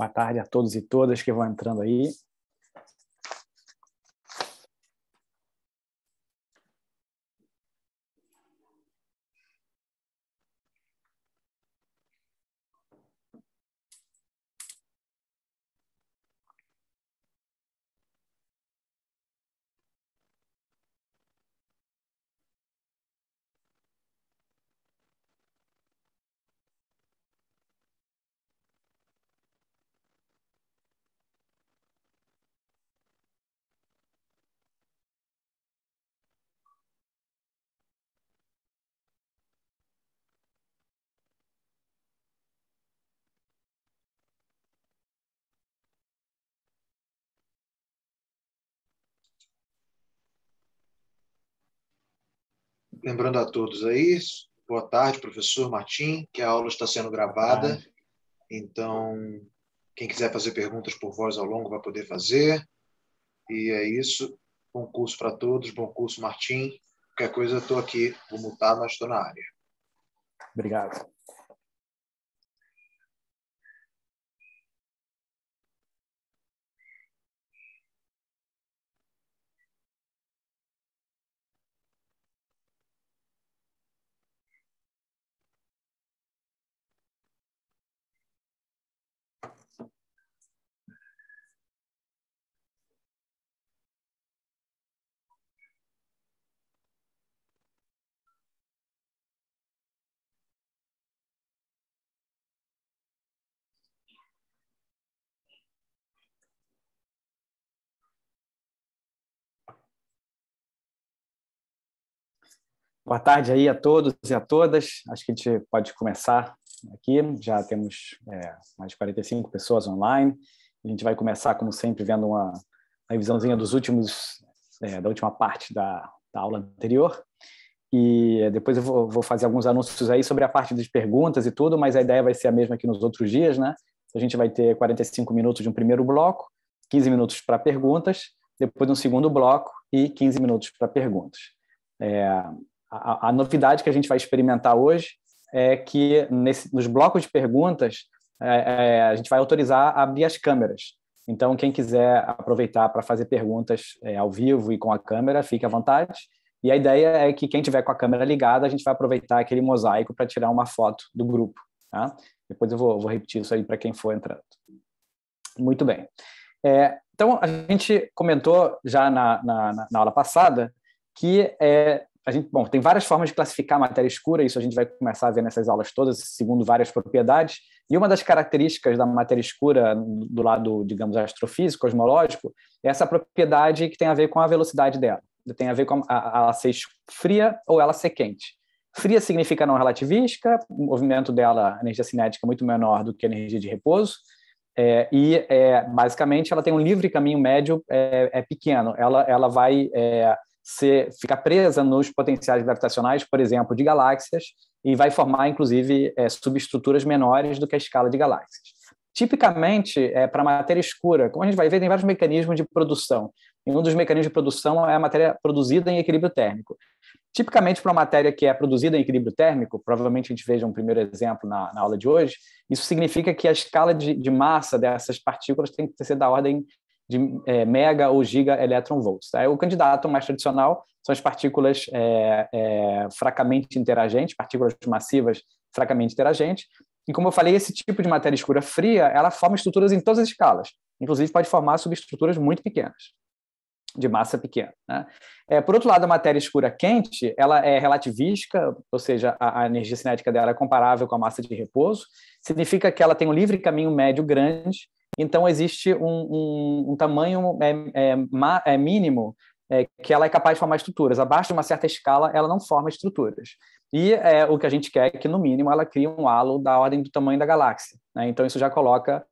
Boa tarde a todos e todas que vão entrando aí. lembrando a todos aí, boa tarde, professor Martim, que a aula está sendo gravada. Então, quem quiser fazer perguntas por voz ao longo vai poder fazer. E é isso. Bom curso para todos, bom curso, Martim. Qualquer coisa, estou aqui, vou mutar, mas estou na área. Obrigado. Boa tarde aí a todos e a todas. Acho que a gente pode começar aqui. Já temos é, mais de 45 pessoas online. A gente vai começar, como sempre, vendo uma revisãozinha dos últimos, é, da última parte da, da, aula anterior. E depois eu vou, vou, fazer alguns anúncios aí sobre a parte das perguntas e tudo, mas a ideia vai ser a mesma que nos outros dias, né? A gente vai ter 45 minutos de um primeiro bloco, 15 minutos para perguntas, depois um segundo bloco e 15 minutos para perguntas. É, a, a, novidade que a gente vai experimentar hoje é que nesse, nos blocos de perguntas é, é, a gente vai autorizar a abrir as câmeras. Então, quem quiser aproveitar para fazer perguntas é, ao vivo e com a câmera, fique à vontade. E a ideia é que quem tiver com a câmera ligada, a gente vai aproveitar aquele mosaico para tirar uma foto do grupo. Tá? Depois eu vou, vou repetir isso aí para quem for entrando. Muito bem. É, então, a gente comentou já na, na, na aula passada que é, a gente, bom, tem várias formas de classificar a matéria escura, isso a gente vai começar a ver nessas aulas todas, segundo várias propriedades. E uma das características da matéria escura do lado, digamos, astrofísico, cosmológico, é essa propriedade que tem a ver com a velocidade dela. Tem a ver com ela ser fria ou ela ser quente. Fria significa não relativística, o movimento dela, a energia cinética, é muito menor do que a energia de repouso. É, e, é, basicamente, ela tem um livre caminho médio é, é pequeno. Ela, ela vai é, ser, ficar presa nos potenciais gravitacionais, por exemplo, de galáxias, e vai formar, inclusive, é, subestruturas menores do que a escala de galáxias. Tipicamente, é, para matéria escura, como a gente vai ver, tem vários mecanismos de produção. E um dos mecanismos de produção é a matéria produzida em equilíbrio térmico. Tipicamente, para uma matéria que é produzida em equilíbrio térmico, provavelmente a gente veja um primeiro exemplo na, na aula de hoje, isso significa que a escala de, de massa dessas partículas tem que ser da ordem de é, mega ou giga elétron volts. Tá? O candidato mais tradicional são as partículas é, é, fracamente interagentes, partículas massivas fracamente interagentes. E como eu falei, esse tipo de matéria escura fria, ela forma estruturas em todas as escalas. Inclusive pode formar subestruturas muito pequenas, de massa pequena. Né? É, por outro lado, a matéria escura quente, ela é relativística, ou seja, a, a energia cinética dela é comparável com a massa de repouso. Significa que ela tem um livre caminho médio grande então, existe um, um, um tamanho é, é, é mínimo é, que ela é capaz de formar estruturas. Abaixo de uma certa escala, ela não forma estruturas. E é, o que a gente quer é que, no mínimo, ela crie um halo da ordem do tamanho da galáxia. Né? Então, isso já coloca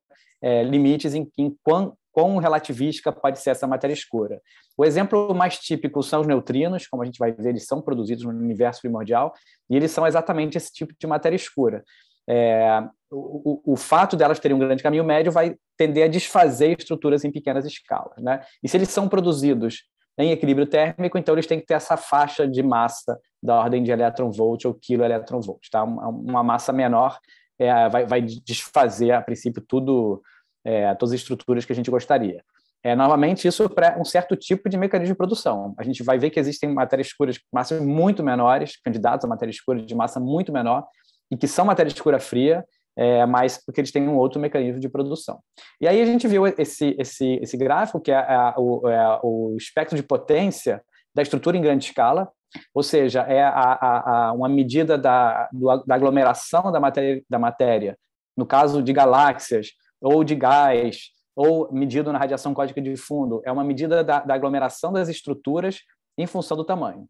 é, limites em, em quão, quão relativística pode ser essa matéria escura. O exemplo mais típico são os neutrinos, como a gente vai ver, eles são produzidos no universo primordial, e eles são exatamente esse tipo de matéria escura é, o, o, fato delas terem um grande caminho médio vai tender a desfazer estruturas em pequenas escalas. Né? E se eles são produzidos em equilíbrio térmico, então eles têm que ter essa faixa de massa da ordem de elétron volt ou quilo elétron volt. Tá? Uma massa menor é, vai, vai, desfazer, a princípio, tudo, é, todas as estruturas que a gente gostaria. É, novamente, isso para é um certo tipo de mecanismo de produção. A gente vai ver que existem matérias escuras de massa muito menores, candidatos a matérias escuras de massa muito menor, e que são matéria de cura fria, é, mas porque eles têm um outro mecanismo de produção. E aí a gente viu esse, esse, esse gráfico, que é, o, é o espectro de potência da estrutura em grande escala, ou seja, é a, a, a uma medida da, da aglomeração da matéria, da matéria, no caso de galáxias ou de gás, ou medido na radiação cósmica de fundo, é uma medida da, da aglomeração das estruturas em função do tamanho.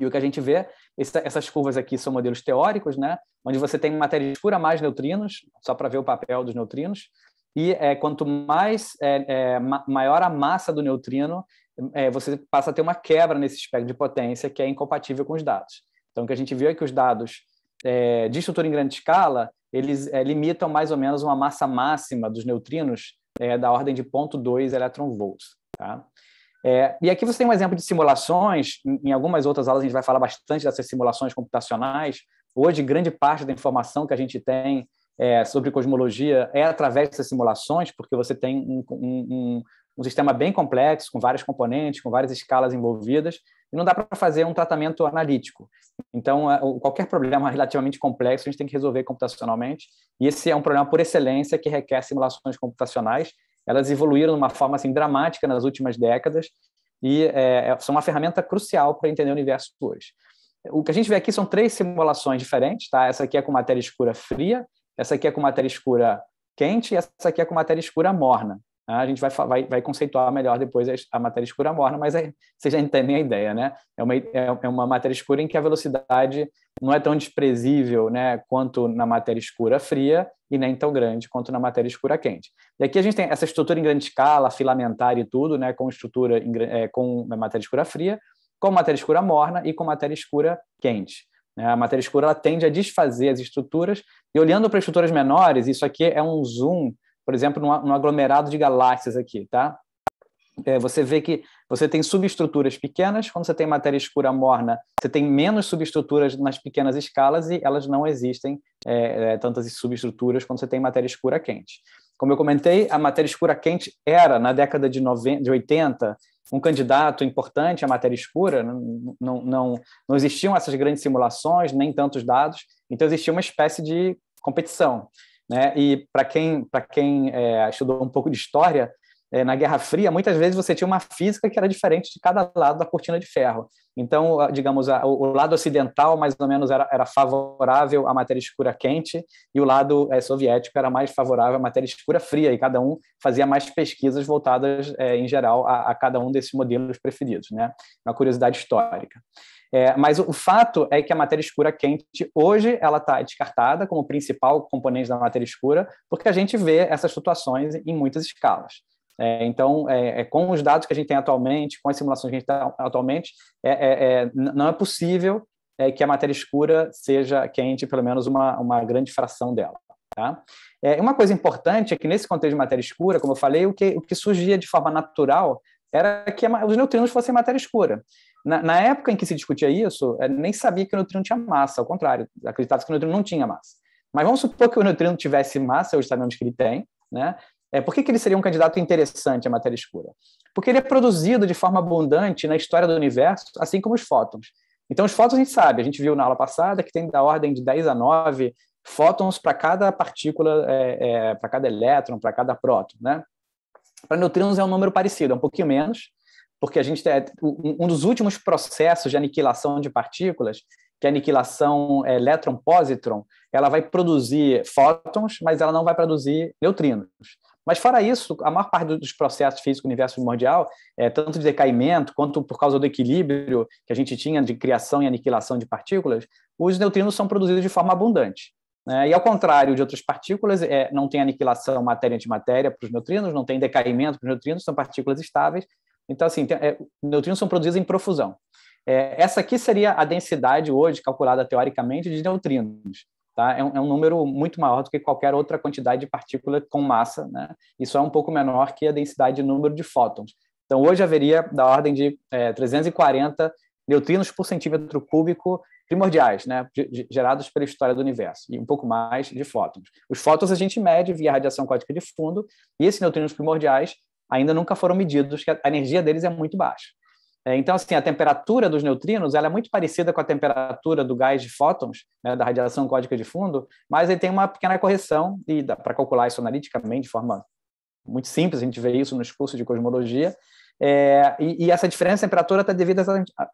E o que a gente vê essa, essas curvas aqui são modelos teóricos, né? onde você tem matéria escura mais neutrinos, só para ver o papel dos neutrinos, e é, quanto mais é, é, maior a massa do neutrino, é, você passa a ter uma quebra nesse espectro de potência que é incompatível com os dados. Então, o que a gente viu é que os dados é, de estrutura em grande escala, eles é, limitam mais ou menos uma massa máxima dos neutrinos da ordem de 0,2 elétron volts. Tá? É, e aqui você tem um exemplo de simulações. Em, algumas outras aulas a gente vai falar bastante dessas simulações computacionais. Hoje, grande parte da informação que a gente tem é, sobre cosmologia é através dessas simulações, porque você tem um, um, um sistema bem complexo, com várias componentes, com várias escalas envolvidas, e não dá para fazer um tratamento analítico. Então, é, qualquer problema relativamente complexo a gente tem que resolver computacionalmente, e esse é um problema por excelência que requer simulações computacionais, elas evoluíram de uma forma assim dramática nas últimas décadas e é, é, são uma ferramenta crucial para entender o universo hoje. O que a gente vê aqui são três simulações diferentes, tá? Essa aqui é com matéria escura fria, essa aqui é com matéria escura quente e essa aqui é com matéria escura morna. Né? A gente vai, vai, vai conceituar melhor depois a matéria escura morna, mas é, vocês já entendem a ideia, né? É uma, é, é uma matéria escura em que a velocidade não é tão desprezível né, quanto na matéria escura fria e nem tão grande quanto na matéria escura quente. E aqui a gente tem essa estrutura em grande escala, filamentar e tudo, né, com estrutura em, é, com matéria escura fria, com matéria escura morna e com matéria escura quente. Né? A matéria escura ela tende a desfazer as estruturas, e olhando para estruturas menores, isso aqui é um zoom por exemplo, num, aglomerado de galáxias aqui, tá? É, você vê que você tem subestruturas pequenas, quando você tem matéria escura morna, você tem menos subestruturas nas pequenas escalas e elas não existem é, é tantas subestruturas quando você tem matéria escura quente. Como eu comentei, a matéria escura quente era, na década de, 90, de 80, um candidato importante à matéria escura, não, não, não, não existiam essas grandes simulações, nem tantos dados, então existia uma espécie de competição. Né? E para quem, para quem é, estudou um pouco de história, é, na Guerra Fria, muitas vezes você tinha uma física que era diferente de cada lado da cortina de ferro. Então, digamos, a, o, lado ocidental, mais ou menos, era, era, favorável à matéria escura quente, e o lado é, soviético era mais favorável à matéria escura fria, e cada um fazia mais pesquisas voltadas, é, em geral, a, a, cada um desses modelos preferidos. Né? Uma curiosidade histórica. É, mas o fato é que a matéria escura quente, hoje, ela está descartada como principal componente da matéria escura, porque a gente vê essas flutuações em muitas escalas. É, então, é, é com os dados que a gente tem atualmente, com as simulações que a gente tem tá atualmente, é, é, não é possível que a matéria escura seja quente, pelo menos uma, uma grande fração dela. Tá? É, uma coisa importante é que, nesse contexto de matéria escura, como eu falei, o que, o que surgia de forma natural era que os neutrinos fossem matéria escura. Na, na, época em que se discutia isso, é, nem sabia que o neutrino tinha massa, ao contrário, acreditava que o neutrino não tinha massa. Mas vamos supor que o neutrino tivesse massa, hoje sabemos que ele tem, né? É, por que, que ele seria um candidato interessante à matéria escura? Porque ele é produzido de forma abundante na história do universo, assim como os fótons. Então, os fótons a gente sabe, a gente viu na aula passada que tem da ordem de 10 a 9 fótons para cada partícula, é, é, para cada elétron, para cada próton. Né? Para neutrinos é um número parecido, é um pouquinho menos, porque a gente tem é, um dos últimos processos de aniquilação de partículas, que é a aniquilação é, elétron-positron, ela vai produzir fótons, mas ela não vai produzir neutrinos. Mas fora isso, a maior parte dos processos físicos do universo primordial, é, tanto de decaimento quanto por causa do equilíbrio que a gente tinha de criação e aniquilação de partículas, os neutrinos são produzidos de forma abundante. Né? E ao contrário de outras partículas, é, não tem aniquilação matéria-antimatéria para os neutrinos, não tem decaimento para os neutrinos, são partículas estáveis, então, assim, tem, é, neutrinos são produzidos em profusão. É, essa aqui seria a densidade hoje, calculada teoricamente, de neutrinos. Tá? É, um, é, um, número muito maior do que qualquer outra quantidade de partícula com massa. Né? Isso é um pouco menor que a densidade de número de fótons. Então, hoje haveria da ordem de 340 é, neutrinos por centímetro cúbico primordiais, né, gerados pela história do universo, e um pouco mais de fótons. Os fótons a gente mede via radiação cósmica de fundo, e esses neutrinos primordiais ainda nunca foram medidos, que a energia deles é muito baixa. É, então, assim, a temperatura dos neutrinos ela é muito parecida com a temperatura do gás de fótons, né, da radiação cósmica de fundo, mas ele tem uma pequena correção, e para calcular isso analiticamente, de forma muito simples, a gente vê isso nos cursos de cosmologia, é, e, e, essa diferença de temperatura está devida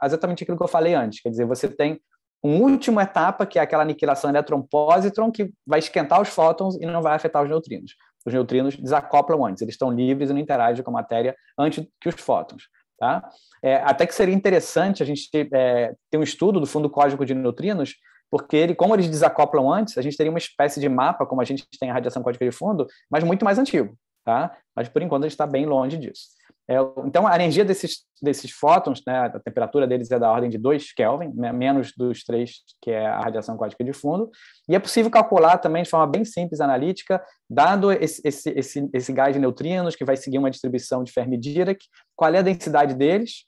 exatamente aquilo que eu falei antes, quer dizer, você tem uma última etapa, que é aquela aniquilação elétron-pósitron, que vai esquentar os fótons e não vai afetar os neutrinos. Os neutrinos desacoplam antes, eles estão livres e não interagem com a matéria antes que os fótons. Tá? É, até que seria interessante a gente é, ter um estudo do fundo cósmico de neutrinos, porque ele, como eles desacoplam antes, a gente teria uma espécie de mapa, como a gente tem a radiação cósmica de fundo, mas muito mais antigo. Tá? Mas, por enquanto, a gente está bem longe disso. É, então, a energia desses, desses fótons, né, a temperatura deles é da ordem de 2 Kelvin, menos dos 3, que é a radiação cósmica de fundo, e é possível calcular também de forma bem simples, analítica, dado esse, esse, esse, esse gás de neutrinos, que vai seguir uma distribuição de Fermi-Dirac, qual é a densidade deles,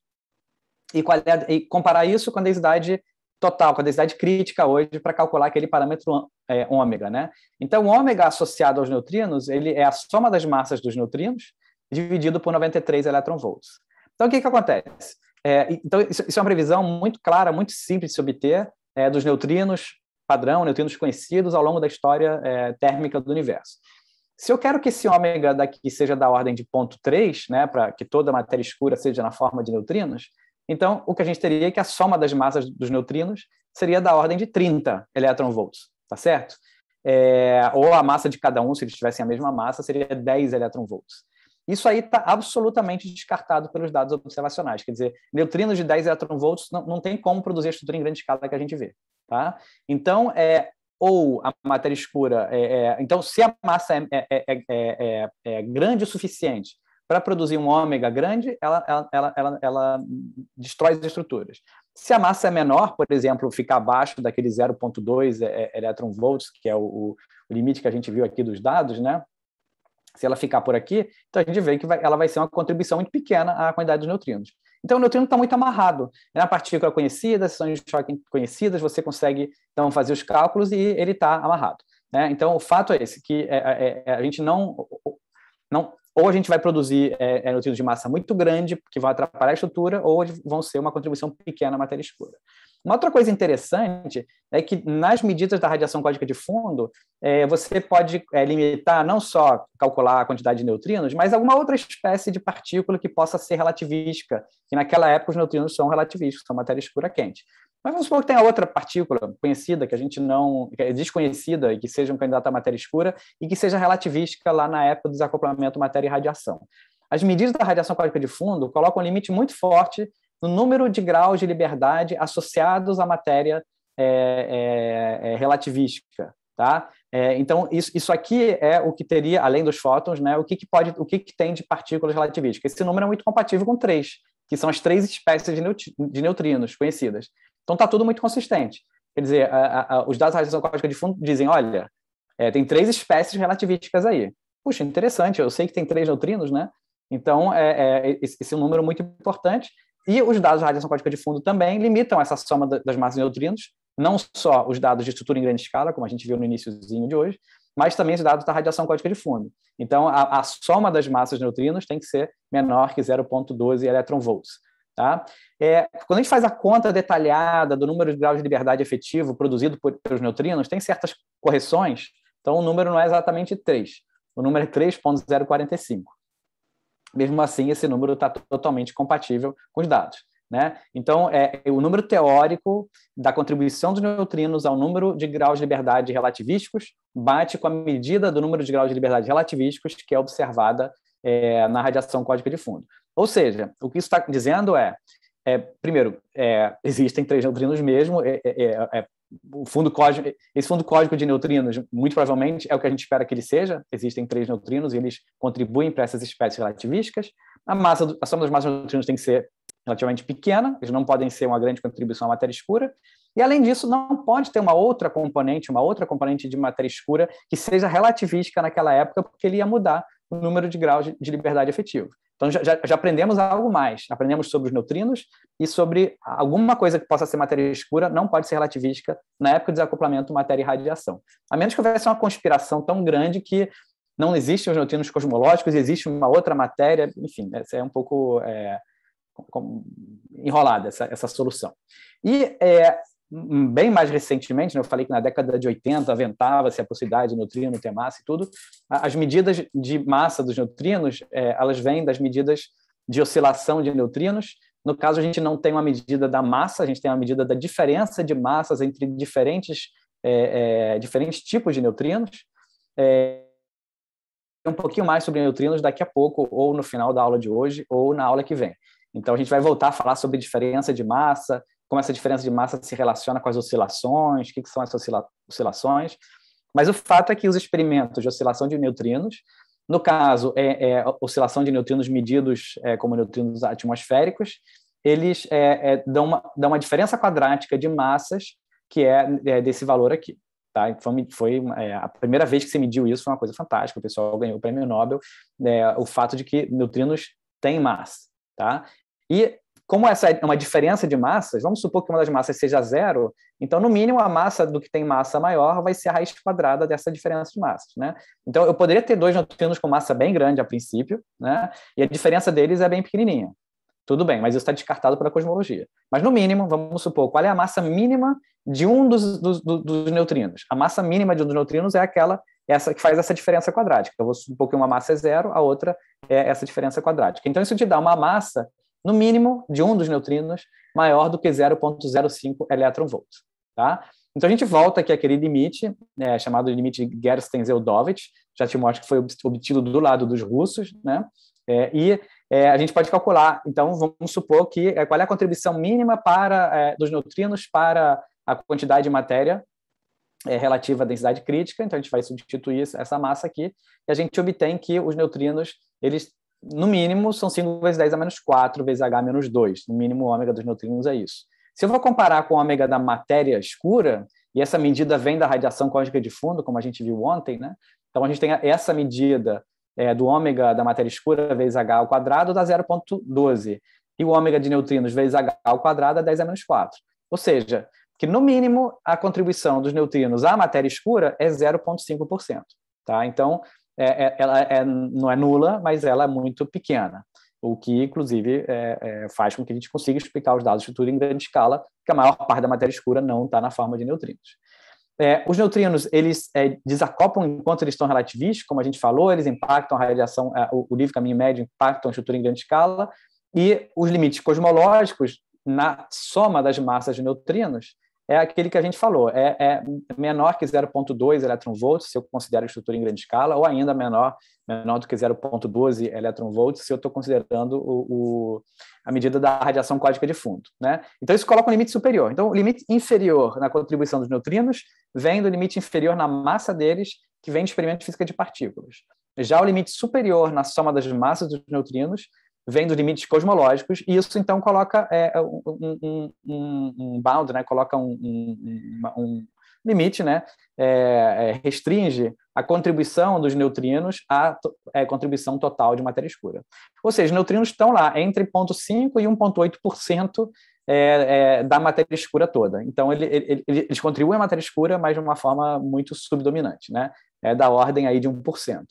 e, é, e, comparar isso com a densidade total, com a densidade crítica hoje, para calcular aquele parâmetro é, ômega. Né? Então, o ômega associado aos neutrinos, ele é a soma das massas dos neutrinos, dividido por 93 volts Então, o que, que acontece? É, então, isso, isso, é uma previsão muito clara, muito simples de se obter é, dos neutrinos padrão, neutrinos conhecidos ao longo da história é, térmica do universo. Se eu quero que esse ômega daqui seja da ordem de ponto 3, né, para que toda a matéria escura seja na forma de neutrinos, então o que a gente teria é que a soma das massas dos neutrinos seria da ordem de 30 volts tá certo? É, ou a massa de cada um, se eles tivessem a mesma massa, seria 10 volts isso aí está absolutamente descartado pelos dados observacionais. Quer dizer, neutrinos de 10 eletronvolts não, não tem como produzir a estrutura em grande escala que a gente vê. Tá? Então, é, ou a matéria escura. É, é, então, se a massa é, é, é, é, é grande o suficiente para produzir um ômega grande, ela, ela, ela, ela, ela destrói as estruturas. Se a massa é menor, por exemplo, ficar abaixo daquele 0,2 electron volts, que é o, o, limite que a gente viu aqui dos dados, né? se ela ficar por aqui, então a gente vê que vai, ela vai ser uma contribuição muito pequena à quantidade de neutrinos. Então, o neutrino está muito amarrado. É né? uma partícula conhecida, são de choque conhecidas, você consegue então fazer os cálculos e ele está amarrado. Né? Então, o fato é esse, que é, é, é, é a gente não, não... Ou a gente vai produzir é, é, neutrinos de massa muito grande, que vão atrapalhar a estrutura, ou vão ser uma contribuição pequena à matéria escura. Uma outra coisa interessante é que nas medidas da radiação cósmica de fundo, é, você pode é, limitar não só calcular a quantidade de neutrinos, mas alguma outra espécie de partícula que possa ser relativística, que naquela época os neutrinos são relativísticos, são matéria escura quente. Mas vamos supor que tenha outra partícula conhecida, que a gente não. Que é desconhecida, e que seja um candidato à matéria escura, e que seja relativística lá na época do desacoplamento matéria e radiação. As medidas da radiação cósmica de fundo colocam um limite muito forte no número de graus de liberdade associados à matéria é, é, é relativística. Tá? É, então, isso, isso aqui é o que teria, além dos fótons, né, o, que, que, pode, o que, que tem de partículas relativísticas. Esse número é muito compatível com três, que são as três espécies de neutrinos conhecidas. Então, está tudo muito consistente. Quer dizer, a, a, os dados da radiação de fundo dizem, olha, é, tem três espécies relativísticas aí. Puxa, interessante, eu sei que tem três neutrinos, né? Então, é, é, esse, é um número muito importante. E os dados de radiação cósmica de fundo também limitam essa soma das massas de neutrinos, não só os dados de estrutura em grande escala, como a gente viu no iníciozinho de hoje, mas também os dados da radiação cósmica de fundo. Então, a, a soma das massas de neutrinos tem que ser menor que 0,12 electronvolts. Tá? É, quando a gente faz a conta detalhada do número de graus de liberdade efetivo produzido por, pelos neutrinos, tem certas correções. Então, o número não é exatamente 3. O número é 3,045 mesmo assim esse número está totalmente compatível com os dados. Né? Então, é, o número teórico da contribuição dos neutrinos ao número de graus de liberdade relativísticos bate com a medida do número de graus de liberdade relativísticos que é observada é, na radiação cósmica de fundo. Ou seja, o que isso está dizendo é, é primeiro, é, existem três neutrinos mesmo, é, é, é o fundo cósmico, esse fundo cósmico de neutrinos, muito provavelmente, é o que a gente espera que ele seja. Existem três neutrinos e eles contribuem para essas espécies relativísticas. A, massa, a soma das massas dos neutrinos tem que ser relativamente pequena, eles não podem ser uma grande contribuição à matéria escura. E, além disso, não pode ter uma outra componente, uma outra componente de matéria escura que seja relativística naquela época, porque ele ia mudar o número de graus de liberdade efetiva. Então, já, já, aprendemos algo mais. Aprendemos sobre os neutrinos e sobre alguma coisa que possa ser matéria escura, não pode ser relativística na época do desacoplamento matéria e radiação. A menos que houvesse uma conspiração tão grande que não existem os neutrinos cosmológicos, existe uma outra matéria, enfim, essa né, é um pouco é, enrolada essa, essa solução. E é, Hum, bem mais recentemente, né? eu falei que na década de 80 aventava-se a possibilidade de neutrino ter massa e tudo, as medidas de massa dos neutrinos, é, elas vêm das medidas de oscilação de neutrinos, no caso, a gente não tem uma medida da massa, a gente tem uma medida da diferença de massas entre diferentes, é, é, diferentes tipos de neutrinos. É, um pouquinho mais sobre neutrinos daqui a pouco, ou no final da aula de hoje, ou na aula que vem. Então, a gente vai voltar a falar sobre diferença de massa, como essa diferença de massa se relaciona com as oscilações, o que, que são essas oscilações. Mas o fato é que os experimentos de oscilação de neutrinos, no caso, é, é oscilação de neutrinos medidos é, como neutrinos atmosféricos, eles é, é dão, uma, dão uma diferença quadrática de massas que é, é desse valor aqui. Tá? Foi, foi é, a primeira vez que se mediu isso foi uma coisa fantástica. O pessoal ganhou o prêmio Nobel, o fato de que neutrinos têm massa. Tá? E como essa é uma diferença de massas, vamos supor que uma das massas seja zero, então, no mínimo, a massa do que tem massa maior vai ser a raiz quadrada dessa diferença de massas, né? Então, eu poderia ter dois neutrinos com massa bem grande a princípio, né? E a diferença deles é bem pequenininha. Tudo bem, mas isso está descartado pela cosmologia. Mas, no mínimo, vamos supor, qual é a massa mínima de um dos, dos, dos neutrinos? A massa mínima de um dos neutrinos é aquela essa que faz essa diferença quadrática. Eu vou supor que uma massa é zero, a outra é essa diferença quadrática. Então, isso te dá uma massa no mínimo, de um dos neutrinos maior do que 0,05 elétron-volt. Tá? Então, a gente volta aqui àquele limite, né, chamado limite Gersten-Zeldovich, já te mostro que foi obtido do lado dos russos, né? É, e é, a gente pode calcular, então, vamos supor que é, qual é a contribuição mínima para é, dos neutrinos para a quantidade de matéria é, relativa à densidade crítica, então a gente vai substituir essa massa aqui, e a gente obtém que os neutrinos eles no mínimo, são 5 vezes 10 a menos 4 vezes H menos 2. No mínimo, o ômega dos neutrinos é isso. Se eu vou comparar com o ômega da matéria escura, e essa medida vem da radiação cósmica de fundo, como a gente viu ontem, né? Então, a gente tem essa medida é, do ômega da matéria escura vezes H ao quadrado dá 0,12. E o ômega de neutrinos vezes H ao quadrado dá 10 a menos 4. Ou seja, que no mínimo a contribuição dos neutrinos à matéria escura é 0,5%. Tá? Então, é, é, ela é, não é nula, mas ela é muito pequena, o que, inclusive, é, é, faz com que a gente consiga explicar os dados de estrutura em grande escala, que a maior parte da matéria escura não está na forma de neutrinos. os neutrinos, eles desacoplam enquanto eles estão relativistas, como a gente falou, eles impactam a radiação, o, o livre caminho médio impactam a estrutura em grande escala, e os limites cosmológicos, na soma das massas de neutrinos, é aquele que a gente falou, é, é menor que 0,2 elétron se eu considero a estrutura em grande escala, ou ainda menor, menor do que 0,12 elétron se eu estou considerando o, o, a medida da radiação cósmica de fundo. Né? Então, isso coloca um limite superior. Então, o limite inferior na contribuição dos neutrinos vem do limite inferior na massa deles, que vem do experimento de física de partículas. Já o limite superior na soma das massas dos neutrinos vem dos limites cosmológicos, e isso então coloca é, um, um, um, um bound, né? coloca um, limite, né? É, é, restringe a contribuição dos neutrinos à é, contribuição total de matéria escura. Ou seja, os neutrinos estão lá entre 0,5% e 1,8% é, é, da matéria escura toda. Então, ele, ele, eles contribuem à matéria escura, mas de uma forma muito subdominante, né? é da ordem aí de 1%.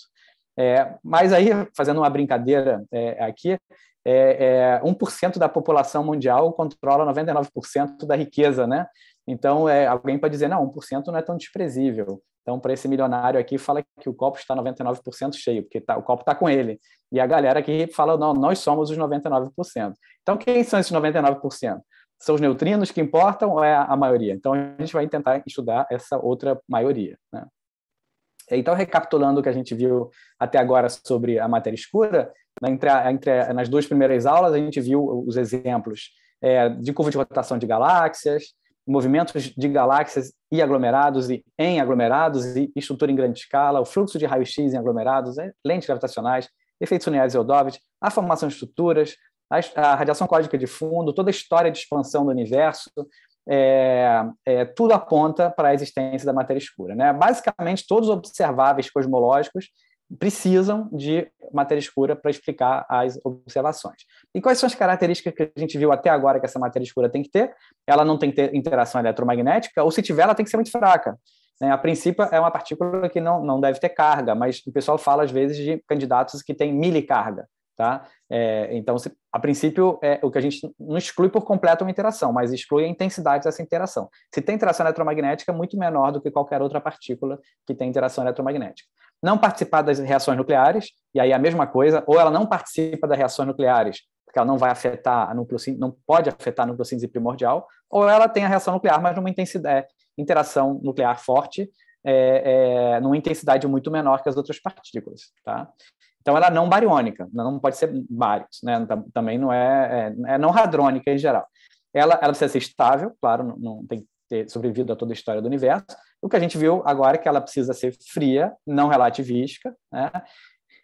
É, mas aí, fazendo uma brincadeira é, aqui, é, é, um por 1% da população mundial controla 99% da riqueza, né? Então, é, alguém pode dizer, não, 1% não é tão desprezível. Então, para esse milionário aqui, fala que o copo está 99% cheio, porque tá, o copo está com ele. E a galera aqui fala, não, nós somos os 99%. Então, quem são esses 99%? São os neutrinos que importam ou é a maioria? Então, a gente vai tentar estudar essa outra maioria. Né? É, então, recapitulando o que a gente viu até agora sobre a matéria escura, né, entre, entre nas duas primeiras aulas a gente viu os exemplos é, de curva de rotação de galáxias, movimentos de galáxias e aglomerados e em aglomerados e estrutura em grande escala, o fluxo de raio-x em aglomerados, é, lentes gravitacionais, efeitos lineares e Eldovich, a formação de estruturas, a, a radiação cósmica de fundo, toda a história de expansão do universo, é, é, tudo aponta para a existência da matéria escura. Né? Basicamente, todos os observáveis cosmológicos precisam de matéria escura para explicar as observações. E quais são as características que a gente viu até agora que essa matéria escura tem que ter? Ela não tem que ter interação eletromagnética, ou se tiver, ela tem que ser muito fraca. Né? A princípio, é uma partícula que não, não deve ter carga, mas o pessoal fala, às vezes, de candidatos que têm milicarga. Tá? É, então, se, a princípio, é, o que a gente não exclui por completo uma interação, mas exclui a intensidade dessa interação. Se tem interação eletromagnética, é muito menor do que qualquer outra partícula que tem interação eletromagnética. Não participar das reações nucleares, e aí é a mesma coisa, ou ela não participa das reações nucleares, porque ela não vai afetar a nucleossíntese, não pode afetar a nucleossíntese primordial, ou ela tem a reação nuclear, mas numa intensidade, é, interação nuclear forte, é, é, numa intensidade muito menor que as outras partículas. Tá? Então, ela é não bariônica, não pode ser bários, né? também não é, é, é, não radrônica em geral. Ela, ela precisa ser estável, claro, não, não tem que ter sobrevivido a toda a história do universo. O que a gente viu agora é que ela precisa ser fria, não relativística, né?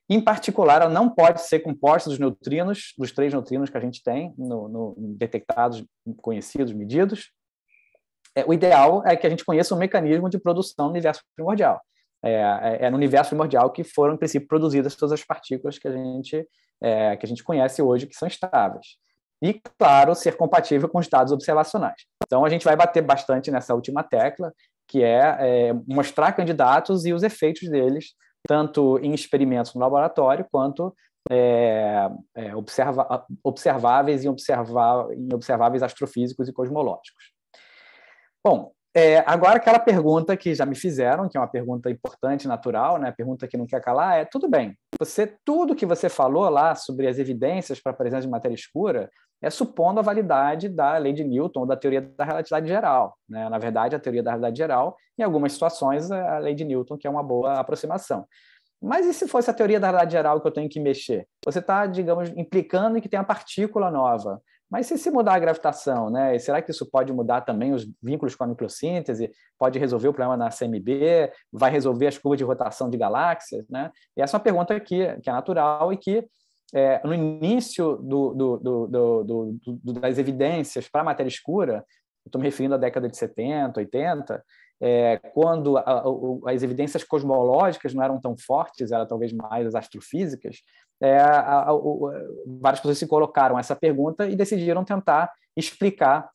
Em particular, ela não pode ser composta dos neutrinos, dos três neutrinos que a gente tem no, no detectados, conhecidos, medidos. É, o ideal é que a gente conheça o mecanismo de produção no universo primordial. É, é, é, no universo primordial que foram, em princípio, produzidas todas as partículas que a gente, é, que a gente conhece hoje, que são estáveis. E, claro, ser compatível com os dados observacionais. Então, a gente vai bater bastante nessa última tecla, que é, é mostrar candidatos e os efeitos deles, tanto em experimentos no laboratório, quanto é, é, observa, observáveis observa, em observáveis astrofísicos e cosmológicos. Bom, é, agora, aquela pergunta que já me fizeram, que é uma pergunta importante, natural, né? pergunta que não quer calar, é: tudo bem, você tudo que você falou lá sobre as evidências para a presença de matéria escura é supondo a validade da lei de Newton ou da teoria da relatividade geral. Né? Na verdade, a teoria da relatividade geral, em algumas situações, é a lei de Newton, que é uma boa aproximação. Mas e se fosse a teoria da realidade geral que eu tenho que mexer? Você está, digamos, implicando em que tem uma partícula nova. Mas e se mudar a gravitação, né? será que isso pode mudar também os vínculos com a nucleossíntese? Pode resolver o problema na CMB? Vai resolver as curvas de rotação de galáxias, né? E essa é uma pergunta que, que é natural e que é, no início do, do, do, das evidências para a matéria escura, estou me referindo à década de 70, 80, é, quando a, a, as evidências cosmológicas não eram tão fortes, eram talvez mais as astrofísicas, é, a, a, o, várias pessoas se colocaram essa pergunta e decidiram tentar explicar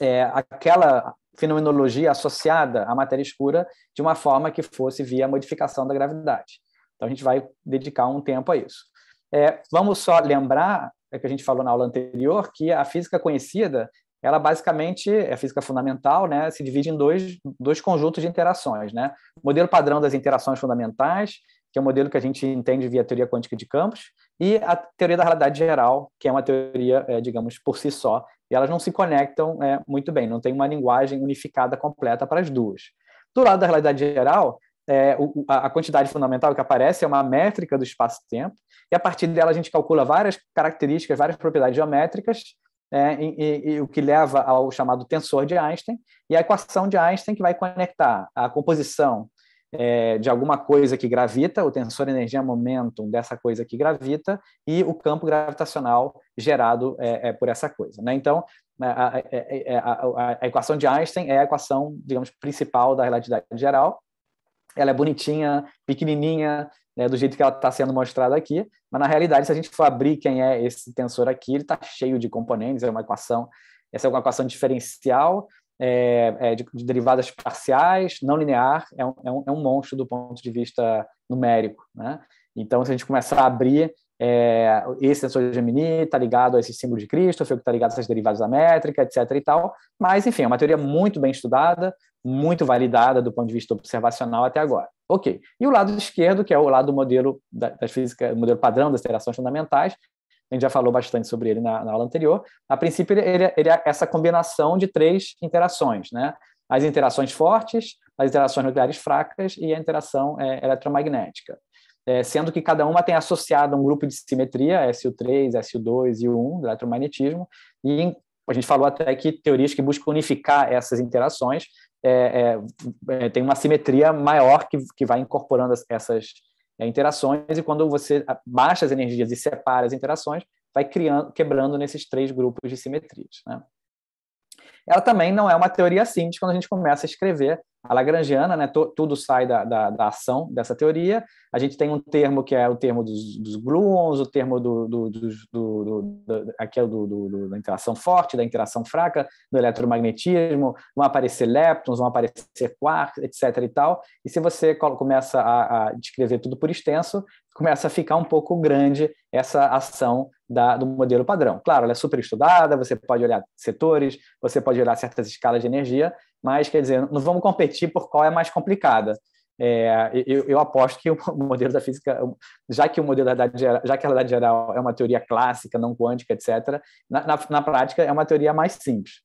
é, aquela fenomenologia associada à matéria escura de uma forma que fosse via modificação da gravidade. Então, a gente vai dedicar um tempo a isso. É, vamos só lembrar, é que a gente falou na aula anterior, que a física conhecida, ela basicamente, é a física fundamental, né, se divide em dois, dois conjuntos de interações. Né? O modelo padrão das interações fundamentais que é um modelo que a gente entende via teoria quântica de campos, e a teoria da realidade geral, que é uma teoria, é, digamos, por si só, e elas não se conectam é, muito bem, não tem uma linguagem unificada completa para as duas. Do lado da realidade geral, é, o, a quantidade fundamental que aparece é uma métrica do espaço-tempo, e a partir dela a gente calcula várias características, várias propriedades geométricas, é, e, e, e o que leva ao chamado tensor de Einstein, e a equação de Einstein que vai conectar a composição é, de alguma coisa que gravita, o tensor energia-momentum é dessa coisa que gravita, e o campo gravitacional gerado é, é, por essa coisa. Né? Então, a, é, é, a, a, equação de Einstein é a equação, digamos, principal da relatividade geral. Ela é bonitinha, pequenininha, né, do jeito que ela está sendo mostrada aqui, mas na realidade, se a gente for abrir quem é esse tensor aqui, ele está cheio de componentes, é uma equação, essa é uma equação diferencial, é, é, de, de, derivadas parciais, não linear, é, é um, é um, monstro do ponto de vista numérico. Né? Então, se a gente começar a abrir, é, esse sensor de Gemini está ligado a esse símbolo de Christopher, que está ligado a essas derivadas da métrica, etc. e tal. Mas, enfim, é uma teoria muito bem estudada, muito validada do ponto de vista observacional até agora. Ok. E o lado esquerdo, que é o lado do modelo das físicas, modelo padrão das interações fundamentais, a gente já falou bastante sobre ele na, na aula anterior. A princípio, ele, ele, é essa combinação de três interações, né? As interações fortes, as interações nucleares fracas e a interação é, eletromagnética. É, sendo que cada uma tem associado um grupo de simetria, SU3, SU2 e U1, do eletromagnetismo, e a gente falou até que teorias que buscam unificar essas interações é, é, é tem uma simetria maior que, que vai incorporando essas, é, interações, e quando você baixa as energias e separa as interações, vai criando, quebrando nesses três grupos de simetrias. Né? Ela também não é uma teoria simples quando a gente começa a escrever a lagrangiana, né, tudo sai da, da, da, ação dessa teoria. A gente tem um termo que é o termo dos, dos gluons, o termo do, do, do, do, do aqui é o do, da interação forte, da interação fraca, do eletromagnetismo, vão aparecer leptons, vão aparecer quarks, etc. e tal. E se você começa a, a descrever tudo por extenso, começa a ficar um pouco grande essa ação da, do modelo padrão. Claro, ela é super estudada, você pode olhar setores, você pode olhar certas escalas de energia, mas quer dizer, não vamos competir por qual é mais complicada. É, eu, eu, aposto que o modelo da física, já que o modelo da realidade geral, já que a realidade geral é uma teoria clássica, não quântica, etc., na, na, na prática é uma teoria mais simples.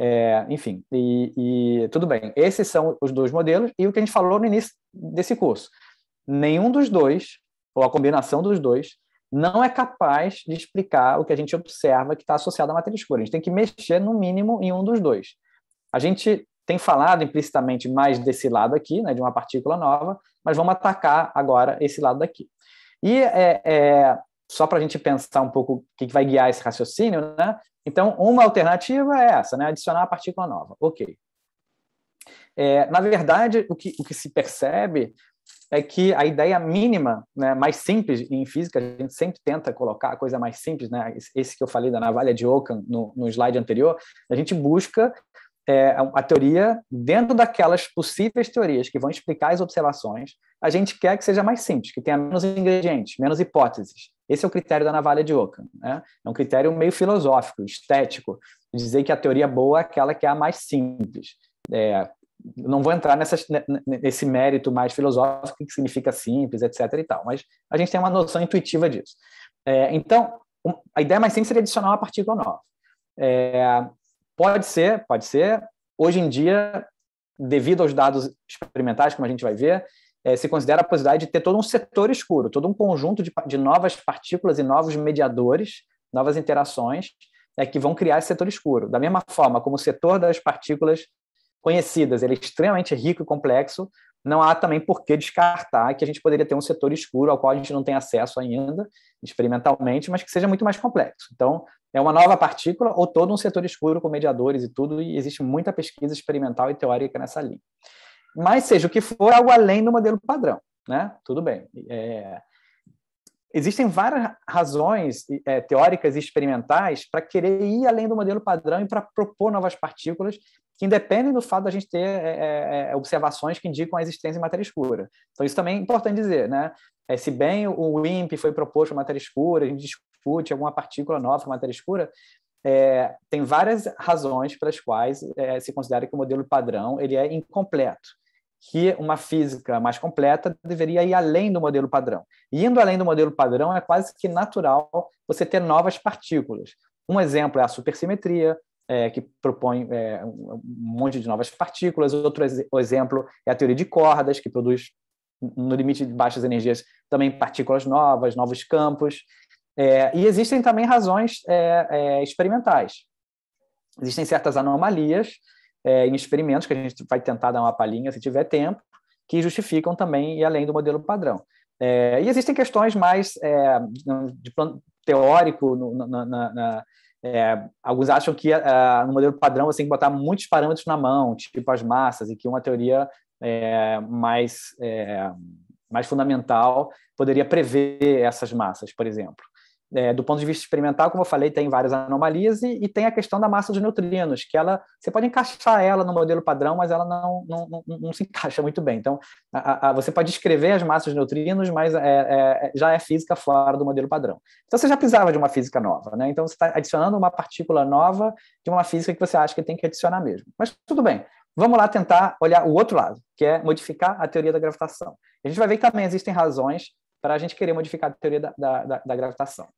É, enfim, e, e, tudo bem. Esses são os dois modelos e o que a gente falou no início desse curso. Nenhum dos dois, ou a combinação dos dois, não é capaz de explicar o que a gente observa que está associado à matéria escura. A gente tem que mexer, no mínimo, em um dos dois. A gente tem falado implicitamente mais desse lado aqui, né, de uma partícula nova, mas vamos atacar agora esse lado daqui. E é, é só para a gente pensar um pouco o que vai guiar esse raciocínio, né? Então, uma alternativa é essa, né? adicionar a partícula nova. Ok. É, na verdade, o que, o que se percebe é que a ideia mínima, né, mais simples em física, a gente sempre tenta colocar a coisa mais simples, né, esse que eu falei da navalha de Ockham no, no slide anterior, a gente busca é, a teoria, dentro daquelas possíveis teorias que vão explicar as observações, a gente quer que seja mais simples, que tenha menos ingredientes, menos hipóteses. Esse é o critério da navalha de Ockham. Né? É um critério meio filosófico, estético, dizer que a teoria boa é aquela que é a mais simples. É, não vou entrar nesse mérito mais filosófico, que significa simples, etc. e tal, mas a gente tem uma noção intuitiva disso. É, então, a ideia mais simples seria adicionar uma partícula nova. É, Pode ser, pode ser. Hoje em dia, devido aos dados experimentais, como a gente vai ver, é, se considera a possibilidade de ter todo um setor escuro, todo um conjunto de, de novas partículas e novos mediadores, novas interações, é, que vão criar esse setor escuro. Da mesma forma como o setor das partículas conhecidas ele é extremamente rico e complexo, não há também por que descartar que a gente poderia ter um setor escuro ao qual a gente não tem acesso ainda, experimentalmente, mas que seja muito mais complexo. Então, é uma nova partícula ou todo um setor escuro com mediadores e tudo, e existe muita pesquisa experimental e teórica nessa linha. Mas, seja o que for, algo além do modelo padrão, né? Tudo bem. É... Existem várias razões é, teóricas e experimentais para querer ir além do modelo padrão e para propor novas partículas que independem do fato da gente ter é, é, é, observações que indicam a existência de matéria escura. Então, isso também é importante dizer, né? É, se bem o WIMP foi proposto matéria escura, a gente fute, alguma partícula nova, matéria escura, é, tem várias razões para as quais é, se considera que o modelo padrão ele é incompleto, que uma física mais completa deveria ir além do modelo padrão. E indo além do modelo padrão, é quase que natural você ter novas partículas. Um exemplo é a supersimetria, é, que propõe é, um monte de novas partículas. Outro ex exemplo é a teoria de cordas, que produz, no limite de baixas energias, também partículas novas, novos campos. É, e existem também razões é, é experimentais. Existem certas anomalias é, em experimentos que a gente vai tentar dar uma palhinha se tiver tempo, que justificam também e além do modelo padrão. É, e existem questões mais de plano teórico no, na, na, na é, alguns acham que no modelo padrão você tem que botar muitos parâmetros na mão, tipo as massas, e que uma teoria é, mais, é, mais fundamental poderia prever essas massas, por exemplo. É, do ponto de vista experimental, como eu falei, tem várias anomalias e, e, tem a questão da massa dos neutrinos, que ela você pode encaixar ela no modelo padrão, mas ela não, não, não, não se encaixa muito bem. Então, a, a, você pode escrever as massas de neutrinos, mas é, é, já é física fora do modelo padrão. Então, você já precisava de uma física nova, né? Então, você está adicionando uma partícula nova de uma física que você acha que tem que adicionar mesmo. Mas tudo bem, Vamos lá tentar olhar o outro lado, que é modificar a teoria da gravitação. A gente vai ver que também existem razões para a gente querer modificar a teoria da, da, da, gravitação.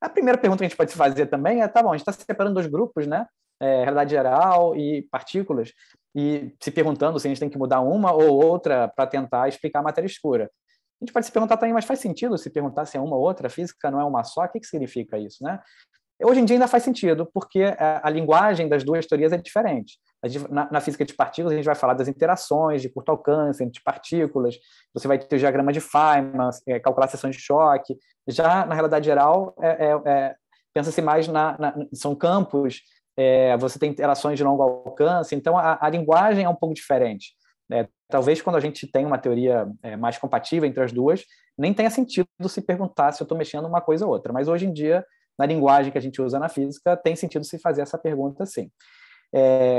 A primeira pergunta que a gente pode se fazer também é, tá bom, a gente está separando dois grupos, né? É, realidade geral e partículas, e se perguntando se a gente tem que mudar uma ou outra para tentar explicar a matéria escura. A gente pode se perguntar também, mas faz sentido se perguntar se é uma ou outra, física não é uma só, o que, que significa isso, né? Hoje em dia ainda faz sentido, porque a, é, a linguagem das duas teorias é diferente. Na, na, física de partículas, a gente vai falar das interações, de curto alcance entre partículas, você vai ter o diagrama de Feynman, é, calcular seção de choque. Já na realidade geral, é, é, é pensa-se mais na, na, São campos, é, você tem interações de longo alcance, então a, a linguagem é um pouco diferente. Né? talvez quando a gente tem uma teoria mais compatível entre as duas, nem tenha sentido se perguntar se eu estou mexendo uma coisa ou outra, mas hoje em dia na linguagem que a gente usa na física, tem sentido se fazer essa pergunta sim. É,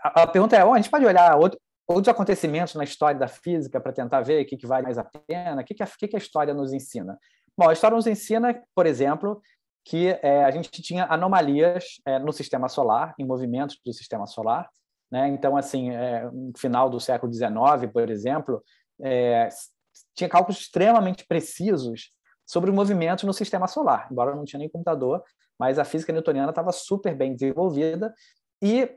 a, a, pergunta é: oh, a gente pode olhar outro, outros acontecimentos na história da física para tentar ver o que, que, vale mais a pena, o que, que, a, que, que a história nos ensina? Bom, a história nos ensina, por exemplo, que é, a gente tinha anomalias é, no sistema solar, em movimentos do sistema solar. Né? Então, assim, é, no final do século XIX, por exemplo, é, tinha cálculos extremamente precisos sobre o movimentos no sistema solar, embora não tinha nem computador, mas a física newtoniana estava super bem desenvolvida e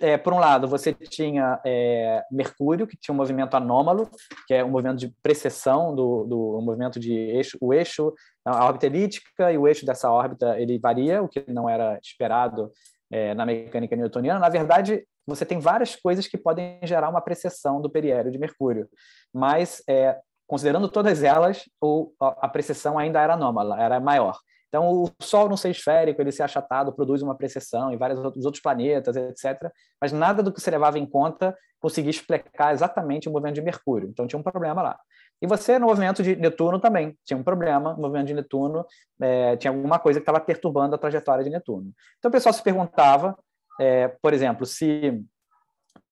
é, por um lado, você tinha é, Mercúrio, que tinha um movimento anômalo, que é um movimento de precessão do, do um movimento de eixo, o eixo, a órbita elíptica e o eixo dessa órbita ele varia, o que não era esperado é, na mecânica newtoniana. Na verdade, você tem várias coisas que podem gerar uma precessão do periélio de Mercúrio, mas é, considerando todas elas, o, a precessão ainda era anômala, era maior. Então, o Sol não ser esférico, ele ser achatado, produz uma precessão e vários outros planetas, etc. Mas nada do que se levava em conta conseguia explicar exatamente o movimento de Mercúrio. Então, tinha um problema lá. E você, no movimento de Netuno também, tinha um problema. No movimento de Netuno, é, tinha alguma coisa que estava perturbando a trajetória de Netuno. Então, o pessoal se perguntava, é, por exemplo, se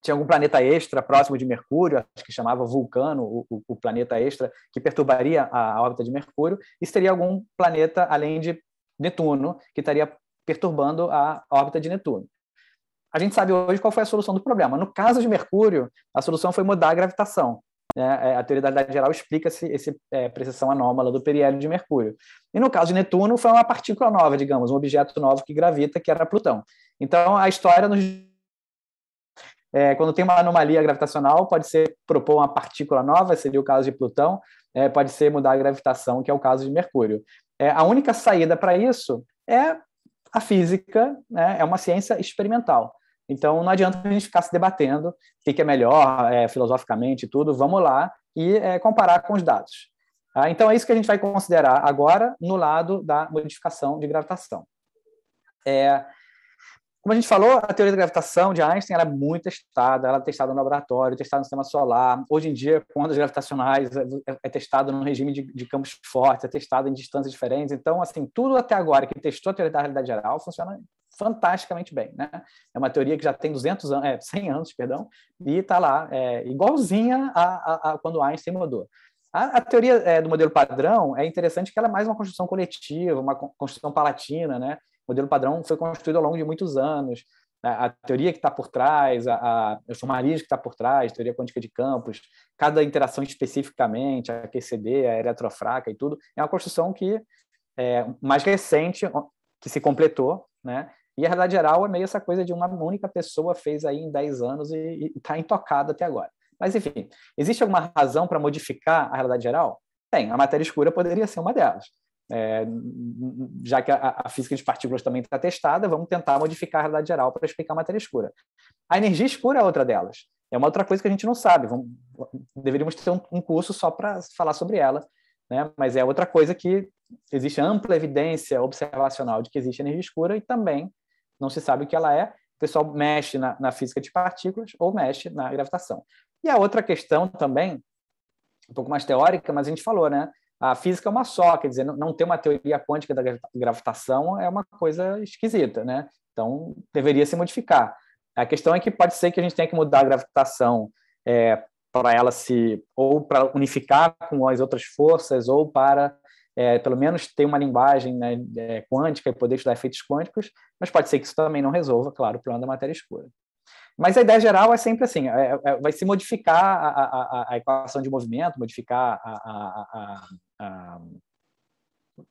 tinha algum planeta extra próximo de Mercúrio, acho que chamava Vulcano, o, o planeta extra, que perturbaria a, órbita de Mercúrio, e se teria algum planeta além de Netuno, que estaria perturbando a órbita de Netuno. A gente sabe hoje qual foi a solução do problema. No caso de Mercúrio, a solução foi mudar a gravitação. Né? É, a teoria da gravidade geral explica essa é, precessão anômala do periélio de Mercúrio. E no caso de Netuno, foi uma partícula nova, digamos, um objeto novo que gravita, que era Plutão. Então, a história nos é, quando tem uma anomalia gravitacional, pode ser propor uma partícula nova, seria o caso de Plutão, é, pode ser mudar a gravitação, que é o caso de Mercúrio. É, a única saída para isso é a física, né, é uma ciência experimental. Então, não adianta a gente ficar se debatendo o que, que é melhor é, filosoficamente e tudo, vamos lá e é, comparar com os dados. Ah, então, é isso que a gente vai considerar agora no lado da modificação de gravitação. É, como a gente falou, a teoria da gravitação de Einstein era é muito testada, ela é testada no laboratório, testada no sistema solar. Hoje em dia, com ondas gravitacionais, é, é, é testada no regime de, de campos fortes, é testada em distâncias diferentes. Então, assim, tudo até agora que testou a teoria da realidade geral funciona fantasticamente bem, né? É uma teoria que já tem 200 anos, é, 100 anos, perdão, e está lá, é, igualzinha a, a, a quando Einstein mudou. A, a, teoria é, do modelo padrão é interessante que ela é mais uma construção coletiva, uma construção palatina, né? modelo padrão foi construído ao longo de muitos anos. A, né? a teoria que está por trás, a, a, os formalismos que está por trás, teoria quântica de campos, cada interação especificamente, a QCD, a eletrofraca e tudo, é uma construção que é mais recente, que se completou, né? E a realidade geral é meio essa coisa de uma única pessoa fez aí em 10 anos e está intocada até agora. Mas, enfim, existe alguma razão para modificar a realidade geral? Tem, a matéria escura poderia ser uma delas. É, já que a, a, física de partículas também está testada, vamos tentar modificar a realidade geral para explicar a matéria escura. A energia escura é outra delas. É uma outra coisa que a gente não sabe. Vamos, deveríamos ter um, um curso só para falar sobre ela, né? mas é outra coisa que existe ampla evidência observacional de que existe energia escura e também não se sabe o que ela é. O pessoal mexe na, na física de partículas ou mexe na gravitação. E a outra questão também, um pouco mais teórica, mas a gente falou, né? a física é uma só, quer dizer, não ter uma teoria quântica da gravitação é uma coisa esquisita, né? Então, deveria se modificar. A questão é que pode ser que a gente tenha que mudar a gravitação é, para ela se, ou para unificar com as outras forças, ou para, é, pelo menos, ter uma linguagem né, é, quântica e poder estudar efeitos quânticos, mas pode ser que isso também não resolva, claro, o problema da matéria escura. Mas a ideia geral é sempre assim: é, é vai se modificar a, a, a, equação de movimento, modificar a, a ah,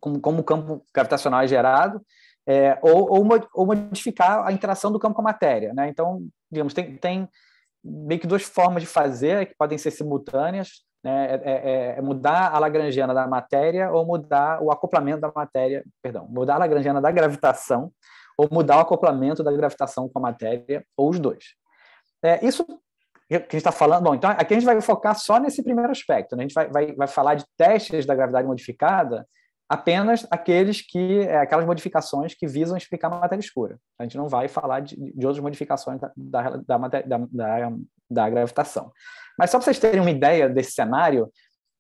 como, como o campo gravitacional é gerado, é, ou, ou, ou, modificar a interação do campo com a matéria. Né? Então, digamos, tem, tem meio que duas formas de fazer que podem ser simultâneas, né? É, é, é, é, mudar a lagrangiana da matéria ou mudar o acoplamento da matéria, perdão, mudar a lagrangiana da gravitação ou mudar o acoplamento da gravitação com a matéria, ou os dois. É, isso que a gente está falando. Bom, então aqui a gente vai focar só nesse primeiro aspecto. Né? A gente vai, vai, vai falar de testes da gravidade modificada apenas aqueles que é, aquelas modificações que visam explicar a matéria escura. A gente não vai falar de, de outras modificações da, da, da, da, da gravitação. Mas só para vocês terem uma ideia desse cenário,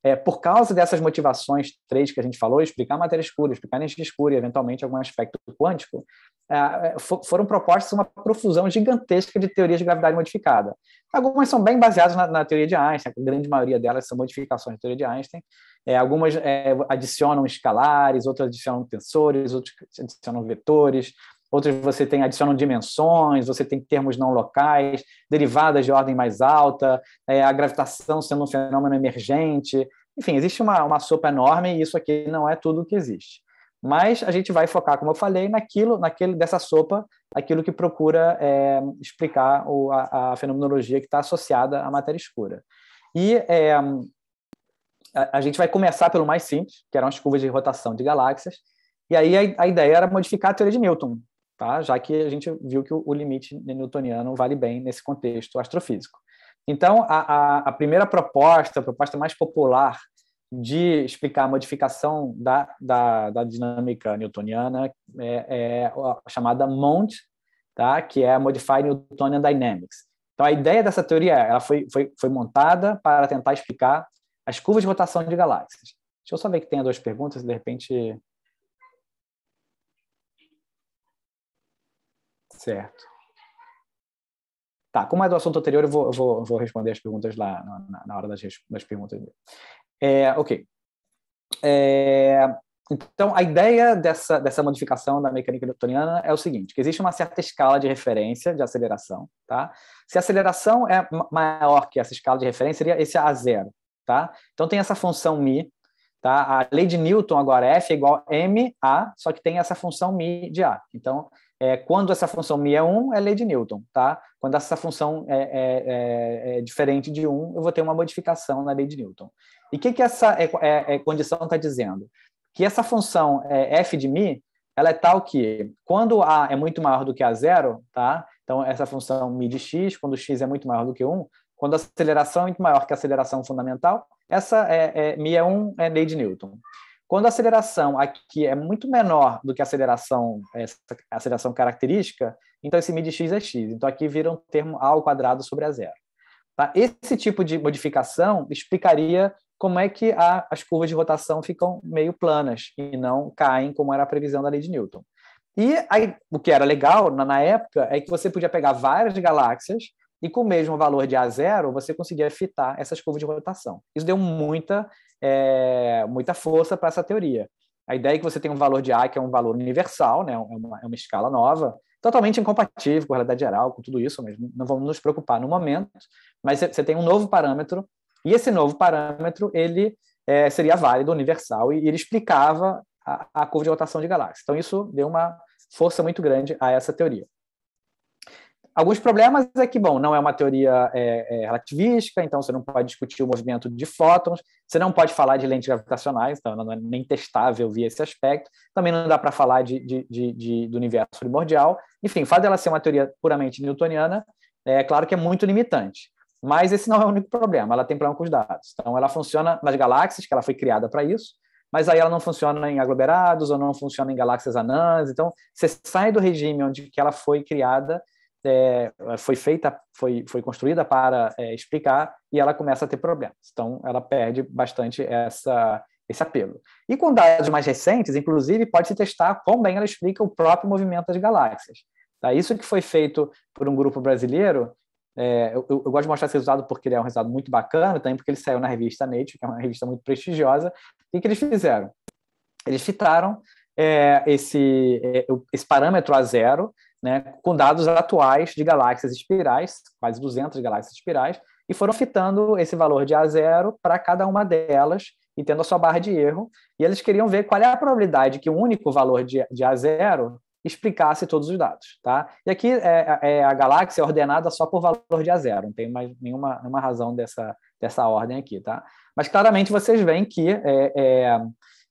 é, por causa dessas motivações três que a gente falou, explicar matéria escura, explicar energia escura e, eventualmente, algum aspecto quântico, é, é for, foram propostas uma profusão gigantesca de teorias de gravidade modificada. Algumas são bem baseadas na, na teoria de Einstein, a grande maioria delas são modificações da teoria de Einstein. É, algumas é, adicionam escalares, outras adicionam tensores, outras adicionam vetores, outras você tem adicionam dimensões, você tem termos não locais, derivadas de ordem mais alta, é, a gravitação sendo um fenômeno emergente, enfim, existe uma, uma sopa enorme e isso aqui não é tudo o que existe. Mas a gente vai focar, como eu falei, naquilo, naquele dessa sopa, aquilo que procura é, explicar o, a, a, fenomenologia que está associada à matéria escura. E é, a, a, gente vai começar pelo mais simples, que eram as curvas de rotação de galáxias. E aí a, a ideia era modificar a teoria de Newton, tá? já que a gente viu que o, o limite newtoniano vale bem nesse contexto astrofísico. Então, a, a, a primeira proposta, a proposta mais popular de explicar a modificação da, da, da dinâmica newtoniana é, é, a chamada mont, tá? que é a Modified Newtonian Dynamics. Então, a ideia dessa teoria ela foi, foi, foi montada para tentar explicar as curvas de rotação de galáxias. Deixa eu só ver que tem duas perguntas, de repente... Certo. Tá, como é do assunto anterior, eu vou, eu vou, vou responder as perguntas lá na, na hora das, das perguntas. É, ok. É, então, a ideia dessa, dessa modificação da mecânica newtoniana é o seguinte, que existe uma certa escala de referência de aceleração, tá? Se a aceleração é maior que essa escala de referência, seria esse A0, tá? Então, tem essa função μ, tá? A lei de Newton agora, é F igual a ma, só que tem essa função μ de A. Então, é, quando essa função μ é 1, é lei de Newton, tá? Quando essa função é, é, é, é diferente de 1, eu vou ter uma modificação na lei de Newton. E o que, que essa é, é, condição está dizendo? Que essa função f de μ, ela é tal que, quando a é muito maior do que a zero, tá? Então, essa função μ de x, quando x é muito maior do que 1, quando a aceleração é muito maior que a aceleração fundamental, essa é, é, μ é 1 é lei de Newton. Quando a aceleração aqui é muito menor do que a aceleração, a aceleração característica, então esse de x é x. Então aqui vira um termo a ao quadrado sobre a zero. Tá? Esse tipo de modificação explicaria como é que a, as curvas de rotação ficam meio planas e não caem como era a previsão da lei de Newton. E aí, o que era legal na, na época é que você podia pegar várias galáxias e com o mesmo valor de A0 você conseguia fitar essas curvas de rotação. Isso deu muita, é, muita força para essa teoria. A ideia é que você tem um valor de A que é um valor universal, né? É uma, é uma escala nova, totalmente incompatível com a realidade geral, com tudo isso, mas não vamos nos preocupar no momento. Mas você tem um novo parâmetro, e esse novo parâmetro ele é, seria válido, universal, e ele explicava a, a curva de rotação de galáxias. Então, isso deu uma força muito grande a essa teoria. Alguns problemas é que, bom, não é uma teoria é, é, relativística, então você não pode discutir o movimento de fótons, você não pode falar de lentes gravitacionais, então não é nem testável via esse aspecto, também não dá para falar de, de, de, de, do universo primordial. Enfim, faz ela ser uma teoria puramente newtoniana, é claro que é muito limitante, mas esse não é o único problema, ela tem problema com os dados. Então ela funciona nas galáxias, que ela foi criada para isso, mas aí ela não funciona em aglomerados ou não funciona em galáxias anãs, então você sai do regime onde que ela foi criada é, foi feita, foi, foi construída para é, explicar e ela começa a ter problemas. Então, ela perde bastante essa, esse apelo. E com dados mais recentes, inclusive, pode-se testar quão bem ela explica o próprio movimento das galáxias. Tá? Isso que foi feito por um grupo brasileiro, é, eu, eu, gosto de mostrar esse resultado porque ele é um resultado muito bacana, também porque ele saiu na revista Nature, que é uma revista muito prestigiosa. O que eles fizeram? Eles fitaram é, esse, é, esse parâmetro a zero né, com dados atuais de galáxias espirais, quase 200 galáxias espirais, e foram fitando esse valor de A0 para cada uma delas e tendo a sua barra de erro. E eles queriam ver qual é a probabilidade que um único valor de, de A0 explicasse todos os dados, tá? E aqui é, é, é a galáxia é ordenada só por valor de A0, não tem mais nenhuma, nenhuma razão dessa, dessa ordem aqui, tá? Mas claramente vocês veem que é, é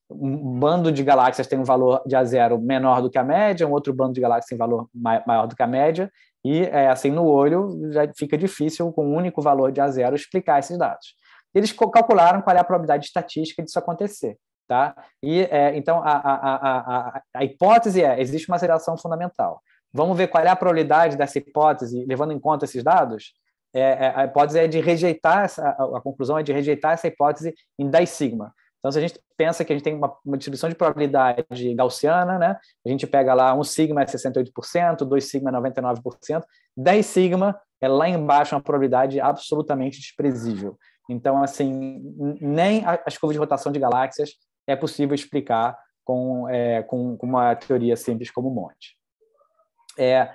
um bando de galáxias tem um valor de a zero menor do que a média, um outro bando de galáxias tem valor maior do que a média, e é, assim no olho já fica difícil, com um único valor de a zero, explicar esses dados. Eles calcularam qual é a probabilidade estatística disso acontecer. Tá? E, é, então, a, a, a, a hipótese é, existe uma aceleração fundamental. Vamos ver qual é a probabilidade dessa hipótese, levando em conta esses dados? É, é a hipótese é de rejeitar, essa, a conclusão é de rejeitar essa hipótese em 10 sigma. Então, se a gente pensa que a gente tem uma, uma distribuição de probabilidade gaussiana, né? a gente pega lá 1 um sigma é 68%, 2 sigma é 99%, 10 sigma é lá embaixo uma probabilidade absolutamente desprezível. Então, assim, nem as curvas de rotação de galáxias é possível explicar com, é, com, com uma teoria simples como Monte. É,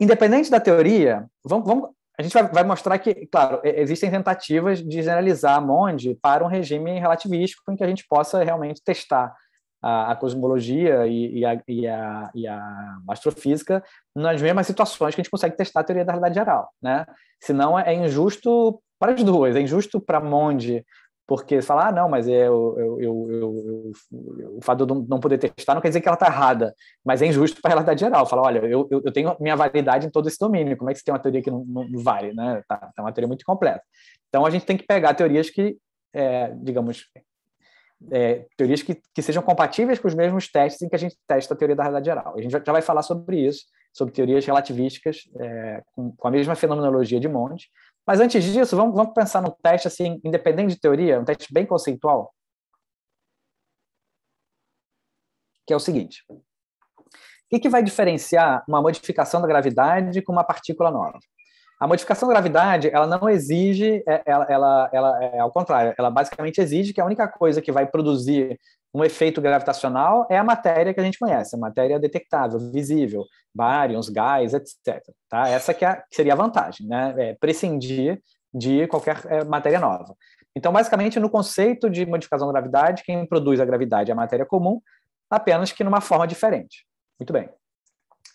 independente da teoria, vamos, vamos, a gente vai, vai, mostrar que, claro, existem tentativas de generalizar a Monde para um regime relativístico em que a gente possa realmente testar a, a cosmologia e, e, a, e, a, e, a, astrofísica nas mesmas situações que a gente consegue testar a teoria da realidade geral, né? Senão é, é injusto para as duas, é injusto para Monde porque falar, ah, não, mas é, eu, eu, eu, eu, o fato de eu não poder testar não quer dizer que ela está errada, mas é injusto para a realidade geral. Falar, olha, eu, eu tenho minha validade em todo esse domínio, como é que você tem uma teoria que não, não vale? Né? Tá, tá uma teoria muito completa. Então, a gente tem que pegar teorias que, é, digamos, é, teorias que, que sejam compatíveis com os mesmos testes em que a gente testa a teoria da realidade geral. A gente já, já vai falar sobre isso, sobre teorias relativísticas é, com, com a mesma fenomenologia de Monte, mas antes disso, vamos, vamos pensar num teste assim, independente de teoria, um teste bem conceitual, que é o seguinte: o que, que vai diferenciar uma modificação da gravidade com uma partícula nova? A modificação da gravidade, ela não exige, é, ela, ela, ela, é ao contrário, ela basicamente exige que a única coisa que vai produzir um efeito gravitacional é a matéria que a gente conhece, a matéria detectável, visível, bárions, gás, etc. Tá? Essa que, é, que seria a vantagem, né? É prescindir de qualquer é, matéria nova. Então, basicamente, no conceito de modificação da gravidade, quem produz a gravidade é a matéria comum, apenas que numa forma diferente. Muito bem.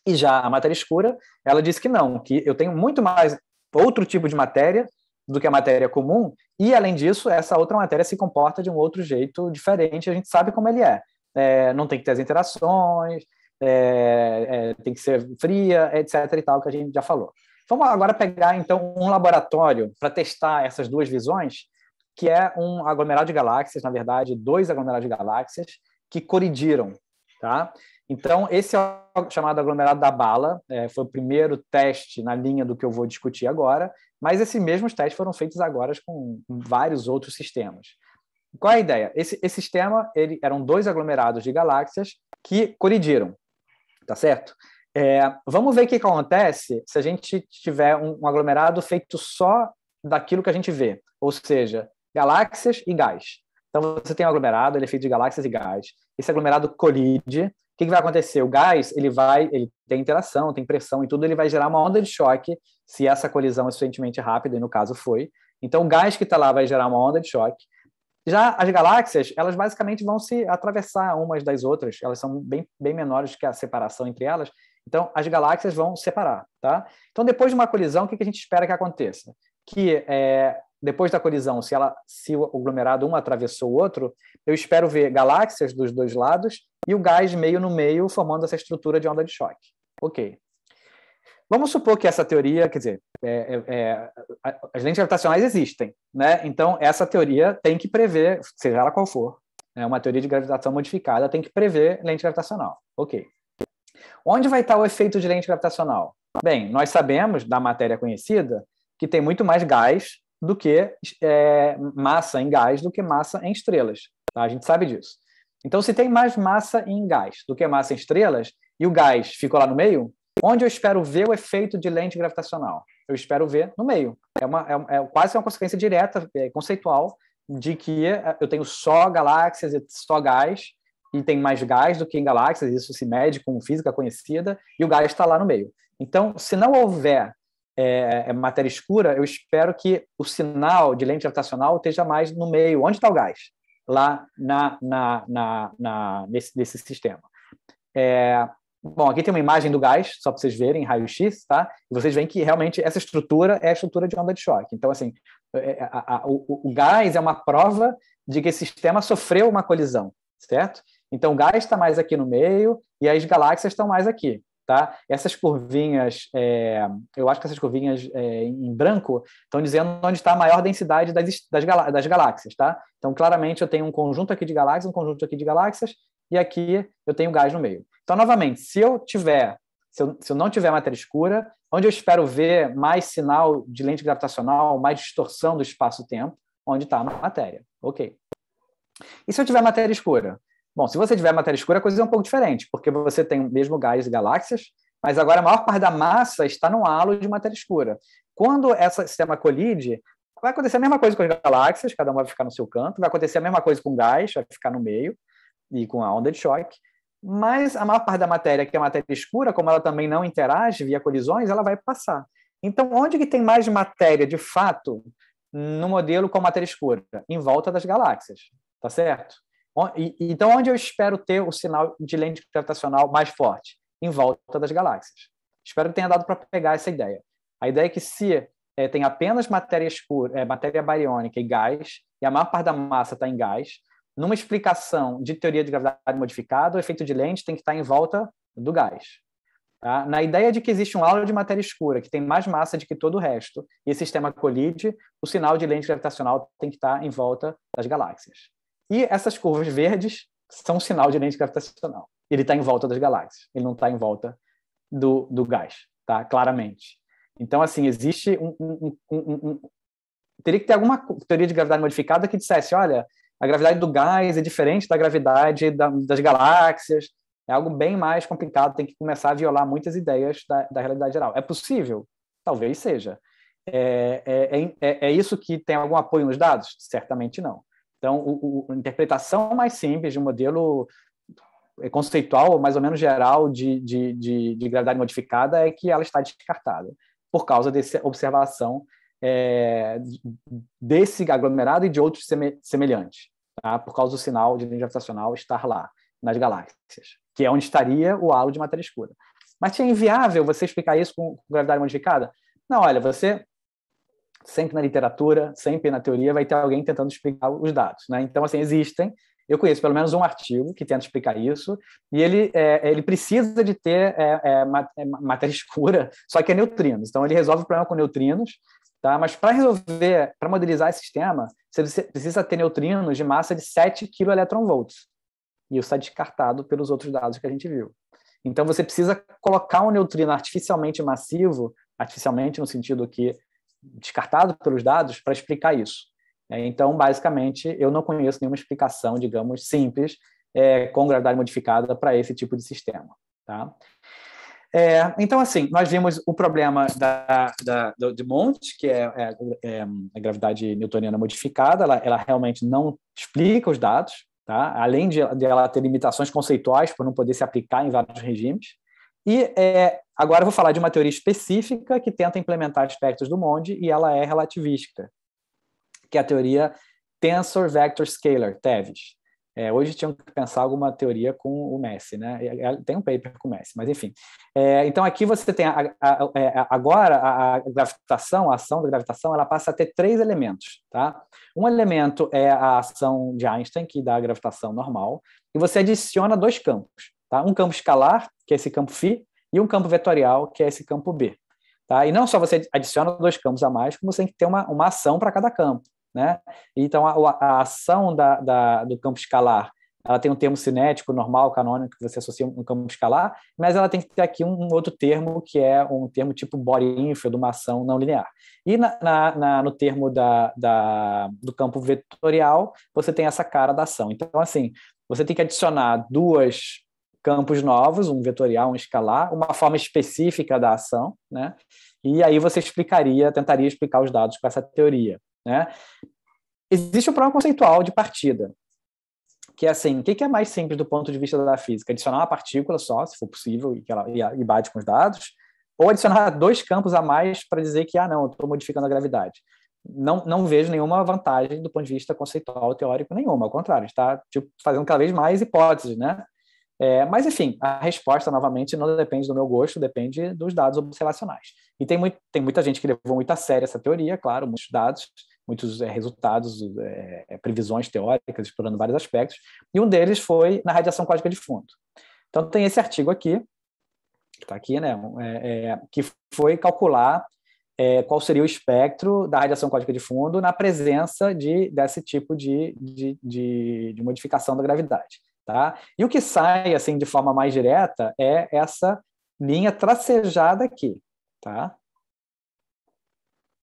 E já a matéria escura, ela diz que não, que eu tenho muito mais outro tipo de matéria do que a matéria comum, e além disso, essa outra matéria se comporta de um outro jeito diferente, a gente sabe como ele é. é não tem que ter as interações, é, é, tem que ser fria, etc. e tal, que a gente já falou. Vamos agora pegar, então, um laboratório para testar essas duas visões, que é um aglomerado de galáxias, na verdade, dois aglomerados de galáxias que colidiram, tá? Então, esse é o chamado aglomerado da bala, é, foi o primeiro teste na linha do que eu vou discutir agora, mas esses mesmos testes foram feitos agora com vários outros sistemas. Qual é a ideia? Esse, esse sistema ele, eram dois aglomerados de galáxias que colidiram, tá certo? É, vamos ver o que acontece se a gente tiver um, um aglomerado feito só daquilo que a gente vê, ou seja, galáxias e gás. Então você tem um aglomerado, ele é feito de galáxias e gás. Esse aglomerado colide, o que, que, vai acontecer? O gás, ele vai, ele tem interação, tem pressão e tudo, ele vai gerar uma onda de choque se essa colisão é suficientemente rápida, e no caso foi. Então, o gás que está lá vai gerar uma onda de choque. Já as galáxias, elas basicamente vão se atravessar umas das outras, elas são bem, bem menores que a separação entre elas, então as galáxias vão separar, tá? Então, depois de uma colisão, o que, que a gente espera que aconteça? Que é, depois da colisão, se, ela, se o aglomerado um atravessou o outro, eu espero ver galáxias dos dois lados e o gás meio no meio formando essa estrutura de onda de choque. Ok. Vamos supor que essa teoria, quer dizer, é, é, é as lentes gravitacionais existem, né? Então essa teoria tem que prever, seja ela qual for, né? uma teoria de gravitação modificada tem que prever lente gravitacional. Ok. Onde vai estar o efeito de lente gravitacional? Bem, nós sabemos da matéria conhecida que tem muito mais gás do que é, massa em gás do que massa em estrelas. Tá? A gente sabe disso. Então, se tem mais massa em gás do que massa em estrelas, e o gás ficou lá no meio, onde eu espero ver o efeito de lente gravitacional? Eu espero ver no meio. É, uma, é, é quase uma consequência direta, é, conceitual, de que é, eu tenho só galáxias e só gás, e tem mais gás do que em galáxias, isso se mede com física conhecida, e o gás está lá no meio. Então, se não houver é, é matéria escura, eu espero que o sinal de lente rotacional esteja mais no meio, onde está o gás, lá na, na, na, na nesse, nesse sistema. É, bom, aqui tem uma imagem do gás, só para vocês verem, raio-x, tá? E vocês veem que realmente essa estrutura é a estrutura de onda de choque. Então, assim, é, é, a, a, o, o gás é uma prova de que esse sistema sofreu uma colisão, certo? Então, o gás está mais aqui no meio e as galáxias estão mais aqui. Tá? Essas curvinhas, é, eu acho que essas curvinhas é, em branco estão dizendo onde está a maior densidade das, das, das, galáxias, tá? Então, claramente, eu tenho um conjunto aqui de galáxias, um conjunto aqui de galáxias, e aqui eu tenho gás no meio. Então, novamente, se eu tiver, se eu, se eu não tiver matéria escura, onde eu espero ver mais sinal de lente gravitacional, mais distorção do espaço-tempo, onde está a matéria. Ok. E se eu tiver matéria escura? Bom, se você tiver matéria escura, a coisa é um pouco diferente, porque você tem mesmo gás e galáxias, mas agora a maior parte da massa está no halo de matéria escura. Quando esse sistema colide, vai acontecer a mesma coisa com as galáxias, cada uma vai ficar no seu canto, vai acontecer a mesma coisa com o gás, vai ficar no meio, e com a onda de choque, mas a maior parte da matéria, que é a matéria escura, como ela também não interage via colisões, ela vai passar. Então, onde que tem mais matéria de fato no modelo com matéria escura? Em volta das galáxias, tá certo? Então, onde eu espero ter o sinal de lente gravitacional mais forte? Em volta das galáxias. Espero que tenha dado para pegar essa ideia. A ideia é que se é, tem apenas matéria escura, é, matéria bariônica e gás, e a maior parte da massa está em gás, numa explicação de teoria de gravidade modificada, o efeito de lente tem que estar tá em volta do gás. Tá? Na ideia de que existe um halo de matéria escura que tem mais massa do que todo o resto, e esse sistema colide, o sinal de lente gravitacional tem que estar tá em volta das galáxias. E essas curvas verdes são um sinal de lente gravitacional. Ele está em volta das galáxias, ele não está em volta do, do gás, tá? claramente. Então, assim, existe um, um, um, Teria que ter alguma teoria de gravidade modificada que dissesse: olha, a gravidade do gás é diferente da gravidade da, das galáxias. É algo bem mais complicado, tem que começar a violar muitas ideias da, da realidade geral. É possível? Talvez seja. É, é, é, é, é isso que tem algum apoio nos dados? Certamente não. Então, o, o, a interpretação mais simples de um modelo é, conceitual, mais ou menos geral, de, de, de, de gravidade modificada é que ela está descartada, por causa dessa observação é, desse aglomerado e de outros semelhantes, tá? por causa do sinal de linha gravitacional estar lá, nas galáxias, que é onde estaria o halo de matéria escura. Mas é inviável você explicar isso com, com gravidade modificada? Não, olha, você sempre na literatura, sempre na teoria, vai ter alguém tentando explicar os dados. Né? Então, assim, existem. Eu conheço pelo menos um artigo que tenta explicar isso, e ele, é, ele precisa de ter é, é, é matéria escura, só que é neutrinos. Então, ele resolve o problema com neutrinos, tá? mas para resolver, para modelizar esse sistema, você precisa ter neutrinos de massa de 7 kV. E isso está descartado pelos outros dados que a gente viu. Então, você precisa colocar um neutrino artificialmente massivo, artificialmente no sentido que descartado pelos dados para explicar isso. Né? Então, basicamente, eu não conheço nenhuma explicação, digamos, simples é, com gravidade modificada para esse tipo de sistema. Tá? É, então, assim, nós vimos o problema da, da, do, de Monte, que é, é, é, a gravidade newtoniana modificada, ela, ela, realmente não explica os dados, tá? além de, de, ela ter limitações conceituais por não poder se aplicar em vários regimes. E é, agora eu vou falar de uma teoria específica que tenta implementar aspectos do monde e ela é relativística, que é a teoria Tensor Vector Scalar, TEVS. É, hoje tinham que pensar alguma teoria com o Messi, né? É, tem um paper com o Messi, mas enfim. É, então aqui você tem a, a, a, é, agora a, gravitação, a ação da gravitação, ela passa a ter três elementos, tá? Um elemento é a ação de Einstein que dá a gravitação normal e você adiciona dois campos. Tá? Um campo escalar, que é esse campo φ, e um campo vetorial, que é esse campo b. Tá? E não só você adiciona dois campos a mais, como você tem que ter uma, uma ação para cada campo. Né? Então, a, a ação da, da, do campo escalar ela tem um termo cinético normal, canônico, que você associa um campo escalar, mas ela tem que ter aqui um, outro termo, que é um termo tipo body de uma ação não linear. E na, na, na, no termo da, da, do campo vetorial, você tem essa cara da ação. Então, assim, você tem que adicionar duas campos novos, um vetorial, um escalar, uma forma específica da ação, né? E aí você explicaria, tentaria explicar os dados com essa teoria, né? Existe o problema conceitual de partida, que é assim, o que é mais simples do ponto de vista da física? Adicionar uma partícula só, se for possível, e, que ela, e bate com os dados, ou adicionar dois campos a mais para dizer que, ah, não, eu estou modificando a gravidade. Não, não vejo nenhuma vantagem do ponto de vista conceitual, teórico, nenhuma. Ao contrário, está tipo, fazendo cada vez mais hipóteses, né? É, mas, enfim, a resposta, novamente, não depende do meu gosto, depende dos dados observacionais. E tem, muito, tem muita gente que levou muito a sério essa teoria, claro, muitos dados, muitos é, resultados, é, é, previsões teóricas, explorando vários aspectos, e um deles foi na radiação cósmica de fundo. Então, tem esse artigo aqui, que está aqui, né, é, é, que foi calcular qual seria o espectro da radiação cósmica de fundo na presença de, desse tipo de, de, de, de modificação da gravidade. Tá? E o que sai assim de forma mais direta é essa linha tracejada aqui, tá?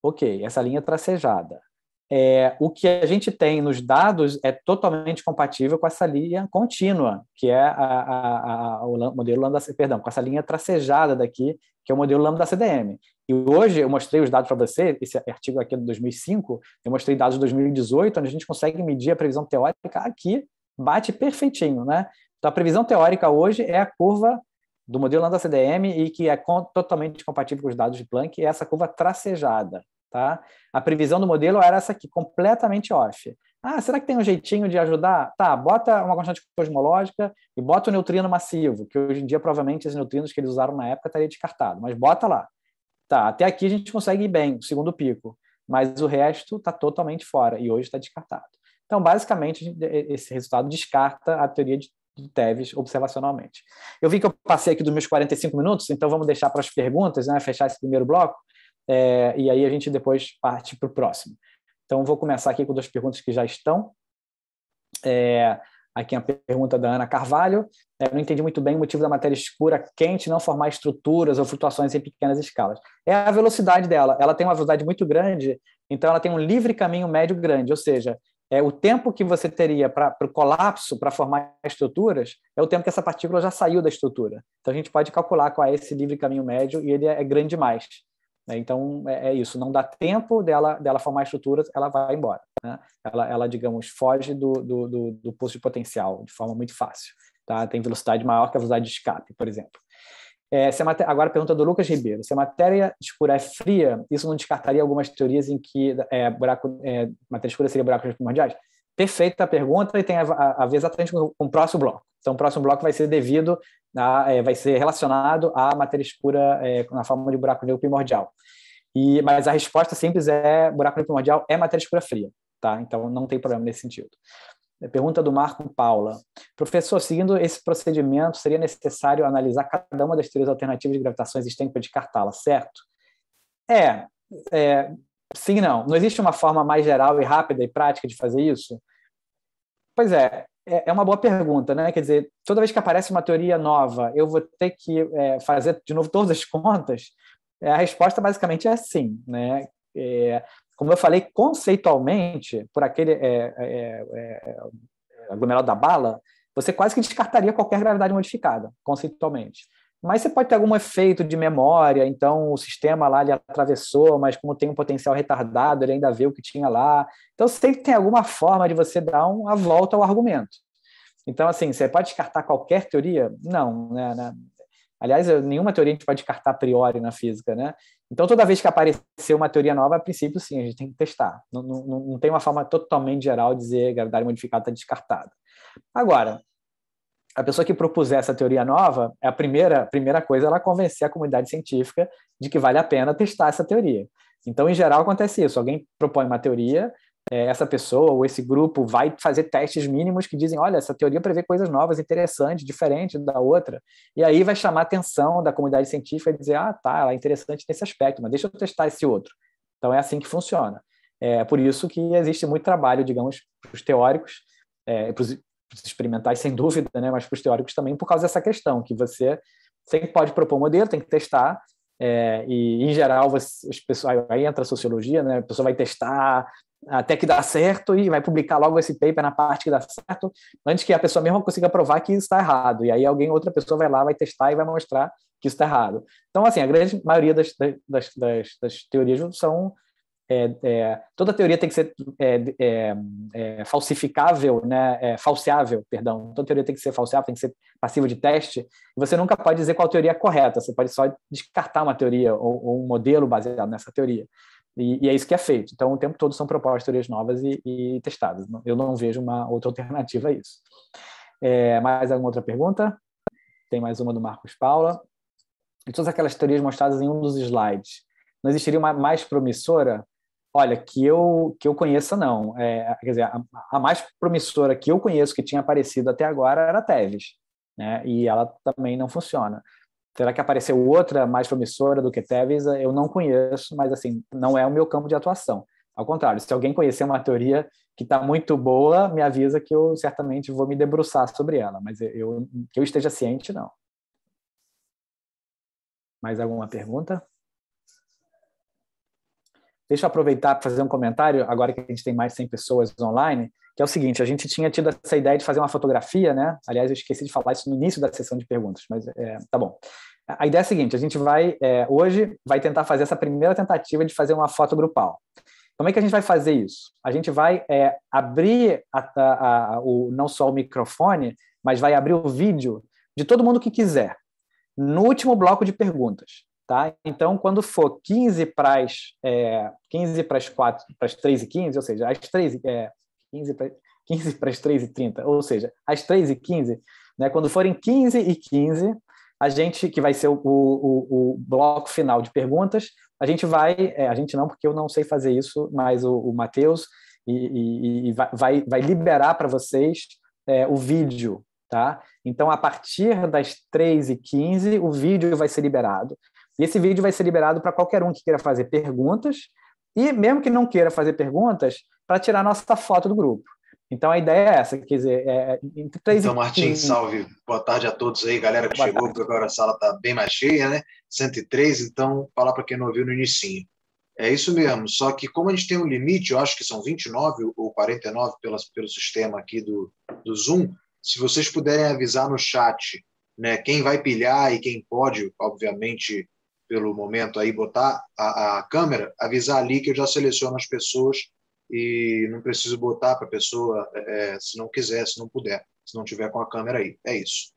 Ok, essa linha tracejada. É, o que a gente tem nos dados é totalmente compatível com essa linha contínua, que é a, a, a, o modelo lambda, perdão, com essa linha tracejada daqui, que é o modelo lambda CDM. E hoje eu mostrei os dados para você, esse artigo aqui é de 2005, eu mostrei dados de 2018, onde a gente consegue medir a previsão teórica aqui bate perfeitinho, né? Então, a previsão teórica hoje é a curva do modelo da CDM e que é totalmente compatível com os dados de Planck, é essa curva tracejada, tá? A previsão do modelo era essa aqui, completamente off. Ah, será que tem um jeitinho de ajudar? Tá, bota uma constante cosmológica e bota o neutrino massivo, que hoje em dia provavelmente os neutrinos que eles usaram na época estariam descartado, mas bota lá. Tá, até aqui a gente consegue ir bem, o segundo pico, mas o resto está totalmente fora e hoje está descartado. Então, basicamente, esse resultado descarta a teoria de Teves observacionalmente. Eu vi que eu passei aqui dos meus 45 minutos, então vamos deixar para as perguntas, né, fechar esse primeiro bloco, é, e aí a gente depois parte para o próximo. Então, vou começar aqui com duas perguntas que já estão. É, aqui a pergunta da Ana Carvalho. É, não entendi muito bem o motivo da matéria escura quente não formar estruturas ou flutuações em pequenas escalas. É a velocidade dela. Ela tem uma velocidade muito grande, então ela tem um livre caminho médio grande, ou seja, é, o tempo que você teria para o colapso, para formar estruturas, é o tempo que essa partícula já saiu da estrutura. Então, a gente pode calcular qual é esse livre caminho médio e ele é, grande demais. Né? Então, é, é, isso. Não dá tempo dela, dela formar estruturas, ela vai embora. Né? Ela, ela, digamos, foge do, do, do, do posto de potencial de forma muito fácil. Tá? Tem velocidade maior que a velocidade de escape, por exemplo. É, se agora, pergunta é do Lucas Ribeiro. Se a matéria escura é fria, isso não descartaria algumas teorias em que é, buraco, é, matéria escura seria buracos primordiais? Perfeita a pergunta e tem a, a, a ver exatamente com, com, o próximo bloco. Então, o próximo bloco vai ser devido, a, é, vai ser relacionado à matéria escura é, na forma de buraco negro primordial. E, mas a resposta simples é buraco negro primordial é matéria escura fria. Tá? Então, não tem problema nesse sentido. É, pergunta do Marco Paula. Professor, seguindo esse procedimento, seria necessário analisar cada uma das teorias alternativas de gravitação existente para descartá-la, certo? É, é, sim, não. Não existe uma forma mais geral e rápida e prática de fazer isso? Pois é, é, é uma boa pergunta, né? Quer dizer, toda vez que aparece uma teoria nova, eu vou ter que é, fazer de novo todas as contas? É, a resposta basicamente é sim, né? É, como eu falei, conceitualmente, por aquele é é, é, é, aglomerado da bala, você quase que descartaria qualquer gravidade modificada, conceitualmente. Mas você pode ter algum efeito de memória, então o sistema lá ele atravessou, mas como tem um potencial retardado, ele ainda vê o que tinha lá. Então sempre tem alguma forma de você dar uma volta ao argumento. Então, assim, você pode descartar qualquer teoria? Não, né? né. Aliás, nenhuma teoria a gente pode descartar a priori na física, né? Então, toda vez que aparecer uma teoria nova, a princípio, sim, a gente tem que testar. Não, não, não tem uma forma totalmente geral de dizer gravidade modificada está descartada. Agora, a pessoa que propuser essa teoria nova, é a primeira, primeira coisa é ela convencer a comunidade científica de que vale a pena testar essa teoria. Então, em geral, acontece isso. Alguém propõe uma teoria, é, essa pessoa ou esse grupo vai fazer testes mínimos que dizem, olha, essa teoria prevê coisas novas, interessantes, diferentes da outra. E aí vai chamar a atenção da comunidade científica e dizer, ah, tá, ela é interessante nesse aspecto, mas deixa eu testar esse outro. Então é assim que funciona. É por isso que existe muito trabalho, digamos, para os teóricos, é, para os experimentais, sem dúvida, né, mas para os teóricos também, por causa dessa questão, que você sempre pode propor um modelo, tem que testar, é, e, em geral, você, as pessoas, aí entra a sociologia, né? a pessoa vai testar, até que dá certo e vai publicar logo esse paper na parte que dá certo, antes que a pessoa mesma consiga provar que está errado. E aí alguém, outra pessoa vai lá, vai testar e vai mostrar que isso está errado. Então, assim, a grande maioria das, das, das, das teorias são... É, é, toda teoria tem que ser é, é, é falsificável, né? É, falseável, perdão. Toda teoria tem que ser falseável, tem que ser passiva de teste. Você nunca pode dizer qual teoria é correta, você pode só descartar uma teoria ou, ou um modelo baseado nessa teoria. E, e, é isso que é feito. Então, o tempo todo são propostas teorias novas e, e testadas. Eu não vejo uma outra alternativa a isso. É, mais alguma outra pergunta? Tem mais uma do Marcos Paula. E todas aquelas teorias mostradas em um dos slides, não existiria uma mais promissora? Olha, que eu, que eu conheça, não. É, quer dizer, a, a, mais promissora que eu conheço que tinha aparecido até agora era a Teves, né? e ela também não funciona. Será que apareceu outra mais promissora do que Tevez? Eh, eu não conheço, mas assim, não é o meu campo de atuação. Ao contrário, se alguém conhecer uma teoria que está muito boa, me avisa que eu certamente vou me debruçar sobre ela, mas eu, que eu esteja ciente, não. Mais alguma pergunta? Deixa eu aproveitar para fazer um comentário, agora que a gente tem mais de 100 pessoas online que é o seguinte: a gente tinha tido essa ideia de fazer uma fotografia, né? Aliás, eu esqueci de falar isso no início da sessão de perguntas, mas é, tá bom. A ideia é a seguinte: a gente vai é, hoje vai tentar fazer essa primeira tentativa de fazer uma foto grupal. Como é que a gente vai fazer isso? A gente vai é, abrir a, a, a, o, não só o microfone, mas vai abrir o vídeo de todo mundo que quiser, no último bloco de perguntas. Tá? Então, quando for 15 para as, é, 15 para as 4, para as 3 e 15, ou seja, às 3, é, 15 para, 15 para as 3h30, ou seja, às 3h15, né, quando forem 15 e 15, a gente, que vai ser o, o, o bloco final de perguntas, a gente vai, é, a gente não, porque eu não sei fazer isso, mas o, o Matheus e, e, e vai, vai liberar para vocês é, o vídeo, tá? Então, a partir das 3h15, o vídeo vai ser liberado. E esse vídeo vai ser liberado para qualquer um que queira fazer perguntas, e mesmo que não queira fazer perguntas, para tirar nossa foto do grupo. Então a ideia é essa, quer dizer, é, é entre três Então, Martins, salve, boa tarde a todos aí, galera que boa chegou, tarde. porque agora a sala está bem mais cheia, né? 103, então, falar para quem não ouviu no início. É isso mesmo, só que como a gente tem um limite, eu acho que são 29 ou 49 pelas, pelo sistema aqui do, do Zoom, se vocês puderem avisar no chat né, quem vai pilhar e quem pode, obviamente, pelo momento aí, botar a, a câmera, avisar ali que eu já seleciono as pessoas e não preciso botar para a pessoa é, é, se não quiser, se não puder, se não tiver com a câmera aí. É isso.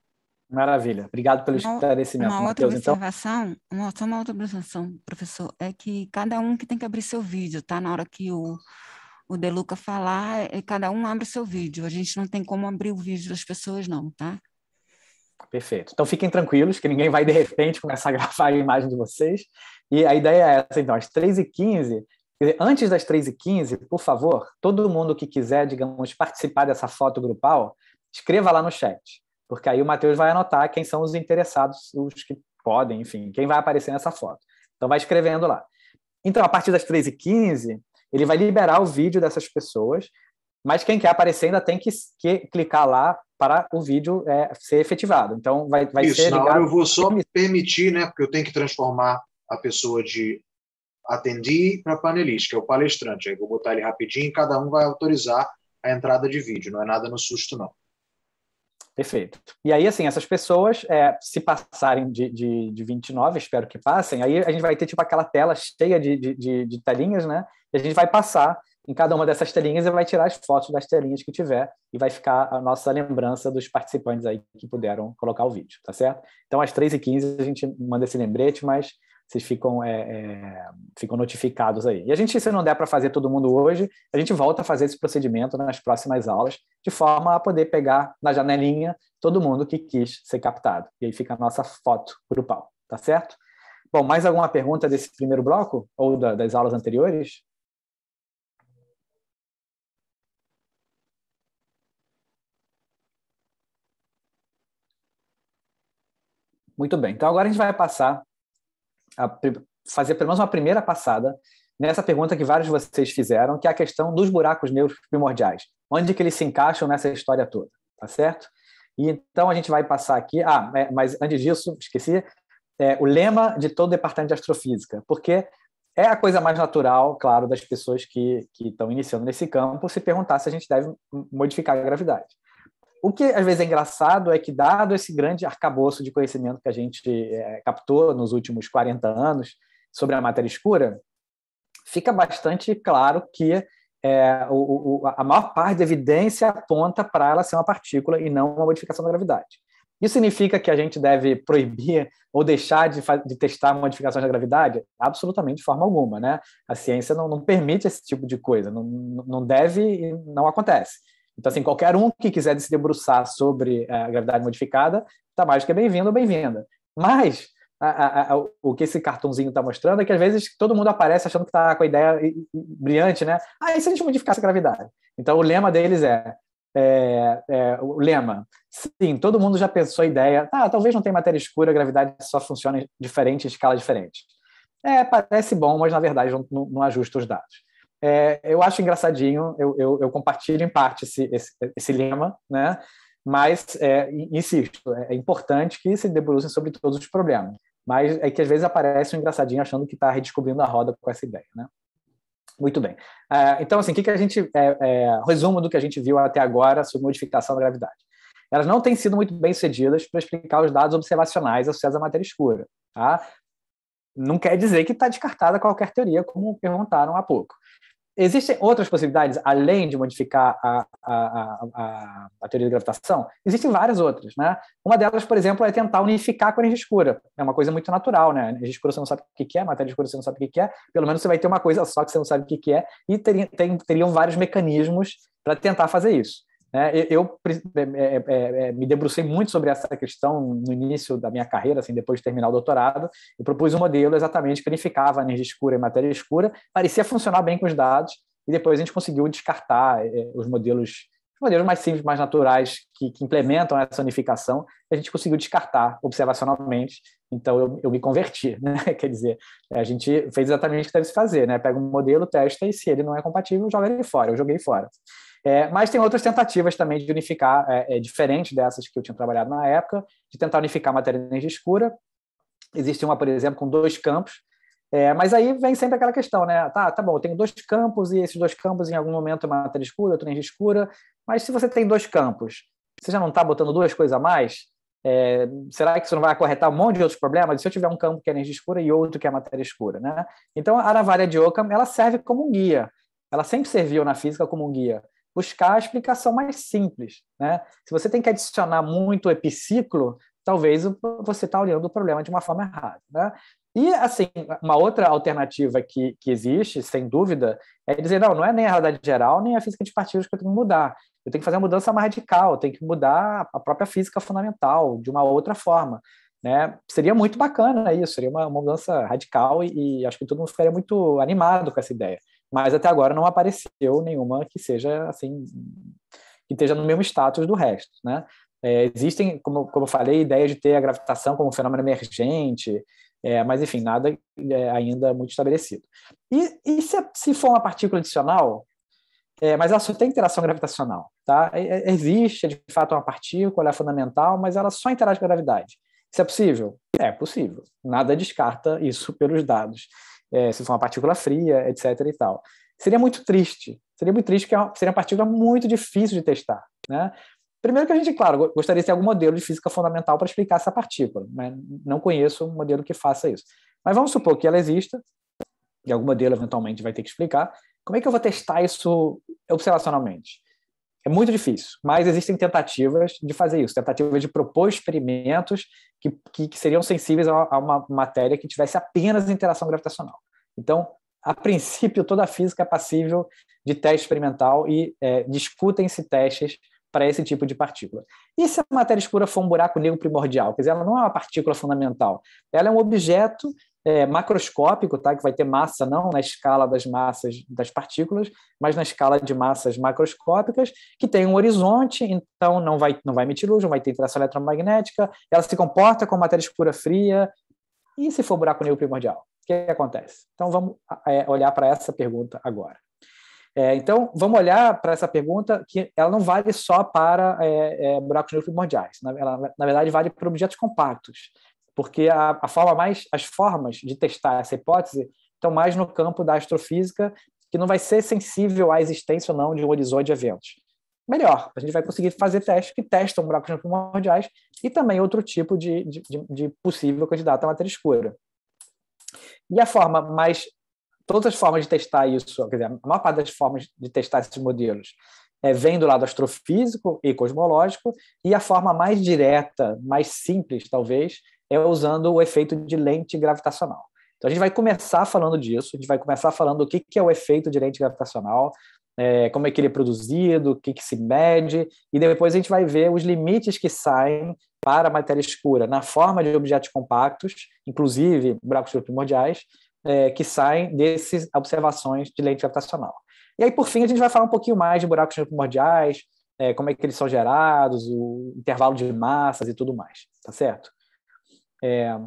Maravilha. Obrigado pelo esclarecimento. Uma outra Mateus, então, observação, então... uma, só uma outra observação, professor, é que cada um que tem que abrir seu vídeo, tá? Na hora que o, o Deluca falar, é, cada um abre seu vídeo. A gente não tem como abrir o vídeo das pessoas, não, tá? Perfeito. Então fiquem tranquilos, que ninguém vai de repente começar a gravar a imagem de vocês. E a ideia é essa, então, às 3h15, antes das 3h15, por favor, todo mundo que quiser, digamos, participar dessa foto grupal, escreva lá no chat, porque aí o Matheus vai anotar quem são os interessados, os que podem, enfim, quem vai aparecer nessa foto. Então, vai escrevendo lá. Então, a partir das 3h15, ele vai liberar o vídeo dessas pessoas, mas quem quer aparecer ainda tem que, que clicar lá para o vídeo é, ser efetivado. Então, vai, vai Isso, ser ligado... Isso, eu vou só me permitir, né, porque eu tenho que transformar a pessoa de atendi para panelista, que é o palestrante. Aí vou botar ele rapidinho e cada um vai autorizar a entrada de vídeo. Não é nada no susto, não. Perfeito. E aí, assim, essas pessoas, é, se passarem de, de, de, 29, espero que passem, aí a gente vai ter, tipo, aquela tela cheia de, de, de telinhas, né? E a gente vai passar em cada uma dessas telinhas e vai tirar as fotos das telinhas que tiver e vai ficar a nossa lembrança dos participantes aí que puderam colocar o vídeo, tá certo? Então, às 3h15 a gente manda esse lembrete, mas vocês ficam, é, é, ficam notificados aí. E a gente, se não der para fazer todo mundo hoje, a gente volta a fazer esse procedimento nas próximas aulas, de forma a poder pegar na janelinha todo mundo que quis ser captado. E aí fica a nossa foto grupal, tá certo? Bom, mais alguma pergunta desse primeiro bloco ou da, das aulas anteriores? Muito bem, então agora a gente vai passar a, fazer pelo menos uma primeira passada nessa pergunta que vários de vocês fizeram, que é a questão dos buracos negros primordiais. Onde que eles se encaixam nessa história toda, tá certo? E então a gente vai passar aqui. Ah, é, mas antes disso, esqueci, é, o lema de todo o departamento de astrofísica, porque é a coisa mais natural, claro, das pessoas que, que estão iniciando nesse campo se perguntar se a gente deve modificar a gravidade. O que às vezes é engraçado é que, dado esse grande arcabouço de conhecimento que a gente é, captou nos últimos 40 anos sobre a matéria escura, fica bastante claro que é, o, o, a maior parte da evidência aponta para ela ser uma partícula e não uma modificação da gravidade. Isso significa que a gente deve proibir ou deixar de, de testar modificações da gravidade? Absolutamente, de forma alguma. Né? A ciência não, não permite esse tipo de coisa, não, não deve e não acontece. Então, assim, qualquer um que quiser se debruçar sobre eh, a gravidade modificada, está mais do que bem-vindo ou bem-vinda. Mas a, a, a, o que esse cartãozinho está mostrando é que às vezes todo mundo aparece achando que está com a ideia brilhante, né? Ah, e se a gente modificasse a gravidade? Então o lema deles é, é, é o lema, sim, todo mundo já pensou a ideia, ah, talvez não tenha matéria escura, a gravidade só funciona em diferente, em escala diferente. É, parece bom, mas na verdade não, não ajusta os dados. É, eu acho engraçadinho, eu, eu, eu compartilho em parte esse, esse, esse lema, né? mas, é, insisto, é, é importante que se debrucem sobre todos os problemas. Mas é que às vezes aparece um engraçadinho achando que está redescobrindo a roda com essa ideia. Né? Muito bem. É, então, assim, o que, que a gente. É, é, resumo do que a gente viu até agora sobre modificação da gravidade. Elas não têm sido muito bem sucedidas para explicar os dados observacionais associados à matéria escura. Tá? Não quer dizer que está descartada qualquer teoria, como perguntaram há pouco. Existem outras possibilidades, além de modificar a, a, a, a, teoria da gravitação? Existem várias outras. Né? Uma delas, por exemplo, é tentar unificar com a energia escura. É uma coisa muito natural. Né? A energia escura você não sabe o que é, matéria escura você não sabe o que é. Pelo menos você vai ter uma coisa só que você não sabe o que é. E teriam, teriam vários mecanismos para tentar fazer isso. Né? Eu é, é, é, me debrucei muito sobre essa questão no início da minha carreira, assim, depois de terminar o doutorado, e propus um modelo exatamente que unificava a energia escura e matéria escura, parecia funcionar bem com os dados, e depois a gente conseguiu descartar os modelos modelos mais simples, mais naturais, que, que, implementam essa unificação, a gente conseguiu descartar observacionalmente. Então, eu, eu me converti, né? Quer dizer, a gente fez exatamente o que deve se fazer, né? Pega um modelo, testa, e se ele não é compatível, joga ele fora. Eu joguei fora. É, mas tem outras tentativas também de unificar, é, é, diferente dessas que eu tinha trabalhado na época, de tentar unificar a matéria de energia escura. Existe uma, por exemplo, com dois campos, é, mas aí vem sempre aquela questão, né? Tá, tá bom, eu tenho dois campos e esses dois campos em algum momento é matéria escura, outro energia escura, mas se você tem dois campos, você já não está botando duas coisas a mais? É, será que isso não vai acorretar um monte de outros problemas? E se eu tiver um campo que é energia escura e outro que é matéria escura, né? Então, a Aravalha de Ockham, ela serve como um guia. Ela sempre serviu na física como um guia buscar a explicação mais simples. Né? Se você tem que adicionar muito epiciclo, talvez você está olhando o problema de uma forma errada. Né? E, assim, uma outra alternativa que, que existe, sem dúvida, é dizer, não, não é nem a realidade geral, nem a física de partículas que eu tenho que mudar. Eu tenho que fazer uma mudança mais radical, eu tenho que mudar a própria física fundamental de uma outra forma. Né? Seria muito bacana isso, seria uma, uma mudança radical e, e, acho que todo mundo ficaria muito animado com essa ideia mas até agora não apareceu nenhuma que seja assim que esteja no mesmo status do resto, né? É, existem, como, como eu falei, ideias de ter a gravitação como um fenômeno emergente, é, mas enfim, nada é, ainda muito estabelecido. E, e se, se, for uma partícula adicional, é, mas ela só tem interação gravitacional, tá? É, é, existe de fato uma partícula, é fundamental, mas ela só interage com a gravidade. Isso é possível? É possível. Nada descarta isso pelos dados é, se for uma partícula fria, etc. e tal. Seria muito triste. Seria muito triste, porque é seria uma partícula muito difícil de testar. Né? Primeiro que a gente, claro, gostaria de ter algum modelo de física fundamental para explicar essa partícula, mas né? não conheço um modelo que faça isso. Mas vamos supor que ela exista, e algum modelo eventualmente vai ter que explicar. Como é que eu vou testar isso observacionalmente? É muito difícil, mas existem tentativas de fazer isso, tentativas de propor experimentos que, que, que seriam sensíveis a, a uma matéria que tivesse apenas interação gravitacional. Então, a princípio, toda a física é passível de teste experimental e é, discutem-se testes para esse tipo de partícula. E se a matéria escura for um buraco negro primordial? Quer dizer, ela não é uma partícula fundamental, ela é um objeto é, macroscópico, tá? que vai ter massa não na escala das massas das partículas, mas na escala de massas macroscópicas, que tem um horizonte, então não vai, não vai emitir luz, não vai ter interação eletromagnética, ela se comporta como matéria escura fria. E se for buraco negro primordial? O que acontece? Então vamos é, olhar para essa pergunta agora. É, então, vamos olhar para essa pergunta que ela não vale só para é, é, buracos negros primordiais. Na, ela, na verdade, vale para objetos compactos porque a, a forma mais, as formas de testar essa hipótese estão mais no campo da astrofísica, que não vai ser sensível à existência ou não de um horizonte de eventos. Melhor, a gente vai conseguir fazer testes que testam buracos primordiais e também outro tipo de, de, de possível candidato à matéria escura. E a forma mais. Todas as formas de testar isso, quer dizer, a maior parte das formas de testar esses modelos é, vem do lado astrofísico e cosmológico, e a forma mais direta, mais simples, talvez, é usando o efeito de lente gravitacional. Então, a gente vai começar falando disso, a gente vai começar falando o que, que é o efeito de lente gravitacional, é, como é que ele é produzido, o que, que se mede, e depois a gente vai ver os limites que saem para a matéria escura na forma de objetos compactos, inclusive buracos primordiais, é, que saem dessas observações de lente gravitacional. E aí, por fim, a gente vai falar um pouquinho mais de buracos primordiais, é, como é que eles são gerados, o intervalo de massas e tudo mais, tá certo? É...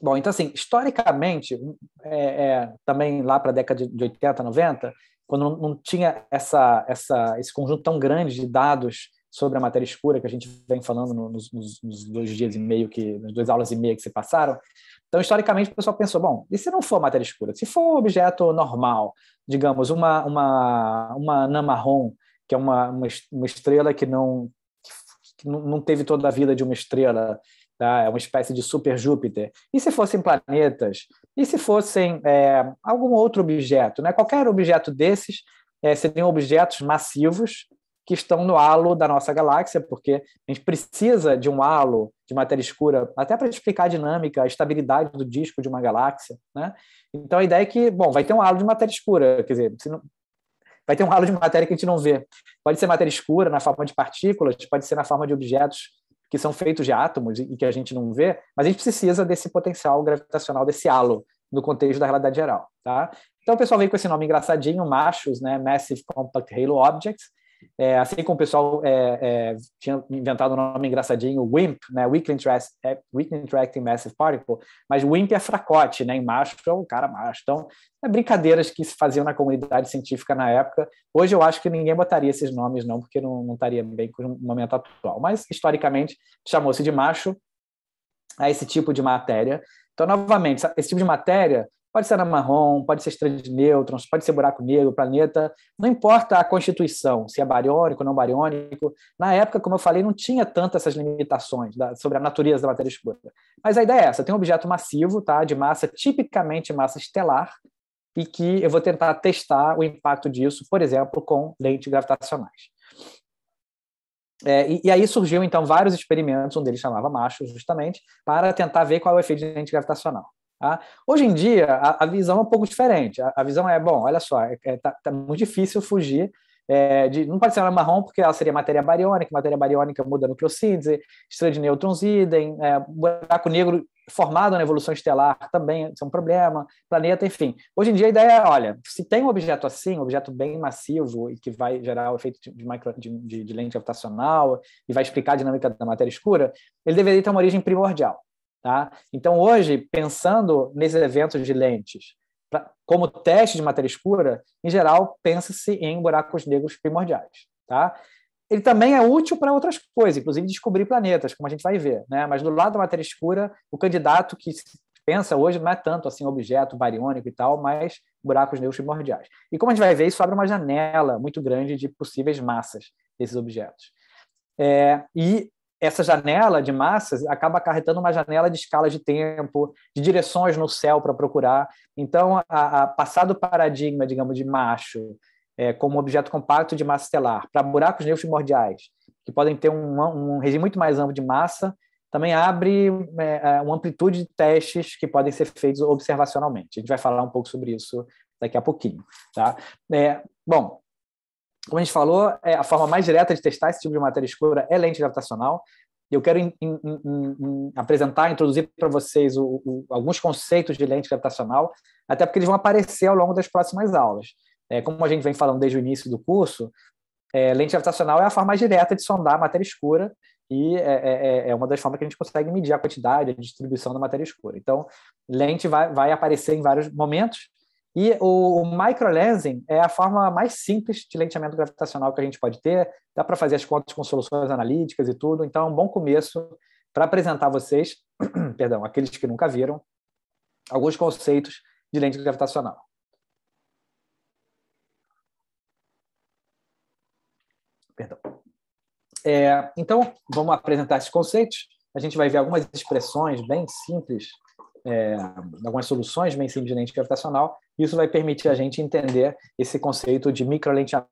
Bom, então, assim, historicamente, é, é, também lá para a década de 80, 90, quando não, não tinha essa, essa, esse conjunto tão grande de dados sobre a matéria escura que a gente vem falando nos, nos, nos dois dias e meio que nas duas aulas e meia que se passaram. Então, historicamente, o pessoal pensou: bom, e se não for matéria escura? Se for um objeto normal, digamos, uma uma uma anã marrom, que é uma, uma, estrela que não que não teve toda a vida de uma estrela, Tá? É uma espécie de super Júpiter. E se fossem planetas? E se fossem é, algum outro objeto? Né? Qualquer objeto desses é, seriam objetos massivos que estão no halo da nossa galáxia, porque a gente precisa de um halo de matéria escura até para explicar a dinâmica, a estabilidade do disco de uma galáxia. Né? Então a ideia é que, bom, vai ter um halo de matéria escura, quer dizer, não... vai ter um halo de matéria que a gente não vê. Pode ser matéria escura na forma de partículas, pode ser na forma de objetos que são feitos de átomos e que a gente não vê, mas a gente precisa desse potencial gravitacional, desse halo, no contexto da realidade geral, tá? Então o pessoal veio com esse nome engraçadinho, MACHOS, né? Massive Compact Halo Objects, é, assim como o pessoal é, é, tinha inventado um nome engraçadinho, WIMP, né? Weakly, Interest, é, Weakly Interacting Massive Particle, mas WIMP é fracote, né? Em macho é um cara macho. Então, é brincadeiras que se faziam na comunidade científica na época. Hoje eu acho que ninguém botaria esses nomes, não, porque não, não estaria bem com o momento atual. Mas, historicamente, chamou-se de macho a esse tipo de matéria. Então, novamente, esse tipo de matéria Pode ser na Marrom, pode ser estrela de nêutrons, pode ser buraco negro, planeta, não importa a constituição, se é bariônico, ou não bariônico. Na época, como eu falei, não tinha tantas essas limitações da, sobre a natureza da matéria escura. Mas a ideia é essa: tem um objeto massivo, tá, de massa, tipicamente massa estelar, e que eu vou tentar testar o impacto disso, por exemplo, com lentes gravitacionais. É, e, e, aí surgiu, então, vários experimentos, um deles chamava Macho, justamente, para tentar ver qual é o efeito de lente gravitacional. Tá? Hoje em dia, a, a, visão é um pouco diferente. A, a visão é, bom, olha só, está é, é tá, tá muito difícil fugir é, de, não pode ser uma marrom, porque ela seria matéria bariônica, matéria bariônica muda nucleossíntese, estrela de nêutrons idem, é, buraco negro formado na evolução estelar também isso é um problema, planeta, enfim. Hoje em dia a ideia é, olha, se tem um objeto assim, um objeto bem massivo e que vai gerar o efeito de, micro, de, de, de lente gravitacional e vai explicar a dinâmica da matéria escura, ele deveria ter uma origem primordial. Tá? Então, hoje, pensando nesses eventos de lentes, pra, como teste de matéria escura, em geral, pensa-se em buracos negros primordiais. Tá? Ele também é útil para outras coisas, inclusive descobrir planetas, como a gente vai ver. Né? Mas do lado da matéria escura, o candidato que pensa hoje não é tanto assim objeto bariônico e tal, mas buracos negros primordiais. E como a gente vai ver, isso abre uma janela muito grande de possíveis massas desses objetos. É, e essa janela de massas acaba acarretando uma janela de escala de tempo, de direções no céu para procurar. Então, a, a passar do paradigma, digamos, de macho é, como objeto compacto de massa estelar para buracos negros primordiais, que podem ter um, um, regime muito mais amplo de massa, também abre é, é, uma amplitude de testes que podem ser feitos observacionalmente. A gente vai falar um pouco sobre isso daqui a pouquinho. Tá? É, bom, como a gente falou, é, a forma mais direta de testar esse tipo de matéria escura é lente gravitacional. Eu quero in, in, in, apresentar, introduzir para vocês o, o, alguns conceitos de lente gravitacional, até porque eles vão aparecer ao longo das próximas aulas. É, como a gente vem falando desde o início do curso, é, lente gravitacional é a forma mais direta de sondar a matéria escura e é, é, é, é uma das formas que a gente consegue medir a quantidade, a distribuição da matéria escura. Então, lente vai, vai aparecer em vários momentos, e o, microlensing é a forma mais simples de lenteamento gravitacional que a gente pode ter. Dá para fazer as contas com soluções analíticas e tudo. Então, é um bom começo para apresentar a vocês, perdão, aqueles que nunca viram, alguns conceitos de lente gravitacional. Perdão. É, então, vamos apresentar esses conceitos. A gente vai ver algumas expressões bem simples é, algumas soluções mensina de lente gravitacional, isso vai permitir a gente entender esse conceito de microlenteamento.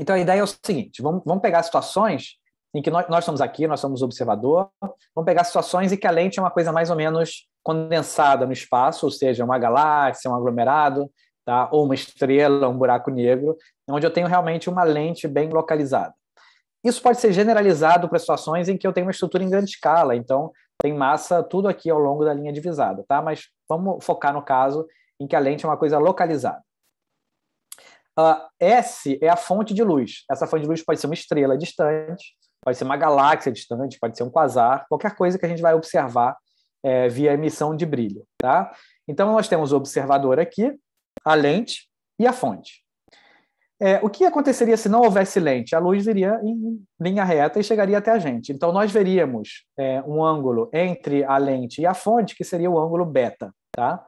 Então, a ideia é o seguinte, vamos, vamos pegar situações em que nós, nós estamos aqui, nós somos observador, vamos pegar situações em que a lente é uma coisa mais ou menos condensada no espaço, ou seja, uma galáxia, um aglomerado, tá? ou uma estrela, um buraco negro, onde eu tenho realmente uma lente bem localizada. Isso pode ser generalizado para situações em que eu tenho uma estrutura em grande escala. Então, tem massa tudo aqui ao longo da linha divisada, tá? Mas vamos focar no caso em que a lente é uma coisa localizada. Uh, S é a fonte de luz. Essa fonte de luz pode ser uma estrela distante, pode ser uma galáxia distante, pode ser um quasar, qualquer coisa que a gente vai observar é, via emissão de brilho, tá? Então nós temos o observador aqui, a lente e a fonte. É, o que aconteceria se não houvesse lente? A luz viria em linha reta e chegaria até a gente. Então, nós veríamos é, um ângulo entre a lente e a fonte, que seria o ângulo beta. Tá?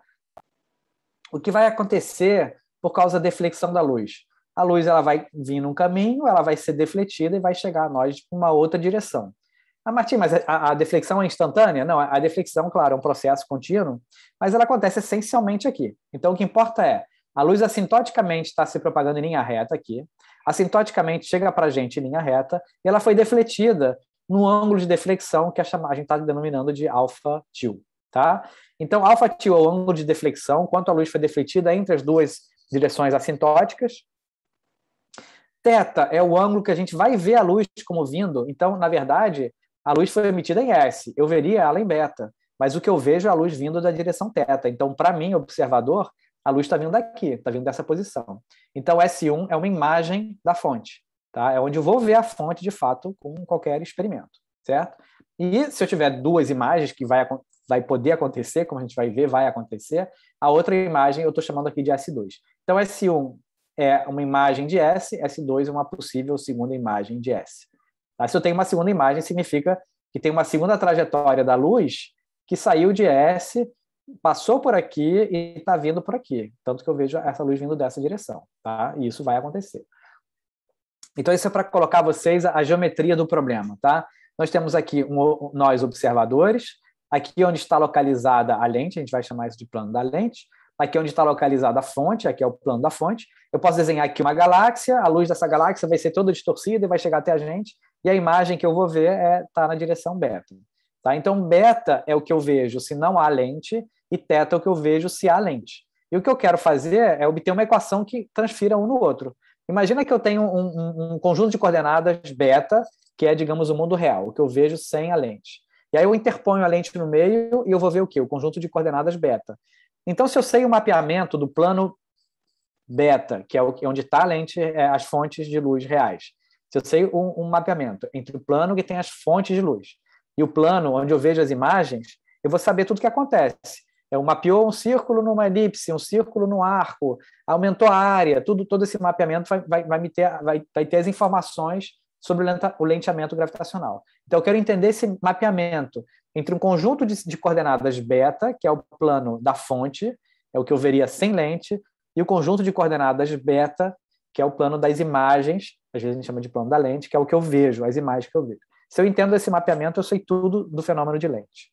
O que vai acontecer por causa da deflexão da luz? A luz ela vai vir num caminho, ela vai ser defletida e vai chegar a nós em uma outra direção. Ah, Martim, mas a, a, deflexão é instantânea? Não, a deflexão, claro, é um processo contínuo, mas ela acontece essencialmente aqui. Então, o que importa é a luz assintoticamente está se propagando em linha reta aqui, assintoticamente chega para a gente em linha reta, e ela foi defletida no ângulo de deflexão que a, chama, a gente está denominando de alfa til. Tá? Então, alfa til é o ângulo de deflexão, quanto a luz foi defletida entre as duas direções assintóticas. Teta é o ângulo que a gente vai ver a luz como vindo. Então, na verdade, a luz foi emitida em S. Eu veria ela em beta mas o que eu vejo é a luz vindo da direção teta. Então, para mim, observador, a luz está vindo daqui, está vindo dessa posição. Então, S1 é uma imagem da fonte, tá? É onde eu vou ver a fonte de fato com qualquer experimento, certo? E se eu tiver duas imagens que vai, vai poder acontecer, como a gente vai ver, vai acontecer, a outra imagem eu estou chamando aqui de S2. Então, S1 é uma imagem de S, S2 é uma possível segunda imagem de S. Tá? Se eu tenho uma segunda imagem, significa que tem uma segunda trajetória da luz que saiu de S passou por aqui e está vindo por aqui. Tanto que eu vejo essa luz vindo dessa direção, tá? E isso vai acontecer. Então, isso é para colocar vocês a geometria do problema, tá? Nós temos aqui um, nós observadores, aqui onde está localizada a lente, a gente vai chamar isso de plano da lente, aqui onde está localizada a fonte, aqui é o plano da fonte, eu posso desenhar aqui uma galáxia, a luz dessa galáxia vai ser toda distorcida e vai chegar até a gente, e a imagem que eu vou ver está é, tá na direção beta. Tá? Então, beta é o que eu vejo se não há lente, e teta é o que eu vejo se há lente. E o que eu quero fazer é obter uma equação que transfira um no outro. Imagina que eu tenho um, um, um conjunto de coordenadas beta, que é, digamos, o mundo real, o que eu vejo sem a lente. E aí eu interponho a lente no meio e eu vou ver o quê? O conjunto de coordenadas beta. Então, se eu sei o mapeamento do plano beta, que é onde está a lente, é, as fontes de luz reais. Se eu sei um, um, mapeamento entre o plano que tem as fontes de luz e o plano onde eu vejo as imagens, eu vou saber tudo o que acontece. É, mapeou um círculo numa elipse, um círculo no arco, aumentou a área, tudo, todo esse mapeamento vai, vai, vai, me ter, vai, vai ter as informações sobre o lenteamento gravitacional. Então, eu quero entender esse mapeamento entre um conjunto de, de, coordenadas beta, que é o plano da fonte, é o que eu veria sem lente, e o conjunto de coordenadas beta, que é o plano das imagens, às vezes a gente chama de plano da lente, que é o que eu vejo, as imagens que eu vejo. Se eu entendo esse mapeamento, eu sei tudo do fenômeno de lente.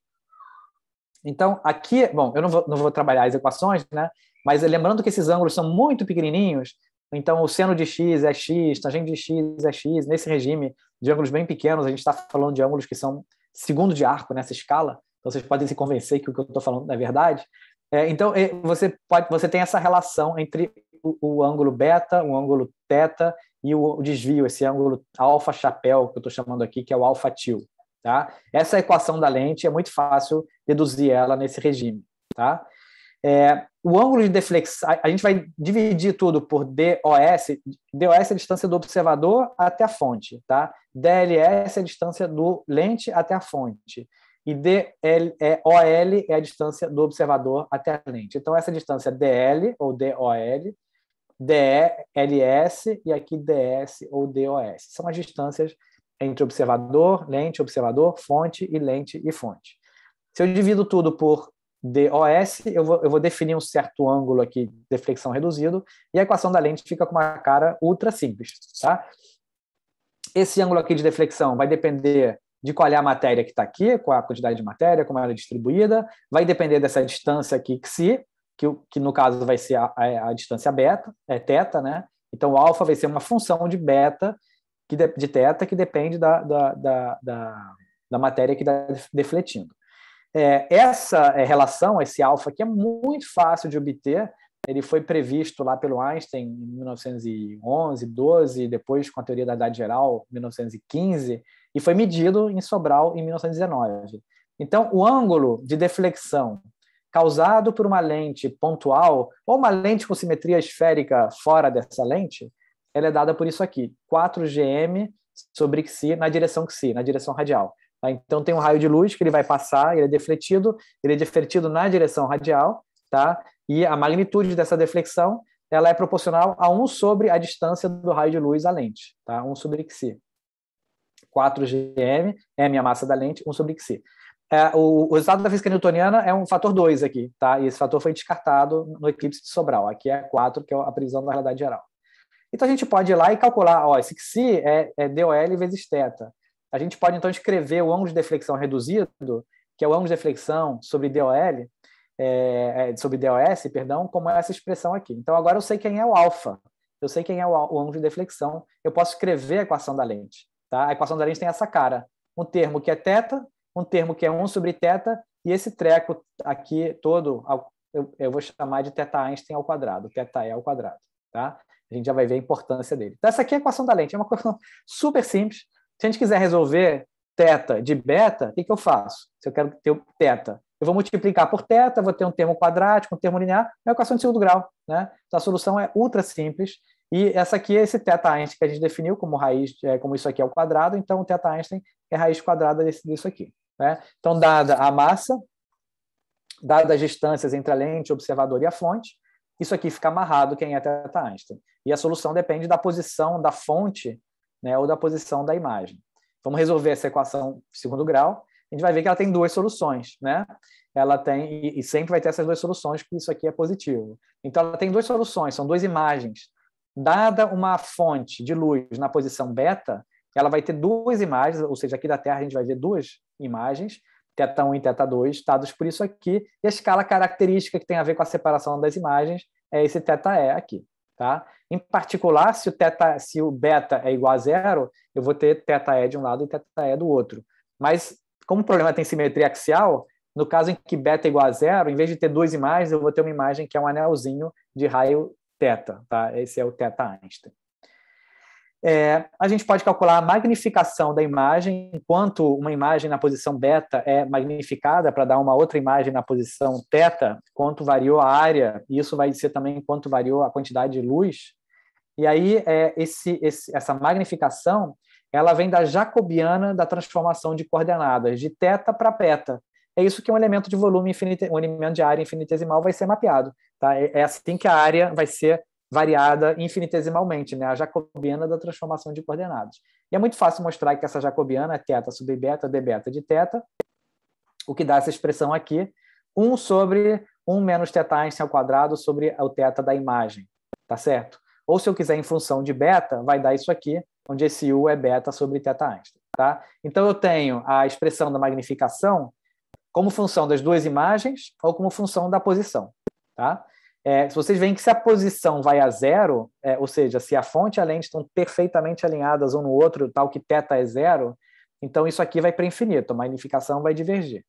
Então, aqui, bom, eu não vou, não vou trabalhar as equações, né? Mas lembrando que esses ângulos são muito pequenininhos, então o seno de x é x, tangente de x é x. Nesse regime de ângulos bem pequenos, a gente está falando de ângulos que são segundo de arco nessa escala. Então vocês podem se convencer que o que eu estou falando é verdade. É, então você pode, você tem essa relação entre o, o ângulo beta, o ângulo teta e o, o desvio, esse ângulo alfa chapéu que eu estou chamando aqui, que é o alfa til. Tá? Essa equação da lente é muito fácil deduzir ela nesse regime. Tá? É, o ângulo de deflexão, a, a gente vai dividir tudo por DOS, DOS é a distância do observador até a fonte, tá? DLS é a distância do lente até a fonte, e DL, é, OL é a distância do observador até a lente. Então, essa distância DL ou DOL, DLS e aqui DS ou DOS, são as distâncias entre observador, lente, observador, fonte e lente e fonte. Se eu divido tudo por DOS, eu vou, eu vou definir um certo ângulo aqui de deflexão reduzido e a equação da lente fica com uma cara ultra simples, tá? Esse ângulo aqui de deflexão vai depender de qual é a matéria que está aqui, qual é a quantidade de matéria, como ela é distribuída, vai depender dessa distância aqui, se que, que no caso vai ser a, a, a distância beta, é teta, né? Então, o alfa vai ser uma função de beta que de, de teta que depende da, da, da, da, da matéria que está defletindo. É, essa é, relação, esse alfa aqui, é muito fácil de obter. Ele foi previsto lá pelo Einstein em 1911, 12, depois com a teoria da idade geral, 1915, e foi medido em Sobral em 1919. Então, o ângulo de deflexão causado por uma lente pontual ou uma lente com simetria esférica fora dessa lente ela é dada por isso aqui, 4gm sobre xi na direção xi, na direção radial. Tá? Então tem um raio de luz que ele vai passar, ele é defletido, ele é defletido na direção radial, tá? E a magnitude dessa deflexão, ela é proporcional a 1 sobre a distância do raio de luz à lente, tá? 1 sobre xi. 4gm, m é a massa da lente, 1 sobre xi. É, o, o, resultado da física newtoniana é um fator 2 aqui, tá? E esse fator foi descartado no eclipse de Sobral. Aqui é 4, que é a previsão da realidade geral. Então a gente pode ir lá e calcular, ó, esse xi é, é DOL vezes θ. A gente pode então escrever o ângulo de deflexão reduzido, que é o ângulo de deflexão sobre DOL, é, é, sobre DOS, perdão, como essa expressão aqui. Então agora eu sei quem é o alfa, eu sei quem é o, o ângulo de deflexão, eu posso escrever a equação da lente. Tá? A equação da lente tem essa cara, um termo que é θ, um termo que é 1 sobre θ, e esse treco aqui todo, eu, eu vou chamar de θ Einstein ao quadrado, E ao quadrado. Tá? a gente já vai ver a importância dele. Então, essa aqui é a equação da lente, é uma coisa super simples. Se a gente quiser resolver teta de beta, o que, que eu faço? Se eu quero ter o teta, eu vou multiplicar por teta, vou ter um termo quadrático, um termo linear, é uma equação de segundo grau. Né? Então, a solução é ultra simples. E essa aqui é esse teta Einstein que a gente definiu como raiz, é, como isso aqui é o quadrado, então o teta Einstein é raiz quadrada desse, disso aqui. Né? Então, dada a massa, dadas as distâncias entre a lente, o observador e a fonte, isso aqui fica amarrado quem é Theta Einstein. E a solução depende da posição da fonte né, ou da posição da imagem. Vamos resolver essa equação de segundo grau. A gente vai ver que ela tem duas soluções, né? Ela tem, e sempre vai ter essas duas soluções, porque isso aqui é positivo. Então, ela tem duas soluções, são duas imagens. Dada uma fonte de luz na posição beta, ela vai ter duas imagens, ou seja, aqui da Terra a gente vai ver duas imagens, teta 1 e teta 2 dados tá? por isso aqui, e a escala característica que tem a ver com a separação das imagens é esse E aqui. Tá? Em particular, se o, teta, se o beta é igual a zero, eu vou ter E de um lado e E do outro. Mas, como o problema tem simetria axial, no caso em que beta é igual a zero, em vez de ter duas imagens, eu vou ter uma imagem que é um anelzinho de raio teta. Tá? Esse é o teta Einstein. É, a gente pode calcular a magnificação da imagem, enquanto uma imagem na posição beta é magnificada para dar uma outra imagem na posição teta, quanto variou a área, e isso vai ser também quanto variou a quantidade de luz. E aí, é, esse, esse, essa magnificação ela vem da jacobiana da transformação de coordenadas, de teta para beta. É isso que um elemento de volume, um elemento de área infinitesimal vai ser mapeado. Tá? É, é assim que a área vai ser variada infinitesimalmente, né? a jacobiana da transformação de coordenadas. E é muito fácil mostrar que essa jacobiana é θ sobre beta, d beta de θ, o que dá essa expressão aqui, 1 sobre 1 menos θ Einstein ao quadrado sobre o θ da imagem, tá certo? Ou se eu quiser em função de beta, vai dar isso aqui, onde esse u é beta sobre θ Einstein, tá? Então eu tenho a expressão da magnificação como função das duas imagens ou como função da posição, tá? É, se vocês veem que se a posição vai a zero, é, ou seja, se a fonte e a lente estão perfeitamente alinhadas um no outro, tal que θ é zero, então isso aqui vai para infinito, a magnificação vai divergir.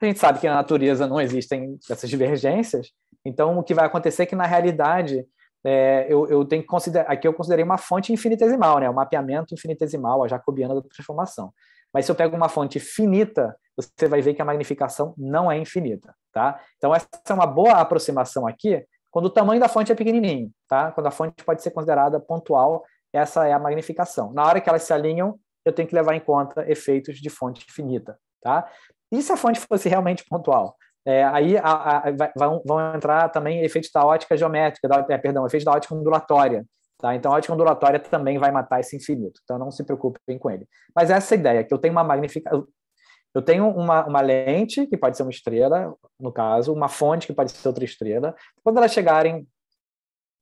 A gente sabe que na natureza não existem essas divergências, então o que vai acontecer é que na realidade é, eu, eu, tenho que considerar, aqui eu considerei uma fonte infinitesimal, né, o mapeamento infinitesimal, a jacobiana da transformação. Mas se eu pego uma fonte finita, você vai ver que a magnificação não é infinita, tá? Então essa é uma boa aproximação aqui, quando o tamanho da fonte é pequenininho, tá? Quando a fonte pode ser considerada pontual, essa é a magnificação. Na hora que elas se alinham, eu tenho que levar em conta efeitos de fonte finita, tá? E se a fonte fosse realmente pontual? É, aí a, a, vão, vão, entrar também efeitos da ótica geométrica, da, é, perdão, efeitos da ótica ondulatória, Tá? Então, a ótica ondulatória também vai matar esse infinito. Então, não se preocupem com ele. Mas essa é ideia, que eu tenho uma magnificação... Eu tenho uma, uma lente, que pode ser uma estrela, no caso, uma fonte, que pode ser outra estrela. Quando elas chegarem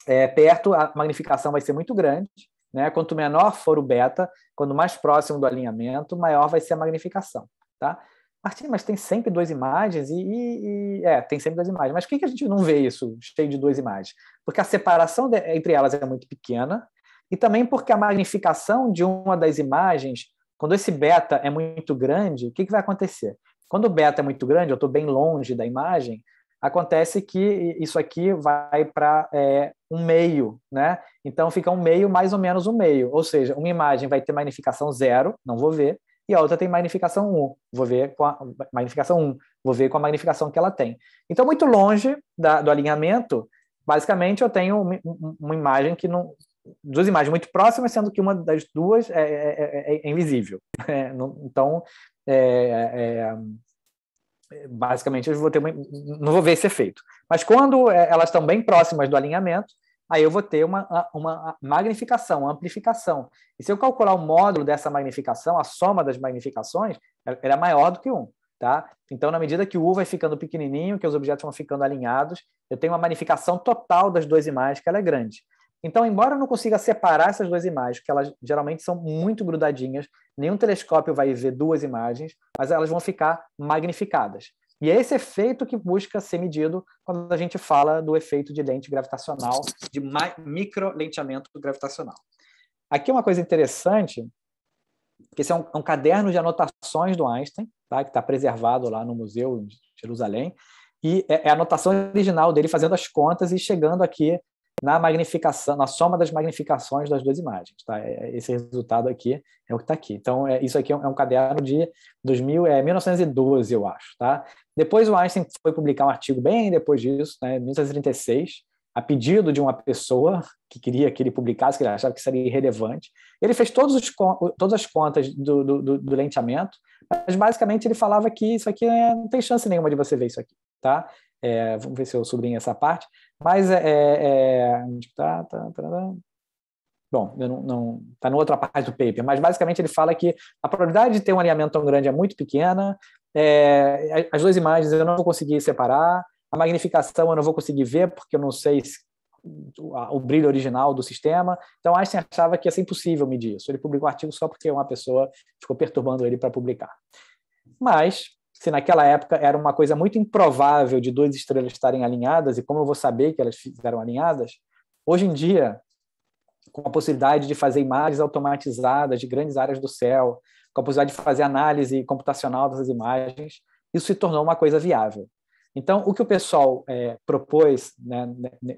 é, perto, a magnificação vai ser muito grande. Né? Quanto menor for o beta, quando mais próximo do alinhamento, maior vai ser a magnificação. Tá? Martim, mas tem sempre duas imagens e, e, e, é, tem sempre duas imagens. Mas por que, a gente não vê isso cheio de duas imagens? Porque a separação de, entre elas é muito pequena e também porque a magnificação de uma das imagens quando esse beta é muito grande, o que, que vai acontecer? Quando o beta é muito grande, eu estou bem longe da imagem, acontece que isso aqui vai para é, um meio, né? Então fica um meio mais ou menos um meio, ou seja, uma imagem vai ter magnificação zero, não vou ver, e a outra tem magnificação 1, vou ver com a magnificação 1, vou ver com a magnificação que ela tem. Então muito longe da, do alinhamento, basicamente eu tenho uma, uma imagem que não duas imagens muito próximas, sendo que uma das duas é, é, é, é, é invisível. É, não, então, é, basicamente, eu vou ter uma, não vou ver esse efeito. Mas quando elas estão bem próximas do alinhamento, aí eu vou ter uma, uma magnificação, uma amplificação. E se eu calcular o módulo dessa magnificação, a soma das magnificações, ela é maior do que 1. Tá? Então, na medida que o U vai ficando pequenininho, que os objetos vão ficando alinhados, eu tenho uma magnificação total das duas imagens que ela é grande. Então, embora eu não consiga separar essas duas imagens, que elas geralmente são muito grudadinhas, nenhum telescópio vai ver duas imagens, mas elas vão ficar magnificadas. E é esse efeito que busca ser medido quando a gente fala do efeito de lente gravitacional, de microlenteamento gravitacional. Aqui é uma coisa interessante, que esse é um, é um caderno de anotações do Einstein, tá? que está preservado lá no Museu de Jerusalém, e é, é a anotação original dele fazendo as contas e chegando aqui na magnificação, na soma das magnificações das duas imagens, tá? É, é, esse resultado aqui é o que está aqui. Então, é, isso aqui é um, é um caderno de 2000, é, 1912, eu acho, tá? Depois o Einstein foi publicar um artigo bem depois disso, né, 1936, a pedido de uma pessoa que queria que ele publicasse, que ele achava que seria irrelevante. Ele fez todos os, todas as contas do, do, do lenteamento, mas basicamente ele falava que isso aqui é, não tem chance nenhuma de você ver isso aqui, tá? É, vamos ver se eu sublinho essa parte. Mas é. é tá, tá, tá, Bom, eu não, não tá na outra parte do paper, mas basicamente ele fala que a probabilidade de ter um alinhamento tão grande é muito pequena. É, as duas imagens eu não vou conseguir separar, a magnificação eu não vou conseguir ver porque eu não sei se, o brilho original do sistema. Então Einstein achava que ia ser impossível medir isso. Ele publicou o artigo só porque uma pessoa ficou perturbando ele para publicar. Mas se naquela época era uma coisa muito improvável de duas estrelas estarem alinhadas e como eu vou saber que elas fizeram alinhadas, hoje em dia, com a possibilidade de fazer imagens automatizadas de grandes áreas do céu, com a possibilidade de fazer análise computacional dessas imagens, isso se tornou uma coisa viável. Então, o que o pessoal é, propôs né,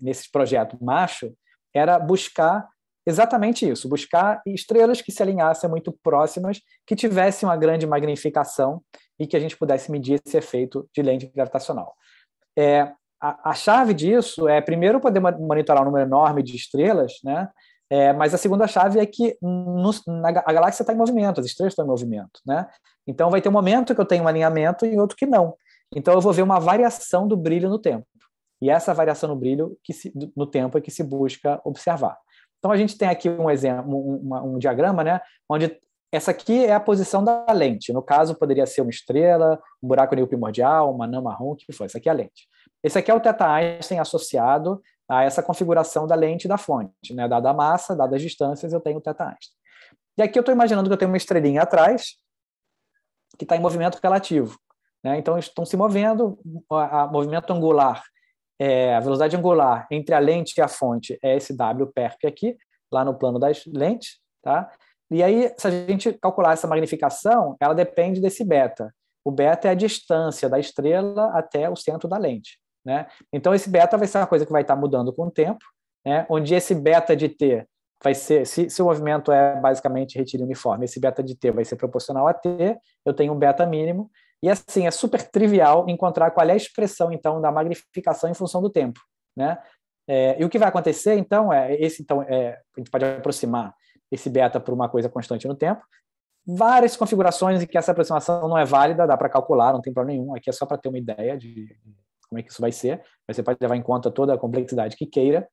nesse projeto macho era buscar exatamente isso, buscar estrelas que se alinhassem muito próximas, que tivessem uma grande magnificação e que a gente pudesse medir esse efeito de lente gravitacional. É, a, a, chave disso é, primeiro, poder monitorar um número enorme de estrelas, né? É, mas a segunda chave é que no, na, a galáxia está em movimento, as estrelas estão em movimento, né? Então vai ter um momento que eu tenho um alinhamento e outro que não. Então eu vou ver uma variação do brilho no tempo. E é essa variação no brilho que se, no tempo é que se busca observar. Então a gente tem aqui um exemplo, um, um diagrama, né, onde essa aqui é a posição da lente. No caso, poderia ser uma estrela, um buraco negro primordial, uma anã marrom, o que for. Essa aqui é a lente. Esse aqui é o θ Einstein associado a essa configuração da lente e da fonte. Né? Dada a massa, dadas as distâncias, eu tenho o θ Einstein. E aqui eu estou imaginando que eu tenho uma estrelinha atrás que está em movimento relativo. Né? Então, estão se movendo, o movimento angular, é, a velocidade angular entre a lente e a fonte é esse W perp aqui, lá no plano das lentes, tá? E aí, se a gente calcular essa magnificação, ela depende desse beta. O beta é a distância da estrela até o centro da lente. Né? Então, esse beta vai ser uma coisa que vai estar mudando com o tempo, né? onde esse beta de T vai ser, se, se o movimento é basicamente retilíneo uniforme, esse beta de T vai ser proporcional a T, eu tenho um beta mínimo, e assim, é super trivial encontrar qual é a expressão, então, da magnificação em função do tempo. Né? É, e o que vai acontecer, então, é esse, então, é, a gente pode aproximar esse beta por uma coisa constante no tempo. Várias configurações em que essa aproximação não é válida, dá para calcular, não tem problema nenhum. Aqui é só para ter uma ideia de como é que isso vai ser. Você pode levar em conta toda a complexidade que queira.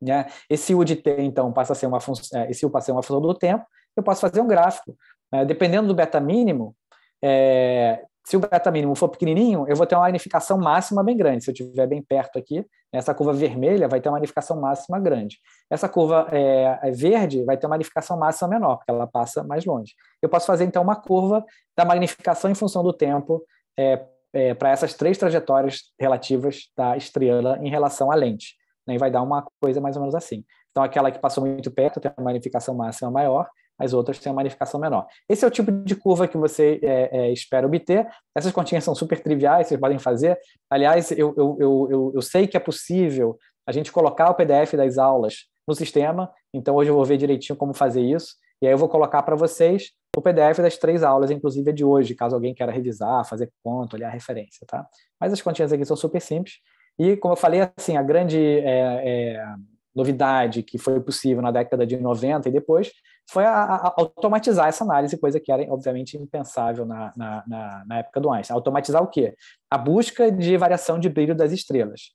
Né? Esse U de T, então, passa a ser uma função, é, esse U passa a ser uma função do tempo. Eu posso fazer um gráfico. Né? Dependendo do beta mínimo, é, se o beta mínimo for pequenininho, eu vou ter uma unificação máxima bem grande. Se eu estiver bem perto aqui, essa curva vermelha vai ter uma unificação máxima grande. Essa curva é, é, verde vai ter uma magnificação máxima menor, porque ela passa mais longe. Eu posso fazer, então, uma curva da magnificação em função do tempo é, é, para essas três trajetórias relativas da estrela em relação à lente. Né? E vai dar uma coisa mais ou menos assim. Então, aquela que passou muito perto tem uma magnificação máxima maior, as outras têm uma magnificação menor. Esse é o tipo de curva que você é, é, espera obter. Essas continhas são super triviais, vocês podem fazer. Aliás, eu, eu, eu, eu, sei que é possível a gente colocar o PDF das aulas no sistema. Então hoje eu vou ver direitinho como fazer isso. E aí eu vou colocar para vocês o PDF das três aulas, inclusive a de hoje, caso alguém queira revisar, fazer conta, olhar a referência, tá? Mas as continhas aqui são super simples. E, como eu falei, assim, a grande é, é, novidade que foi possível na década de 90 e depois foi a, a automatizar essa análise, coisa que era, obviamente, impensável na, na, na, na época do Einstein. Automatizar o quê? A busca de variação de brilho das estrelas.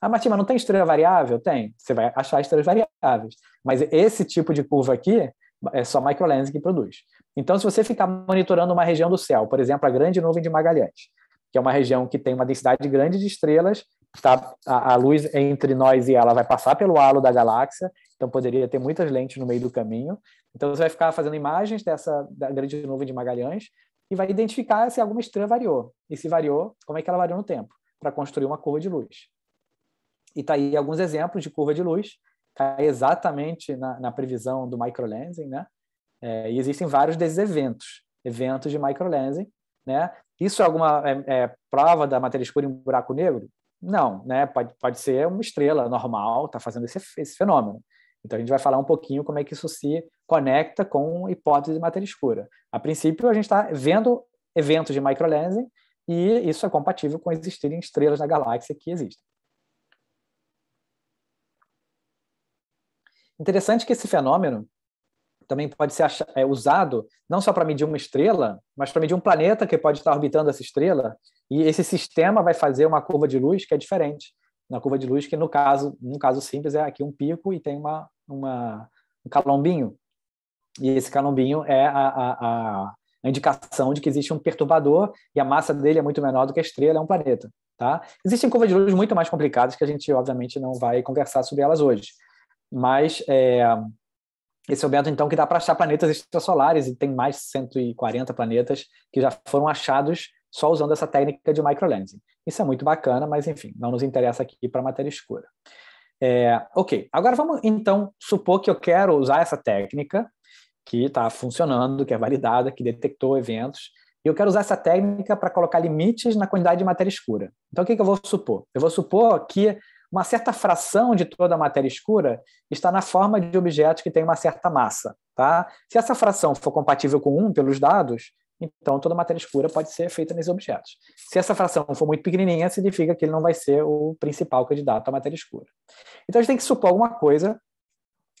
Ah, Martim, mas não tem estrela variável? Tem. Você vai achar estrelas variáveis. Mas esse tipo de curva aqui é só microlensing que produz. Então, se você ficar monitorando uma região do céu, por exemplo, a grande nuvem de Magalhães, que é uma região que tem uma densidade grande de estrelas, tá? a, a luz entre nós e ela vai passar pelo halo da galáxia, então poderia ter muitas lentes no meio do caminho. Então, você vai ficar fazendo imagens dessa da grande nuvem de Magalhães e vai identificar se alguma estrela variou. E se variou, como é que ela variou no tempo, para construir uma curva de luz. E está aí alguns exemplos de curva de luz, cai tá exatamente na, na previsão do microlensing, né? É, e existem vários desses eventos, eventos de microlensing, né? Isso é alguma é, é, prova da matéria escura em um buraco negro? Não, né? Pode, pode ser uma estrela normal, está fazendo esse, esse fenômeno. Então a gente vai falar um pouquinho como é que isso se conecta com hipótese de matéria escura. A princípio a gente está vendo eventos de microlensing e isso é compatível com existirem estrelas na galáxia que existem. Interessante que esse fenômeno também pode ser é, usado não só para medir uma estrela, mas para medir um planeta que pode estar orbitando essa estrela, e esse sistema vai fazer uma curva de luz que é diferente. Na curva de luz, que no caso, num caso simples, é aqui um pico e tem uma, uma um calombinho. E esse calombinho é a, a, a indicação de que existe um perturbador e a massa dele é muito menor do que a estrela, é um planeta. Tá? Existem curvas de luz muito mais complicadas que a gente, obviamente, não vai conversar sobre elas hoje. Mas é, esse é o momento, então, que dá para achar planetas extrasolares, e tem mais de 140 planetas que já foram achados só usando essa técnica de microlensing. Isso é muito bacana, mas enfim, não nos interessa aqui para matéria escura. É, ok, agora vamos então supor que eu quero usar essa técnica que está funcionando, que é validada, que detectou eventos, e eu quero usar essa técnica para colocar limites na quantidade de matéria escura. Então, o que, que eu vou supor? Eu vou supor que uma certa fração de toda a matéria escura está na forma de objetos que têm uma certa massa. Tá? Se essa fração for compatível com 1 pelos dados, então toda a matéria escura pode ser feita nesses objetos. Se essa fração for muito pequenininha, significa que ele não vai ser o principal candidato à matéria escura. Então a gente tem que supor alguma coisa,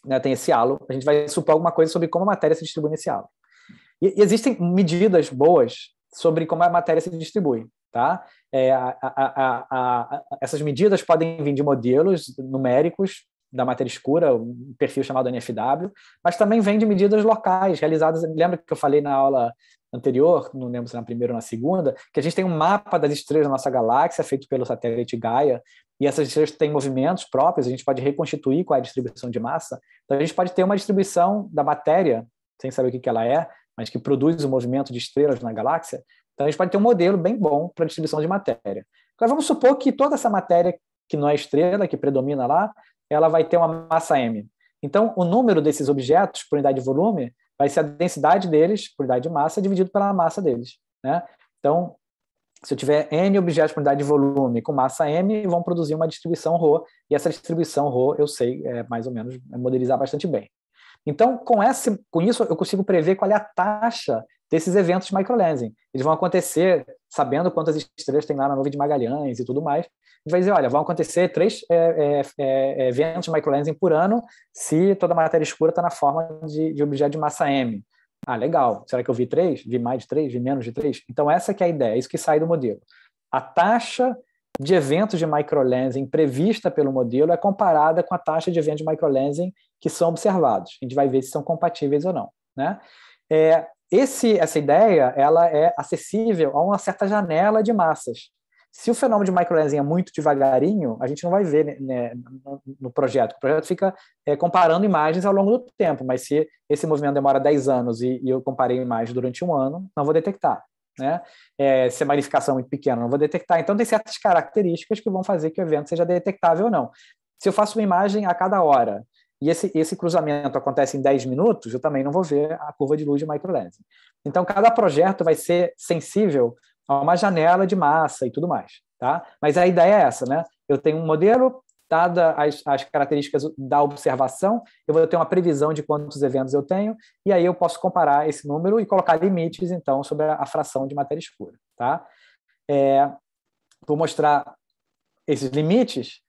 né? tem esse halo, a gente vai supor alguma coisa sobre como a matéria se distribui nesse halo. E existem medidas boas sobre como a matéria se distribui. Tá? É, a, a, a, essas medidas podem vir de modelos numéricos da matéria escura, um perfil chamado NFW, mas também vem de medidas locais realizadas. Lembra que eu falei na aula anterior, não lembro se na primeira ou na segunda, que a gente tem um mapa das estrelas da nossa galáxia feito pelo satélite Gaia, e essas estrelas têm movimentos próprios, a gente pode reconstituir qual é a distribuição de massa. Então a gente pode ter uma distribuição da matéria, sem saber o que ela é, mas que produz o movimento de estrelas na galáxia, então, a gente pode ter um modelo bem bom para distribuição de matéria. Agora, vamos supor que toda essa matéria que não é estrela, que predomina lá, ela vai ter uma massa m. Então, o número desses objetos por unidade de volume vai ser a densidade deles por unidade de massa dividido pela massa deles. Né? Então, se eu tiver n objetos por unidade de volume com massa m, vão produzir uma distribuição ρ, e essa distribuição ρ eu sei é, mais ou menos é modelizar bastante bem. Então, com, esse, com isso, eu consigo prever qual é a taxa desses eventos de microlensing. Eles vão acontecer sabendo quantas estrelas tem lá na nuvem de Magalhães e tudo mais. E vai dizer, olha, vão acontecer três é, é, é, é eventos de microlensing por ano se toda a matéria escura está na forma de, de objeto de massa M. Ah, legal. Será que eu vi três? Vi mais de três? Vi menos de três? Então, essa que é a ideia, é isso que sai do modelo. A taxa de eventos de microlensing prevista pelo modelo é comparada com a taxa de eventos de microlensing que são observados. A gente vai ver se são compatíveis ou não. Né? É, esse, essa ideia ela é acessível a uma certa janela de massas. Se o fenômeno de microlensing é muito devagarinho, a gente não vai ver né, né no projeto. O projeto fica é, comparando imagens ao longo do tempo, mas se esse movimento demora 10 anos e, e eu comparei imagens durante um ano, não vou detectar. Né? É, se a é magnificação é muito pequena, não vou detectar. Então, tem certas características que vão fazer que o evento seja detectável ou não. Se eu faço uma imagem a cada hora e esse, esse cruzamento acontece em 10 minutos, eu também não vou ver a curva de luz de microlensing. Então, cada projeto vai ser sensível a uma janela de massa e tudo mais. Tá? Mas a ideia é essa, né? Eu tenho um modelo, dada as, as características da observação, eu vou ter uma previsão de quantos eventos eu tenho, e aí eu posso comparar esse número e colocar limites, então, sobre a, fração de matéria escura. Tá? É, vou mostrar esses limites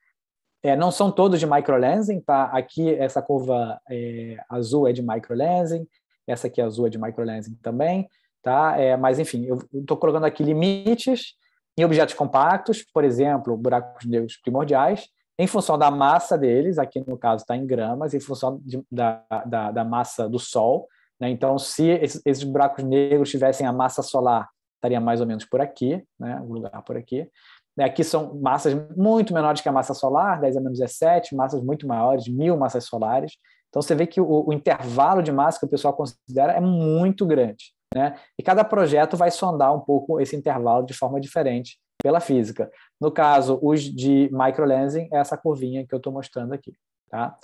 é, não são todos de microlensing, tá? Aqui essa curva é, azul é de microlensing, essa aqui azul é de microlensing também, tá? É, mas enfim, eu estou colocando aqui limites em objetos compactos, por exemplo, buracos negros primordiais, em função da massa deles, aqui no caso está em gramas, em função de, da, da, da, massa do Sol. Né? Então, se esses, esses buracos negros tivessem a massa solar, estaria mais ou menos por aqui, né? um lugar por aqui. Né? Aqui são massas muito menores que a massa solar, 10 a menos 17, massas muito maiores, mil massas solares. Então você vê que o, o intervalo de massa que o pessoal considera é muito grande. Né? E cada projeto vai sondar um pouco esse intervalo de forma diferente pela física. No caso, os de microlensing é essa curvinha que eu estou mostrando aqui. Tá?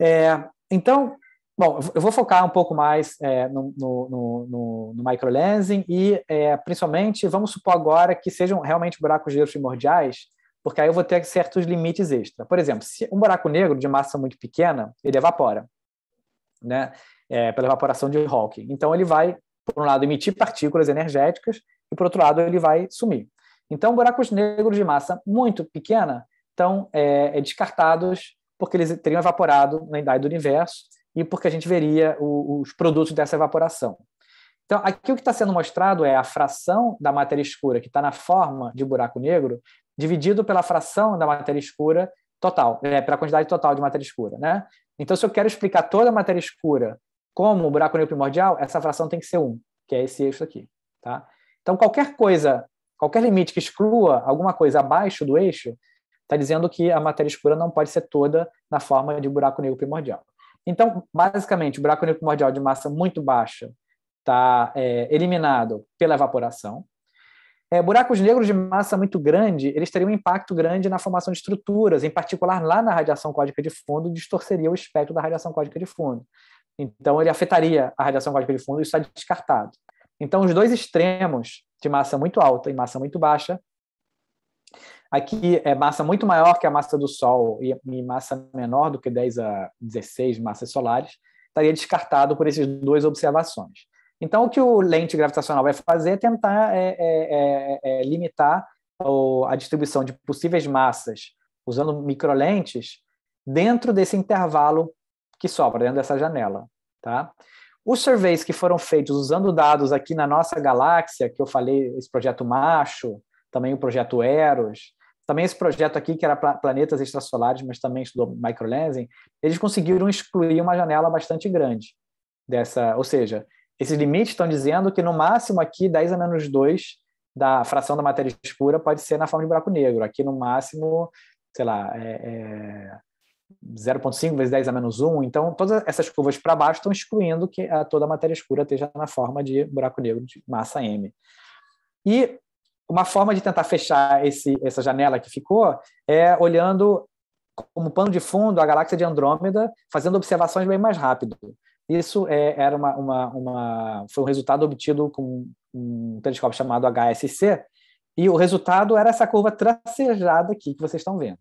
É, então, Bom, eu vou focar um pouco mais é, no, no, no, no microlensing e, é, principalmente, vamos supor agora que sejam realmente buracos negros primordiais, porque aí eu vou ter certos limites extra. Por exemplo, se um buraco negro de massa muito pequena, ele evapora, né? É, pela evaporação de Hawking. Então, ele vai, por um lado, emitir partículas energéticas e, por outro lado, ele vai sumir. Então, buracos negros de massa muito pequena estão é, é descartados porque eles teriam evaporado na idade do universo e porque a gente veria o, os produtos dessa evaporação. Então, aqui o que está sendo mostrado é a fração da matéria escura que está na forma de buraco negro dividido pela fração da matéria escura total, é, pela quantidade total de matéria escura. Né? Então, se eu quero explicar toda a matéria escura como o buraco negro primordial, essa fração tem que ser 1, que é esse eixo aqui. Tá? Então, qualquer coisa, qualquer limite que exclua alguma coisa abaixo do eixo, está dizendo que a matéria escura não pode ser toda na forma de buraco negro primordial. Então, basicamente, o buraco negro primordial de massa muito baixa está é, eliminado pela evaporação. É, buracos negros de massa muito grande, eles teriam um impacto grande na formação de estruturas, em particular lá na radiação cósmica de fundo, distorceria o espectro da radiação cósmica de fundo. Então, ele afetaria a radiação cósmica de fundo, isso está é descartado. Então, os dois extremos de massa muito alta e massa muito baixa Aqui é massa muito maior que a massa do Sol e, massa menor do que 10 a 16 massas solares, estaria descartado por essas duas observações. Então, o que o lente gravitacional vai fazer é tentar é, é, é, é limitar a distribuição de possíveis massas usando microlentes dentro desse intervalo que sobra, dentro dessa janela. Tá? Os surveys que foram feitos usando dados aqui na nossa galáxia, que eu falei, esse projeto Macho, também o projeto Eros, também esse projeto aqui, que era planetas extrasolares, mas também estudou microlensing, eles conseguiram excluir uma janela bastante grande dessa, ou seja, esses limites estão dizendo que no máximo aqui 10 a menos 2 da fração da matéria escura pode ser na forma de buraco negro, aqui no máximo, sei lá, é, é 0,5 vezes 10 a menos 1, então todas essas curvas para baixo estão excluindo que a, toda a matéria escura esteja na forma de buraco negro de massa M. E uma forma de tentar fechar esse, essa janela que ficou é olhando como pano de fundo a galáxia de Andrômeda, fazendo observações bem mais rápido. Isso é, era uma, uma, uma, foi um resultado obtido com um telescópio chamado HSC, e o resultado era essa curva tracejada aqui que vocês estão vendo.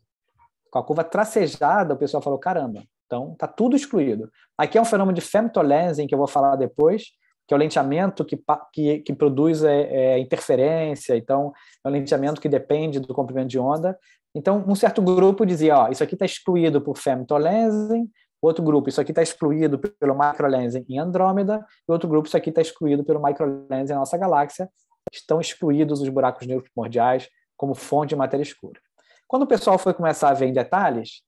Com a curva tracejada, o pessoal falou: caramba, então está tudo excluído. Aqui é um fenômeno de femtolensing que eu vou falar depois, que é o lenteamento que, que, que produz é, é, interferência, então é um lenteamento que depende do comprimento de onda. Então, um certo grupo dizia, ó, isso aqui está excluído por femtolensing, outro grupo, isso aqui está excluído pelo microlensing em Andrômeda, e outro grupo, isso aqui está excluído pelo microlensing em nossa galáxia, estão excluídos os buracos negros primordiais como fonte de matéria escura. Quando o pessoal foi começar a ver em detalhes,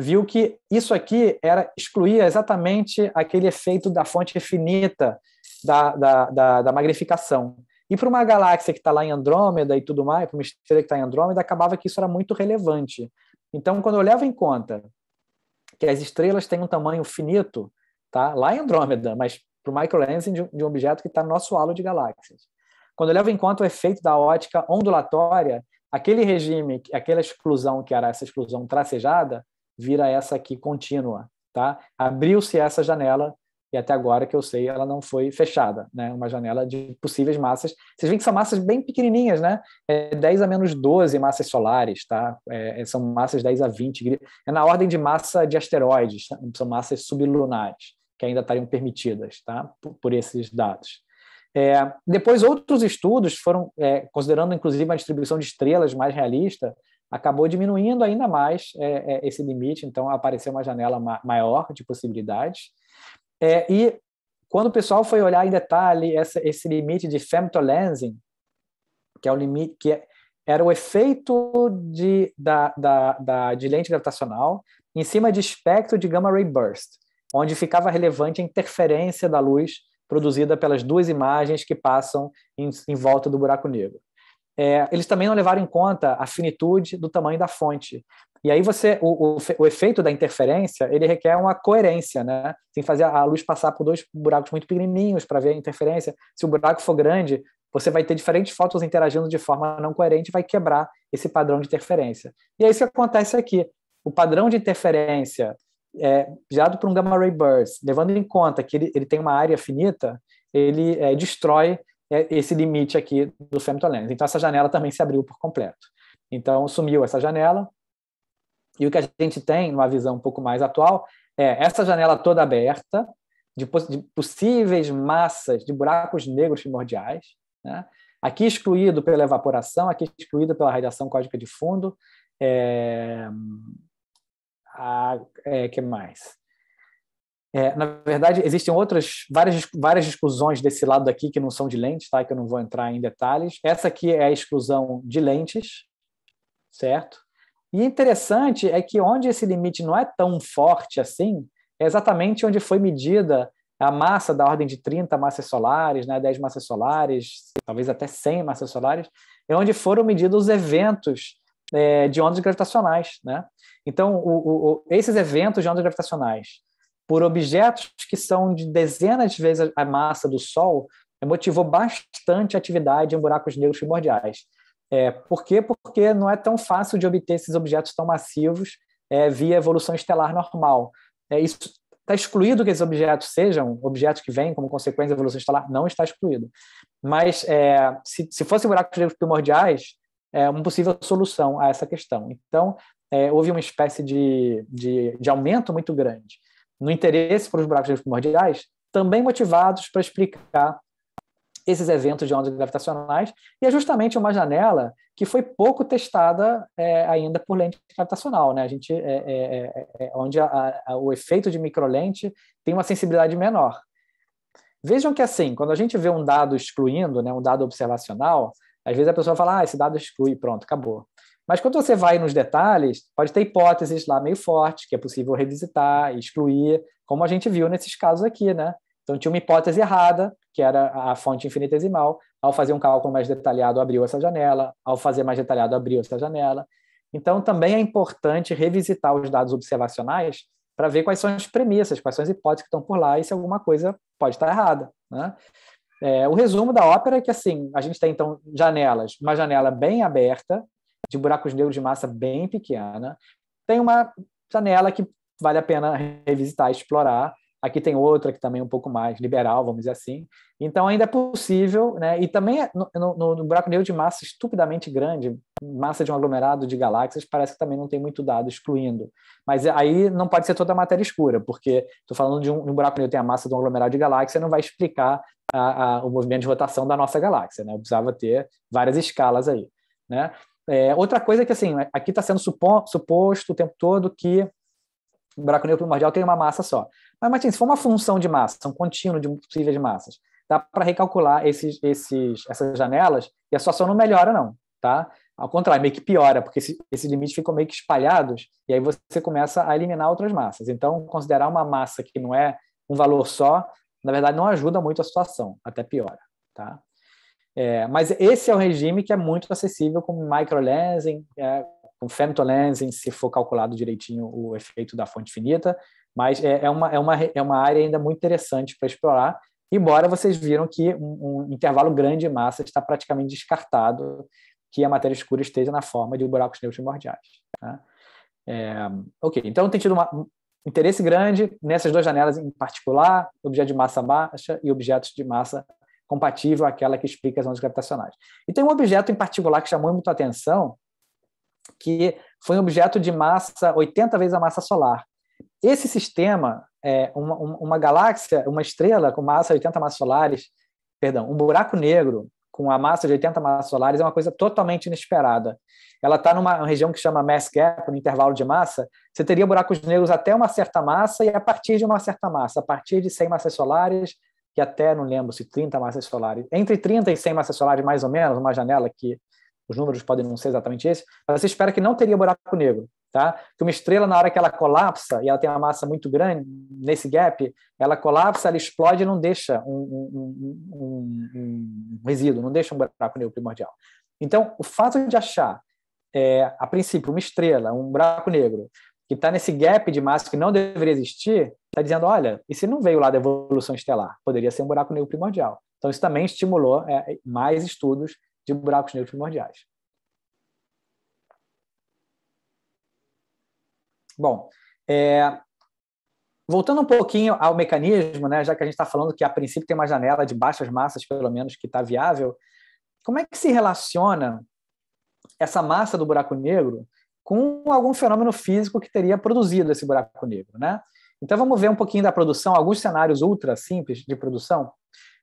viu que isso aqui era excluía exatamente aquele efeito da fonte finita da, da, da, da magnificação. E para uma galáxia que está lá em Andrômeda e tudo mais, para uma estrela que está em Andrômeda, acabava que isso era muito relevante. Então, quando eu levo em conta que as estrelas têm um tamanho finito, tá? lá em Andrômeda, mas para o microlensing de, de um objeto que está no nosso halo de galáxias. Quando eu levo em conta o efeito da ótica ondulatória, aquele regime, aquela exclusão que era essa exclusão tracejada, vira essa aqui contínua, tá? Abriu-se essa janela e até agora que eu sei ela não foi fechada, né? Uma janela de possíveis massas. Vocês veem que são massas bem pequenininhas, né? É 10 a menos 12 massas solares, tá? É, é são massas 10 a 20, é na ordem de massa de asteroides, tá? são massas sublunares que ainda estariam permitidas, tá? Por, por esses dados. É, depois outros estudos foram é, considerando inclusive a distribuição de estrelas mais realista, acabou diminuindo ainda mais é, é, esse limite, então apareceu uma janela ma maior de possibilidades. É, e quando o pessoal foi olhar em detalhe essa, esse limite de femtolensing, que é o limite que é, era o efeito de, da, da, da, de lente gravitacional em cima de espectro de gamma ray burst, onde ficava relevante a interferência da luz produzida pelas duas imagens que passam em, em volta do buraco negro é, eles também não levaram em conta a finitude do tamanho da fonte. E aí você, o, o, o, efeito da interferência, ele requer uma coerência, né? Tem que fazer a luz passar por dois buracos muito pequenininhos para ver a interferência. Se o buraco for grande, você vai ter diferentes fotos interagindo de forma não coerente, vai quebrar esse padrão de interferência. E é isso que acontece aqui. O padrão de interferência é, gerado por um gamma ray burst, levando em conta que ele, ele tem uma área finita, ele é, destrói é esse limite aqui do femtolens. Então, essa janela também se abriu por completo. Então, sumiu essa janela. E o que a gente tem, numa visão um pouco mais atual, é essa janela toda aberta de, possíveis massas de buracos negros primordiais, né? aqui excluído pela evaporação, aqui excluído pela radiação cósmica de fundo. É... A, é, que mais? É, na verdade, existem outras, várias, várias exclusões desse lado daqui que não são de lentes, tá? que eu não vou entrar em detalhes. Essa aqui é a exclusão de lentes, certo? E interessante é que onde esse limite não é tão forte assim, é exatamente onde foi medida a massa da ordem de 30 massas solares, né, 10 massas solares, talvez até 100 massas solares, é onde foram medidos os eventos é, de ondas gravitacionais. Né? Então, o, o, esses eventos de ondas gravitacionais por objetos que são de dezenas de vezes a massa do Sol, é, motivou bastante atividade em buracos negros primordiais. É, por quê? Porque não é tão fácil de obter esses objetos tão massivos é, via evolução estelar normal. É, isso está excluído que esses objetos sejam objetos que vêm como consequência da evolução estelar? Não está excluído. Mas é, se, se fossem buracos negros primordiais, é uma possível solução a essa questão. Então, é, houve uma espécie de, de, de aumento muito grande no interesse pelos buracos negros primordiais, também motivados para explicar esses eventos de ondas gravitacionais, e é justamente uma janela que foi pouco testada é, ainda por lente gravitacional, né? A gente, é, é, onde a, a, o efeito de microlente tem uma sensibilidade menor. Vejam que assim, quando a gente vê um dado excluindo, né, um dado observacional, às vezes a pessoa fala, ah, esse dado exclui, pronto, acabou. Mas quando você vai nos detalhes, pode ter hipóteses lá meio fortes, que é possível revisitar, excluir, como a gente viu nesses casos aqui, né? Então tinha uma hipótese errada, que era a fonte infinitesimal. Ao fazer um cálculo mais detalhado, abriu essa janela. Ao fazer mais detalhado, abriu essa janela. Então também é importante revisitar os dados observacionais para ver quais são as premissas, quais são as hipóteses que estão por lá e se alguma coisa pode estar errada, né? É, o resumo da ópera é que assim a gente tem então janelas, uma janela bem aberta de buracos negros de massa bem pequena. Tem uma janela que vale a pena revisitar, explorar. Aqui tem outra que também é um pouco mais liberal, vamos dizer assim. Então ainda é possível, né? E também é no, no, no buraco negro de massa estupidamente grande, massa de um aglomerado de galáxias, parece que também não tem muito dado excluindo. Mas aí não pode ser toda a matéria escura, porque estou falando de um, um buraco negro tem a massa de um aglomerado de galáxias, não vai explicar a, a, o movimento de rotação da nossa galáxia, né? Eu precisava ter várias escalas aí, né? É, outra coisa é que, assim, aqui está sendo supo, suposto o tempo todo que o buraco negro primordial tem uma massa só. Mas, Martins, se for uma função de massa, um contínuo de possíveis massas, dá para recalcular esses, esses, essas janelas e a situação não melhora, não, tá? Ao contrário, meio que piora, porque esses esse limites ficam meio que espalhados e aí você começa a eliminar outras massas. Então, considerar uma massa que não é um valor só, na verdade, não ajuda muito a situação, até piora, tá? É, mas esse é o regime que é muito acessível com microlensing, é, com femtolensing, se for calculado direitinho o efeito da fonte finita. Mas é, é uma, é, uma, é uma área ainda muito interessante para explorar, embora vocês viram que um, um intervalo grande de massa está praticamente descartado que a matéria escura esteja na forma de buracos negros primordiais. Tá? É, ok, então tem tido uma, um interesse grande nessas duas janelas em particular, objeto de massa baixa e objetos de massa compatível àquela que explica as ondas gravitacionais. E tem um objeto em particular que chamou muito a atenção, que foi um objeto de massa 80 vezes a massa solar. Esse sistema, é uma, uma galáxia, uma estrela com massa 80 massas solares, perdão, um buraco negro com a massa de 80 massas solares é uma coisa totalmente inesperada. Ela está numa região que chama mass gap, no intervalo de massa. Você teria buracos negros até uma certa massa e a partir de uma certa massa, a partir de 100 massas solares, que até, não lembro se 30 massas solares, entre 30 e 100 massas solares, mais ou menos, uma janela que os números podem não ser exatamente esse, mas você espera que não teria buraco negro, tá? Que uma estrela, na hora que ela colapsa, e ela tem uma massa muito grande, nesse gap, ela colapsa, ela explode e não deixa um, um, um, um resíduo, não deixa um buraco negro primordial. Então, o fato de achar, é, a princípio, uma estrela, um buraco negro, que está nesse gap de massa que não deveria existir, está dizendo, olha, e se não veio lá da evolução estelar? Poderia ser um buraco negro primordial. Então, isso também estimulou é, mais estudos de buracos negros primordiais. Bom, é, voltando um pouquinho ao mecanismo, né, já que a gente está falando que a princípio tem uma janela de baixas massas, pelo menos, que está viável, como é que se relaciona essa massa do buraco negro com algum fenômeno físico que teria produzido esse buraco negro, né? Então vamos ver um pouquinho da produção, alguns cenários ultra simples de produção.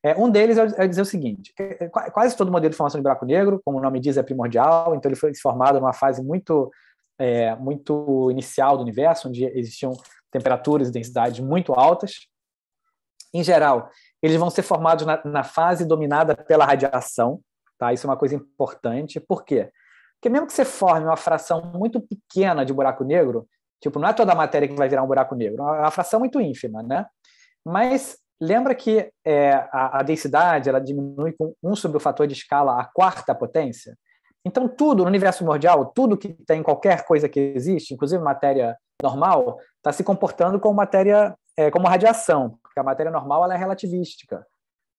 É, um deles é, é dizer o seguinte: é, quase todo modelo de formação de buraco negro, como o nome diz, é primordial, então ele foi formado numa fase muito, é, muito inicial do universo, onde existiam temperaturas e densidades muito altas. Em geral, eles vão ser formados na, na fase dominada pela radiação, tá? Isso é uma coisa importante, por quê? Porque mesmo que você forme uma fração muito pequena de buraco negro, tipo, não é toda a matéria que vai virar um buraco negro, é uma fração muito ínfima, né? Mas lembra que é, a, a, densidade ela diminui com 1 sobre o fator de escala à quarta potência? Então, tudo no universo mundial, tudo que tem qualquer coisa que existe, inclusive matéria normal, está se comportando como matéria, é, como radiação, porque a matéria normal ela é relativística.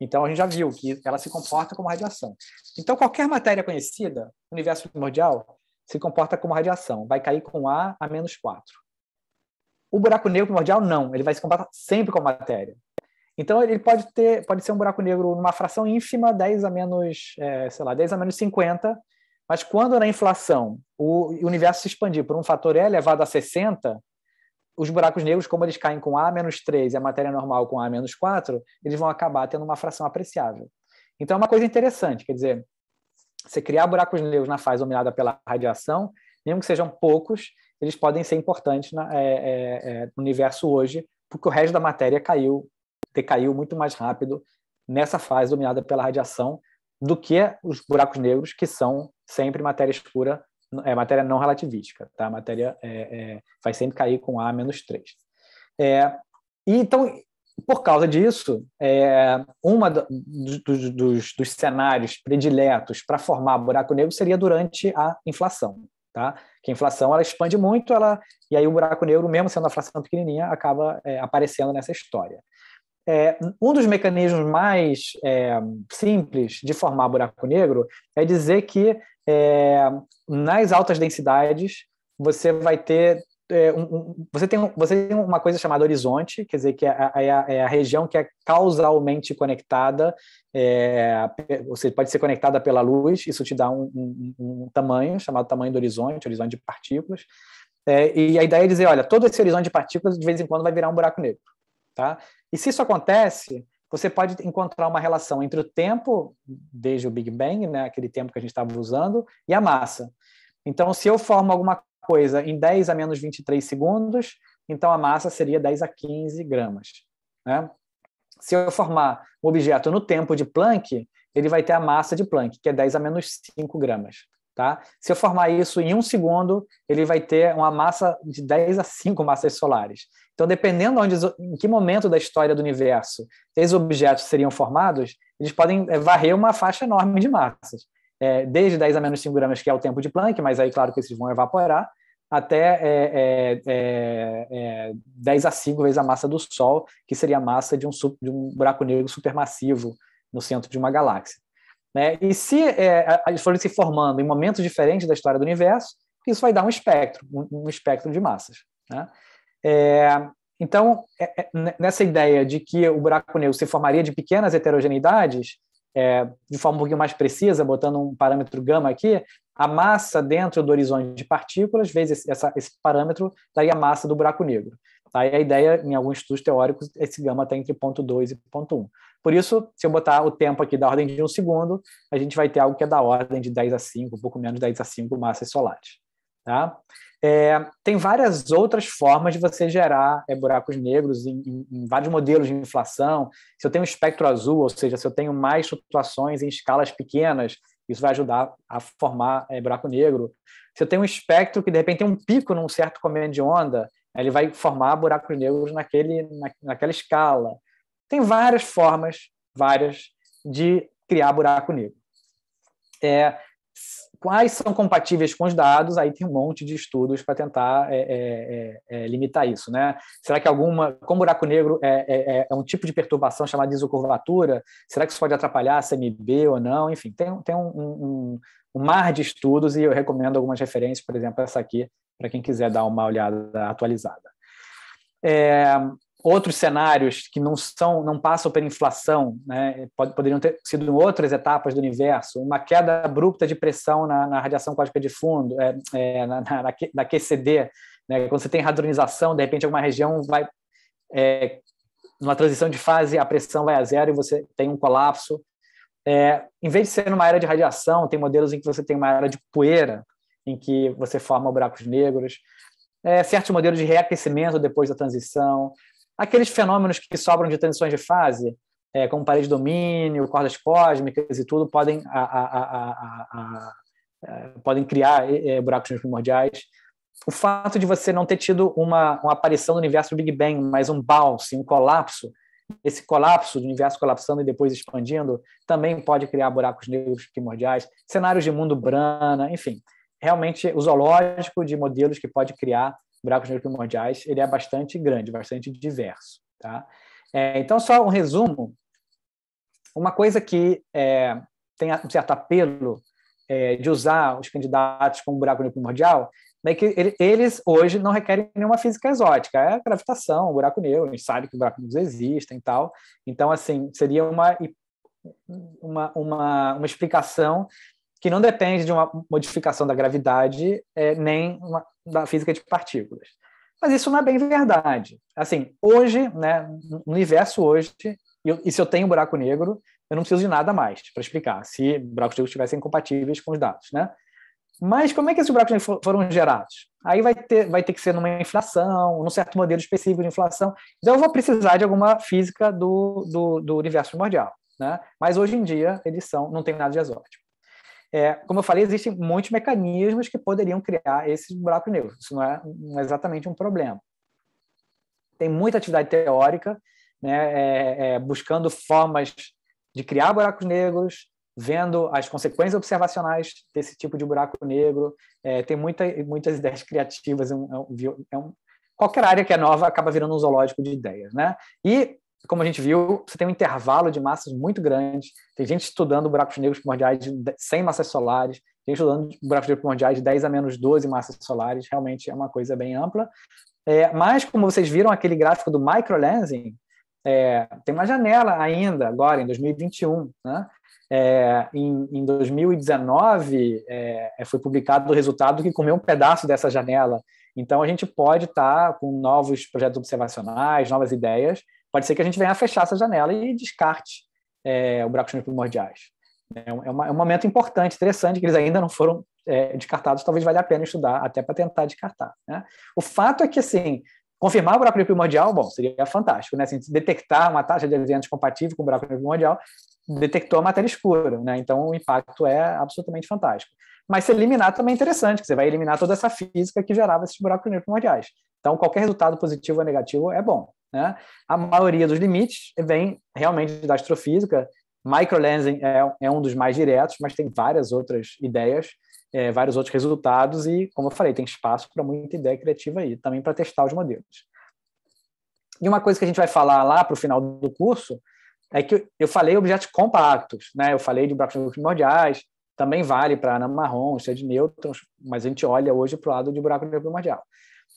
Então, a gente já viu que ela se comporta como radiação. Então, qualquer matéria conhecida, universo primordial, se comporta como radiação. Vai cair com A a menos 4. O buraco negro primordial, não. Ele vai se comportar sempre como matéria. Então, ele pode, ter, pode ser um buraco negro numa fração ínfima, 10 a menos, é, sei lá, 10 a menos 50, mas quando na inflação o universo se expandir por um fator elevado a 60, os buracos negros, como eles caem com A-3 e a matéria normal com A-4, eles vão acabar tendo uma fração apreciável. Então, é uma coisa interessante, quer dizer, você criar buracos negros na fase dominada pela radiação, mesmo que sejam poucos, eles podem ser importantes na, é, é, é no universo hoje, porque o resto da matéria caiu, decaiu muito mais rápido nessa fase dominada pela radiação do que os buracos negros, que são sempre matéria escura é matéria não relativística, tá? A matéria é, é, vai sempre cair com A menos 3. É, e então, por causa disso, é, um do, do, dos, dos cenários prediletos para formar buraco negro seria durante a inflação. Tá? Que a inflação ela expande muito, ela e aí o buraco negro, mesmo sendo uma fração pequenininha, acaba é, aparecendo nessa história. É, um dos mecanismos mais é, simples de formar buraco negro é dizer que é, nas altas densidades você vai ter é, um, um, você, tem, você tem uma coisa chamada horizonte, quer dizer, que é, a, é é a região que é causalmente conectada, é, ou seja, pode ser conectada pela luz, isso te dá um, um tamanho, chamado tamanho do horizonte, horizonte de partículas. É, e a ideia é dizer, olha, todo esse horizonte de partículas de vez em quando vai virar um buraco negro. Tá? E se isso acontece, você pode encontrar uma relação entre o tempo, desde o Big Bang, né, aquele tempo que a gente estava usando, e a massa. Então, se eu formo alguma coisa em 10 a menos 23 segundos, então a massa seria 10 a 15 gramas. Né? Se eu formar um objeto no tempo de Planck, ele vai ter a massa de Planck, que é 10 a menos 5 gramas. Tá? Se eu formar isso em um segundo, ele vai ter uma massa de 10 a 5 massas solares. Então, dependendo onde, em que momento da história do universo esses objetos seriam formados, eles podem eh, varrer uma faixa enorme de massas. É, desde 10 a menos 5 gramas, que é o tempo de Planck, mas aí, claro que esses vão evaporar, até é, é, é, 10 é, a 5 vezes a massa do Sol, que seria a massa de um, de um buraco negro supermassivo no centro de uma galáxia. Né? E se é, eles forem se formando em momentos diferentes da história do universo, isso vai dar um espectro, um, espectro de massas. Né? É, então, é, é nessa ideia de que o buraco negro se formaria de pequenas heterogeneidades, é, de forma um pouquinho mais precisa, botando um parâmetro gama aqui, a massa dentro do horizonte de partículas, vezes essa, esse parâmetro, daria a massa do buraco negro. E a ideia, em alguns estudos teóricos, é esse gama está entre 0,2 e 0,1. Por isso, se eu botar o tempo aqui da ordem de um segundo, a gente vai ter algo que é da ordem de 10 a 5, um pouco menos de 10 a 5 massas solares. Tá? É, tem várias outras formas de você gerar é, buracos negros em, em, em, vários modelos de inflação. Se eu tenho um espectro azul, ou seja, se eu tenho mais flutuações em escalas pequenas, isso vai ajudar a formar é, buraco negro. Se eu tenho um espectro que de repente tem um pico num certo comando de onda, ele vai formar buracos negros naquele, na, naquela escala. Tem várias formas, várias, de criar buraco negro. É, quais são compatíveis com os dados, aí tem um monte de estudos para tentar é, é, é, é, limitar isso. Né? Será que alguma. Como buraco negro é, é, é, um tipo de perturbação chamada isocurvatura, será que isso pode atrapalhar a CMB ou não? Enfim, tem, tem um, um, um mar de estudos e eu recomendo algumas referências, por exemplo, essa aqui, para quem quiser dar uma olhada atualizada. É, outros cenários que não são, não passam pela inflação, né? poderiam ter sido em outras etapas do universo, uma queda abrupta de pressão na, na radiação cósmica de fundo, é, é, na, na, na, QCD, né? quando você tem radronização, de repente alguma região vai, é, numa transição de fase, a pressão vai a zero e você tem um colapso. É, em vez de ser uma era de radiação, tem modelos em que você tem uma era de poeira, em que você forma buracos negros, é, certos modelos de reaquecimento depois da transição, aqueles fenômenos que sobram de transições de fase, é, como parede de domínio, cordas cósmicas e tudo, podem, a, a, a, é, podem criar é, é buracos primordiais. O fato de você não ter tido uma, uma aparição do universo do Big Bang, mas um bounce, um colapso, esse colapso do universo colapsando e depois expandindo, também pode criar buracos negros primordiais, cenários de mundo brana, enfim. Realmente, o zoológico de modelos que pode criar buracos negros primordiais, ele é bastante grande, bastante diverso. Tá? É, então, só um resumo. Uma coisa que é, tem um certo apelo é, de usar os candidatos como buraco negro primordial é que ele, eles hoje não requerem nenhuma física exótica, é a gravitação, o buraco negro, a gente sabe que buracos negros existem e tal. Então, assim, seria uma, uma, uma, uma explicação que não depende de uma modificação da gravidade é, nem uma, da física de partículas. Mas isso não é bem verdade. Assim, hoje, né, no universo hoje, eu, e se eu tenho um buraco negro, eu não preciso de nada mais para explicar se buracos negros estivessem compatíveis com os dados, né? Mas como é que esses buracos negros foram gerados? Aí vai ter, vai ter que ser numa inflação, num certo modelo específico de inflação. Então eu vou precisar de alguma física do, do, do universo primordial, né? Mas hoje em dia eles são, não tem nada de exótico. É, como eu falei, existem muitos mecanismos que poderiam criar esses buracos negros. Isso não é, não é exatamente um problema. Tem muita atividade teórica né, é, é, buscando formas de criar buracos negros, vendo as consequências observacionais desse tipo de buraco negro. É, tem muita, muitas ideias criativas. É um, um, qualquer área que é nova acaba virando um zoológico de ideias. Né? E como a gente viu, você tem um intervalo de massas muito grande. Tem gente estudando buracos negros primordiais de 100 massas solares, tem gente estudando buracos negros primordiais de 10 a menos 12 massas solares. Realmente é uma coisa bem ampla. É, mas, como vocês viram aquele gráfico do microlensing, é, tem uma janela ainda, agora, em 2021. Né? É, em, em, 2019, é, é, foi publicado o resultado que comeu um pedaço dessa janela. Então, a gente pode estar tá com novos projetos observacionais, novas ideias, pode ser que a gente venha a fechar essa janela e descarte é, o buracos negros primordiais. É, é, uma, é, um momento importante, interessante, que eles ainda não foram é, descartados, talvez valha a pena estudar, até para tentar descartar. Né? O fato é que, assim, confirmar o buraco negro primordial, bom, seria fantástico, né? Assim, detectar uma taxa de eventos compatível com o buraco negro primordial, detectou a matéria escura, né? Então o impacto é absolutamente fantástico. Mas se eliminar também é interessante, que você vai eliminar toda essa física que gerava esses buracos negros primordiais. Então qualquer resultado positivo ou negativo é bom. Né? A maioria dos limites vem realmente da astrofísica. Microlensing é, é um dos mais diretos, mas tem várias outras ideias, é, vários outros resultados e, como eu falei, tem espaço para muita ideia criativa aí, também para testar os modelos. E uma coisa que a gente vai falar lá para o final do curso é que eu falei objetos compactos, né? Eu falei de buracos negros primordiais, também vale para anã marrom, cheia de nêutrons, mas a gente olha hoje para o lado de buraco negro primordial.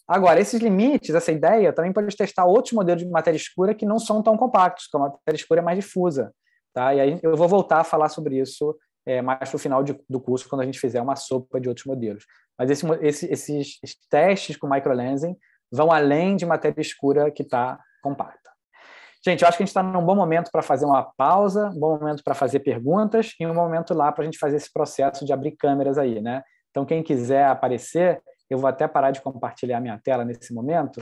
Agora, esses limites, essa ideia, também pode testar outros modelos de matéria escura que não são tão compactos, que a matéria escura é mais difusa. Tá? E aí eu vou voltar a falar sobre isso é, mais para o final de, do curso, quando a gente fizer uma sopa de outros modelos. Mas esse, esse, esses testes com microlensing vão além de matéria escura que está compacta. Gente, eu acho que a gente está num bom momento para fazer uma pausa, um bom momento para fazer perguntas e um momento lá para a gente fazer esse processo de abrir câmeras aí, né? Então, quem quiser aparecer, eu vou até parar de compartilhar minha tela nesse momento,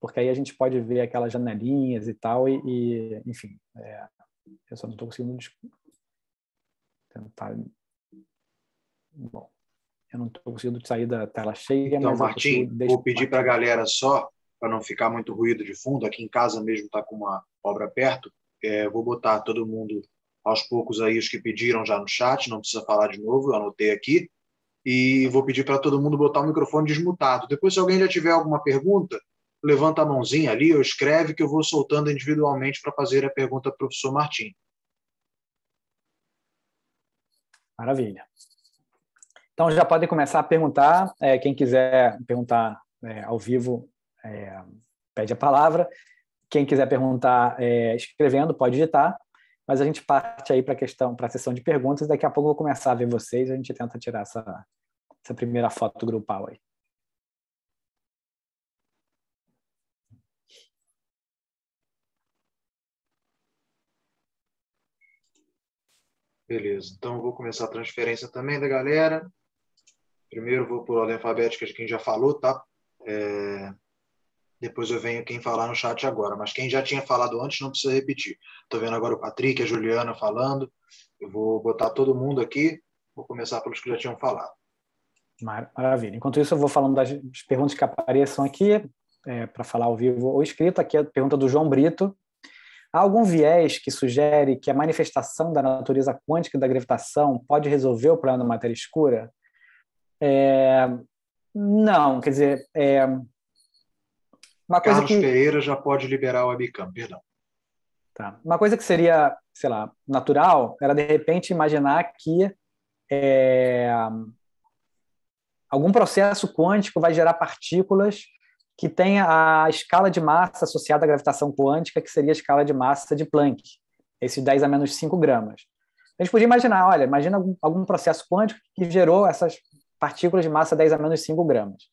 porque aí a gente pode ver aquelas janelinhas e tal, e, e enfim, é, eu só não estou conseguindo tentar. Bom, eu não estou conseguindo sair da tela cheia. Então, Martim, vou pedir para a galera só, para não ficar muito ruído de fundo, aqui em casa mesmo está com uma obra perto, é, vou botar todo mundo aos poucos aí os que pediram já no chat, não precisa falar de novo, eu anotei aqui e vou pedir para todo mundo botar o microfone desmutado. Depois, se alguém já tiver alguma pergunta, levanta a mãozinha ali ou escreve que eu vou soltando individualmente para fazer a pergunta para o professor Martim. Maravilha. Então, já podem começar a perguntar. É, quem quiser perguntar é, ao vivo, é, pede a palavra. Quem quiser perguntar é, escrevendo, pode digitar. Mas a gente parte aí para a questão, para a sessão de perguntas, daqui a pouco eu vou começar a ver vocês, a gente tenta tirar essa, essa primeira foto grupal aí. Beleza, então vou começar a transferência também da galera. Primeiro vou por ordem alfabética, que a gente já falou, tá? É... Depois eu venho quem falar no chat agora. Mas quem já tinha falado antes não precisa repetir. Estou vendo agora o Patrick, a Juliana falando. Eu vou botar todo mundo aqui. Vou começar pelos que já tinham falado. Maravilha. Enquanto isso, eu vou falando das perguntas que apareçam aqui, é, para falar ao vivo ou escrito. Aqui é a pergunta do João Brito. Há algum viés que sugere que a manifestação da natureza quântica da gravitação pode resolver o problema da matéria escura? É, não, quer dizer, é, uma coisa Carlos que... Pereira já pode liberar o webcam, perdão. Tá. Uma coisa que seria, sei lá, natural era de repente imaginar que é, algum processo quântico vai gerar partículas que tenha a escala de massa associada à gravitação quântica, que seria a escala de massa de Planck, esses 10 a menos 5 gramas. A gente podia imaginar, olha, imagina algum, algum processo quântico que gerou essas partículas de massa 10 a menos 5 gramas.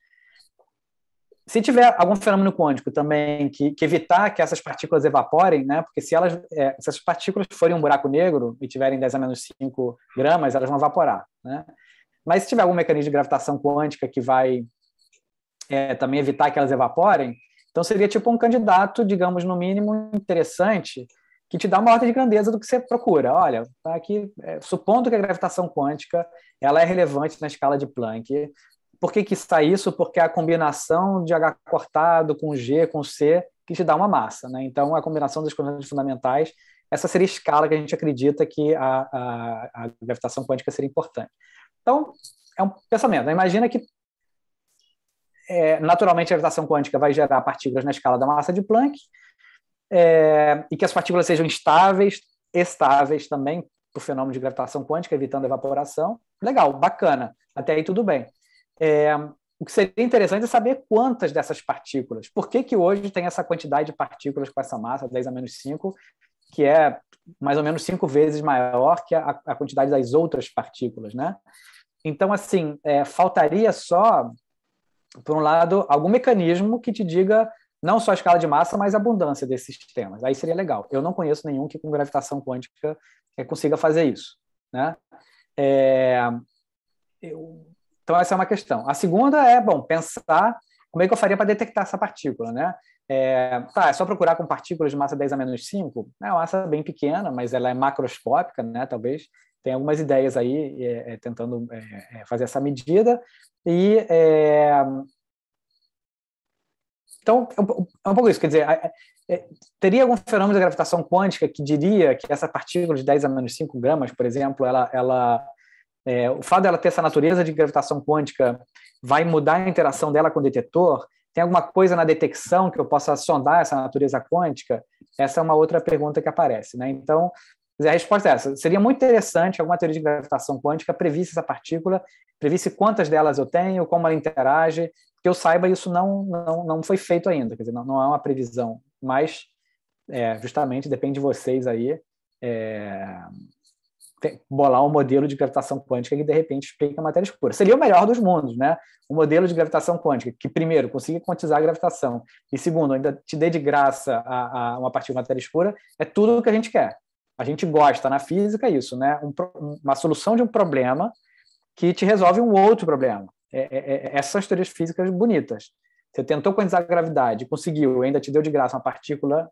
Se tiver algum fenômeno quântico também que, que evitar que essas partículas evaporem, né? porque se, elas, é, se essas partículas forem um buraco negro e tiverem 10 a menos 5 gramas, elas vão evaporar. Né? Mas se tiver algum mecanismo de gravitação quântica que vai é, também evitar que elas evaporem, então seria tipo um candidato, digamos, no mínimo interessante, que te dá uma ordem de grandeza do que você procura. Olha, tá aqui, é, supondo que a gravitação quântica ela é relevante na escala de Planck, por que, que sai isso? Porque é a combinação de H cortado com G, com C, que te dá uma massa. Né? Então, a combinação dos coordenadas fundamentais, essa seria a escala que a gente acredita que a, a, a gravitação quântica seria importante. Então, é um pensamento. Né? Imagina que, é, naturalmente, a gravitação quântica vai gerar partículas na escala da massa de Planck, é, e que as partículas sejam estáveis, estáveis também, para o fenômeno de gravitação quântica, evitando evaporação. Legal, bacana. Até aí tudo bem. É, o que seria interessante é saber quantas dessas partículas. Por que, que hoje tem essa quantidade de partículas com essa massa, 10 a menos 5, que é mais ou menos cinco vezes maior que a, a quantidade das outras partículas, né? Então, assim, é, faltaria só, por um lado, algum mecanismo que te diga não só a escala de massa, mas a abundância desses sistemas. Aí seria legal. Eu não conheço nenhum que com gravitação quântica é, consiga fazer isso, né? É, eu, então, essa é uma questão. A segunda é, bom, pensar como é que eu faria para detectar essa partícula, né? É, tá, é só procurar com partículas de massa 10 a menos 5? É uma massa bem pequena, mas ela é macroscópica, né? Talvez tenha algumas ideias aí é, é, tentando é, é, fazer essa medida. E é, então, é um pouco isso. Quer dizer, teria algum fenômeno da gravitação quântica que diria que essa partícula de 10 a menos 5 gramas, por exemplo, ela, ela é, o fato dela ter essa natureza de gravitação quântica vai mudar a interação dela com o detetor? Tem alguma coisa na detecção que eu possa sondar essa natureza quântica? Essa é uma outra pergunta que aparece. Né? Então, a resposta é essa. Seria muito interessante alguma teoria de gravitação quântica previsse essa partícula, previsse quantas delas eu tenho, como ela interage. Que eu saiba, isso não, não, não foi feito ainda. Quer dizer, não, não há é uma previsão. Mas, é, justamente, depende de vocês aí é, bolar um modelo de gravitação quântica que de repente explica a matéria escura. Seria o melhor dos mundos, né? Um modelo de gravitação quântica que, primeiro, consiga quantizar a gravitação e, segundo, ainda te dê de graça a, a uma partícula de matéria escura, é tudo o que a gente quer. A gente gosta na física é isso, né? Um, uma solução de um problema que te resolve um outro problema. É, é, é, essas teorias físicas bonitas. Você tentou quantizar a gravidade, conseguiu, ainda te deu de graça uma partícula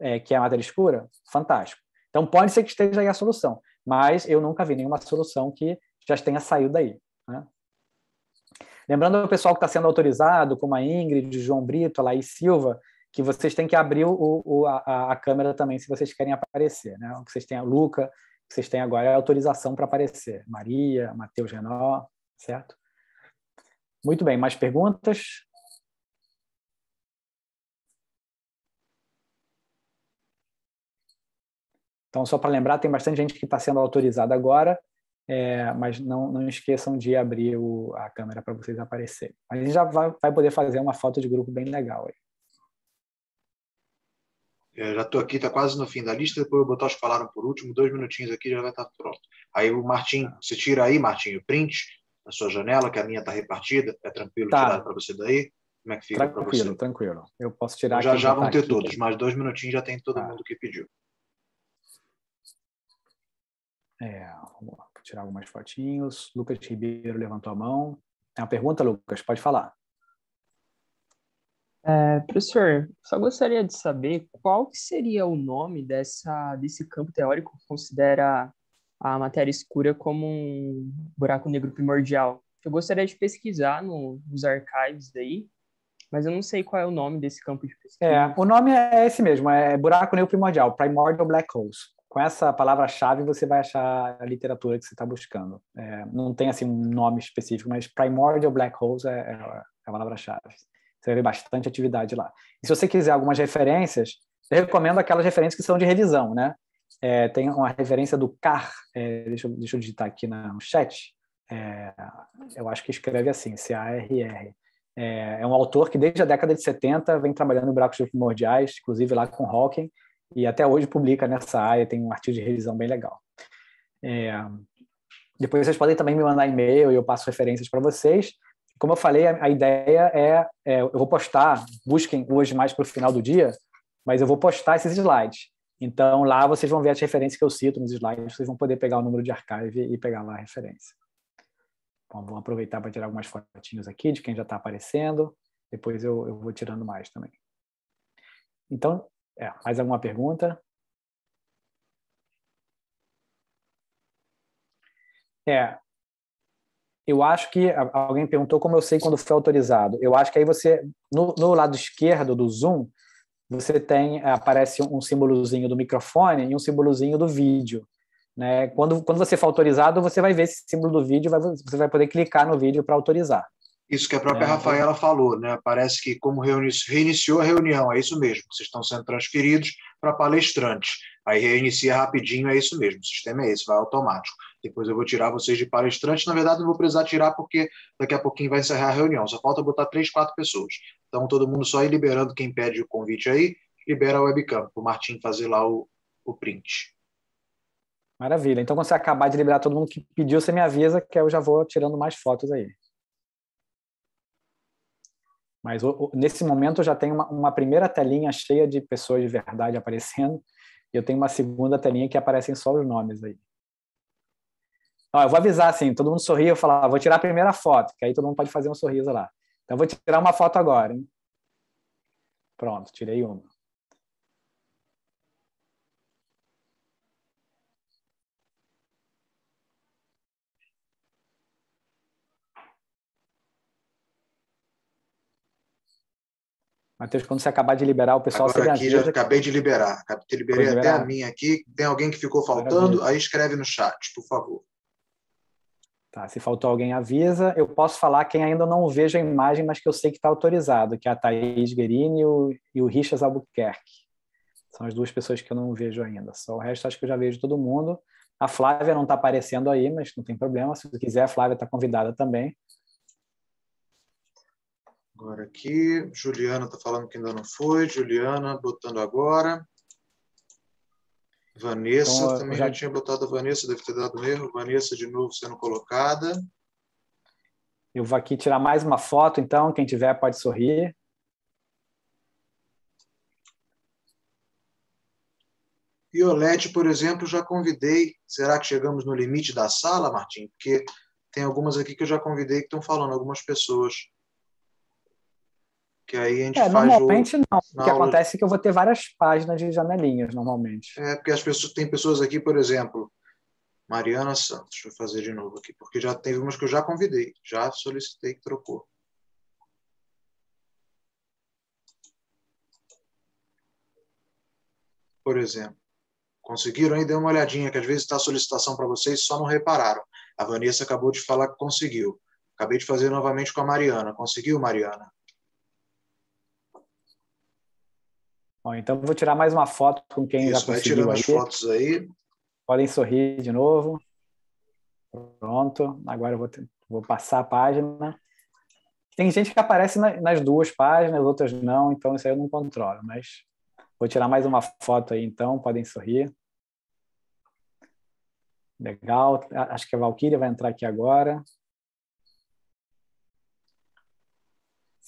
é, que é a matéria escura, fantástico. Então pode ser que esteja aí a solução mas eu nunca vi nenhuma solução que já tenha saído daí. Né? Lembrando o pessoal que está sendo autorizado, como a Ingrid, João Brito, a Laís Silva, que vocês têm que abrir o, o a, a, câmera também se vocês querem aparecer. Né? O que vocês têm, a Luca, o que vocês têm agora é autorização para aparecer. Maria, Matheus Renó, certo? Muito bem, mais perguntas? Então, só para lembrar, tem bastante gente que está sendo autorizada agora, é, mas não, não esqueçam de abrir o, a câmera para vocês aparecerem. A gente já vai, vai, poder fazer uma foto de grupo bem legal aí. Eu é, já estou aqui, está quase no fim da lista. Depois eu vou botar os falaram por último, dois minutinhos aqui já vai estar tá pronto. Aí o Martim, tá. você tira aí, Martim, o print na sua janela, que a minha está repartida. É tranquilo tá. tirar para você daí? Como é que fica para você? Tranquilo, tranquilo. Eu posso tirar Já já tá vão ter aqui, todos, mas dois minutinhos já tem todo tá. mundo que pediu. É, vamos tirar algumas fotinhos. Lucas Ribeiro levantou a mão. Tem uma pergunta, Lucas? Pode falar. É, professor, só gostaria de saber qual que seria o nome dessa, desse campo teórico que considera a matéria escura como um buraco negro primordial. Eu gostaria de pesquisar no, nos archives daí, mas eu não sei qual é o nome desse campo de pesquisa. É, o nome é esse mesmo, é buraco negro primordial, primordial black holes com essa palavra-chave você vai achar a literatura que você está buscando. É, não tem assim um nome específico, mas primordial black holes é, é, é a palavra-chave. Você vai ver bastante atividade lá. E se você quiser algumas referências, eu recomendo aquelas referências que são de revisão, né? É, tem uma referência do CAR, é, deixa, deixa, eu digitar aqui no chat, é, eu acho que escreve assim, C-A-R-R. É, um autor que desde a década de 70 vem trabalhando em buracos primordiais, inclusive lá com Hawking, e até hoje publica nessa área, tem um artigo de revisão bem legal. É, depois vocês podem também me mandar e-mail e eu passo referências para vocês. Como eu falei, a, a ideia é, é, eu vou postar, busquem hoje mais para o final do dia, mas eu vou postar esses slides. Então lá vocês vão ver as referências que eu cito nos slides, vocês vão poder pegar o número de archive e pegar lá a referência. Bom, vou aproveitar para tirar algumas fotinhas aqui de quem já está aparecendo. Depois eu, eu vou tirando mais também. Então, é, mais alguma pergunta? É, eu acho que alguém perguntou como eu sei quando foi autorizado. Eu acho que aí você, no, no lado esquerdo do Zoom, você tem aparece um, símbolozinho do microfone e um símbolozinho do vídeo. Né? Quando, quando você for autorizado, você vai ver esse símbolo do vídeo, vai, você vai poder clicar no vídeo para autorizar. Isso que a própria é, então. Rafaela falou, né? Parece que como reiniciou a reunião, é isso mesmo. Vocês estão sendo transferidos para palestrantes. Aí reinicia rapidinho, é isso mesmo. O sistema é esse, vai automático. Depois eu vou tirar vocês de palestrantes. Na verdade, não vou precisar tirar, porque daqui a pouquinho vai encerrar a reunião. Só falta botar três, quatro pessoas. Então, todo mundo só ir liberando quem pede o convite aí, libera a webcam, para o Martim fazer lá o, o print. Maravilha. Então, quando você acabar de liberar todo mundo que pediu, você me avisa que eu já vou tirando mais fotos aí. Mas nesse momento eu já tenho uma, uma, primeira telinha cheia de pessoas de verdade aparecendo, e eu tenho uma segunda telinha que aparecem só os nomes aí. Ó, eu vou avisar assim, todo mundo sorri, eu falar, ah, vou tirar a primeira foto, que aí todo mundo pode fazer um sorriso lá. Então eu vou tirar uma foto agora. Hein? Pronto, tirei uma. Matheus, quando você acabar de liberar, o pessoal... Agora aqui, já acabei de liberar. Liberei liberar. até a minha aqui. Tem alguém que ficou faltando? Maravilha. Aí escreve no chat, por favor. Tá, se faltou alguém, avisa. Eu posso falar quem ainda não vejo a imagem, mas que eu sei que está autorizado, que é a Thaís Guerini e o, e o Richas Albuquerque. São as duas pessoas que eu não vejo ainda. Só o resto acho que eu já vejo todo mundo. A Flávia não está aparecendo aí, mas não tem problema. Se quiser, a Flávia está convidada também. Agora aqui, Juliana está falando que ainda não foi, Juliana botando agora. Vanessa então, também já... tinha botado a Vanessa, deve ter dado um erro. Vanessa de novo sendo colocada. Eu vou aqui tirar mais uma foto, então, quem tiver pode sorrir. Iolete, por exemplo, já convidei. Será que chegamos no limite da sala, Martim? Porque tem algumas aqui que eu já convidei que estão falando, algumas pessoas. Que aí a gente é, faz normalmente o... não. O que aula... Né? acontece é que eu vou ter várias páginas de janelinhas, normalmente. É, porque as pessoas, tem pessoas aqui, por exemplo, Mariana Santos, deixa eu fazer de novo aqui, porque já tem umas que eu já convidei, já solicitei que trocou. Por exemplo, conseguiram aí? Dê uma olhadinha, que às vezes está a solicitação para vocês, só não repararam. A Vanessa acabou de falar que conseguiu. Acabei de fazer novamente com a Mariana. Conseguiu, Mariana? Bom, então vou tirar mais uma foto com quem Isso, já conseguiu. Isso, vai tirando as fotos aí. Podem sorrir de novo. Pronto, agora eu vou, vou passar a página. Tem gente que aparece na, nas duas páginas, outras não, então isso aí eu não controlo, mas vou tirar mais uma foto aí então, podem sorrir. Legal, acho que a Valkyria vai entrar aqui agora.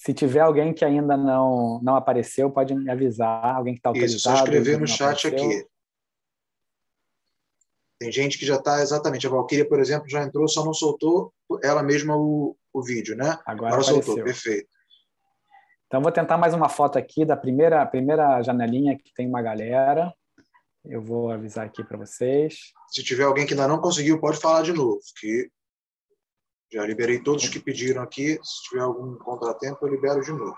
Se tiver alguém que ainda não, não apareceu, pode me avisar, alguém que está autorizado. Isso, só escrever no chat apareceu. aqui. Tem gente que já está exatamente. A Valkyria, por exemplo, já entrou, só não soltou ela mesma o, o vídeo, né? Agora, Agora soltou, perfeito. Então, vou tentar mais uma foto aqui da primeira, primeira janelinha que tem uma galera. Eu vou avisar aqui para vocês. Se tiver alguém que ainda não conseguiu, pode falar de novo, que já liberei todos é. que pediram aqui. Se tiver algum contratempo, eu libero de novo.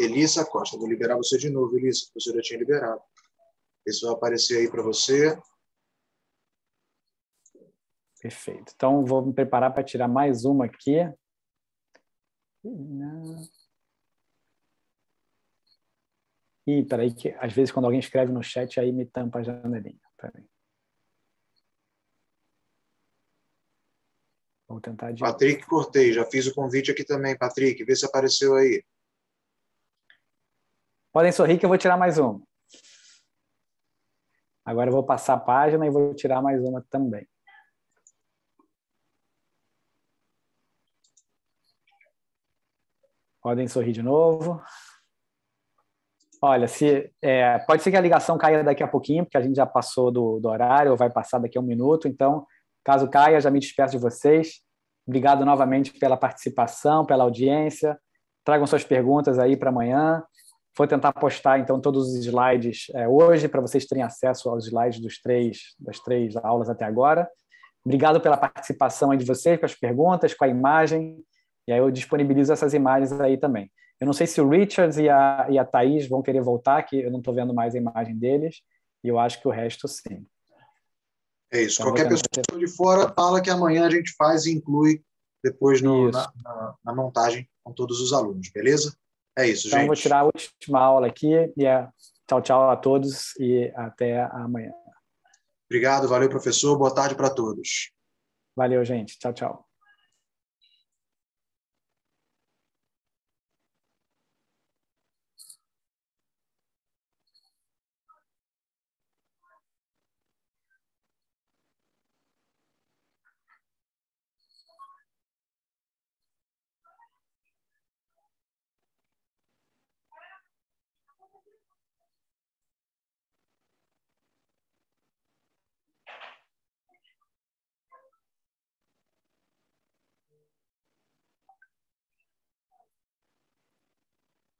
Elisa Costa, vou liberar você de novo, Elisa, você já tinha liberado. Isso vai aparecer aí para você. Perfeito. Então, vou me preparar para tirar mais uma aqui. Ih, peraí, que às vezes quando alguém escreve no chat, aí me tampa a janelinha. Peraí. Vamos tentar adiar. Patrick Cortei já fiz o convite aqui também. Patrick, vê se apareceu aí. Podem sorrir que eu vou tirar mais uma. Agora eu vou passar a página e vou tirar mais uma também. Podem sorrir de novo. Olha, se é, pode ser que a ligação caia daqui a pouquinho, porque a gente já passou do, do horário, ou vai passar daqui a um minuto, então Caso caia, já me despeço de vocês. Obrigado novamente pela participação, pela audiência. Tragam suas perguntas aí para amanhã. Vou tentar postar então todos os slides é, hoje para vocês terem acesso aos slides dos três das três aulas até agora. Obrigado pela participação aí de vocês, com as perguntas, com a imagem. E aí eu disponibilizo essas imagens aí também. Eu não sei se o Richards e a, e a Thaís vão querer voltar, que eu não estou vendo mais a imagem deles, e eu acho que o resto sim. É isso. Então, Qualquer pessoa ter... de fora fala que amanhã a gente faz e inclui depois no, na, na, na, montagem com todos os alunos, beleza? É isso, então, gente. Então, vou tirar a última aula aqui e é tchau, tchau a todos e até amanhã. Obrigado, valeu, professor. Boa tarde para todos. Valeu, gente. Tchau, tchau.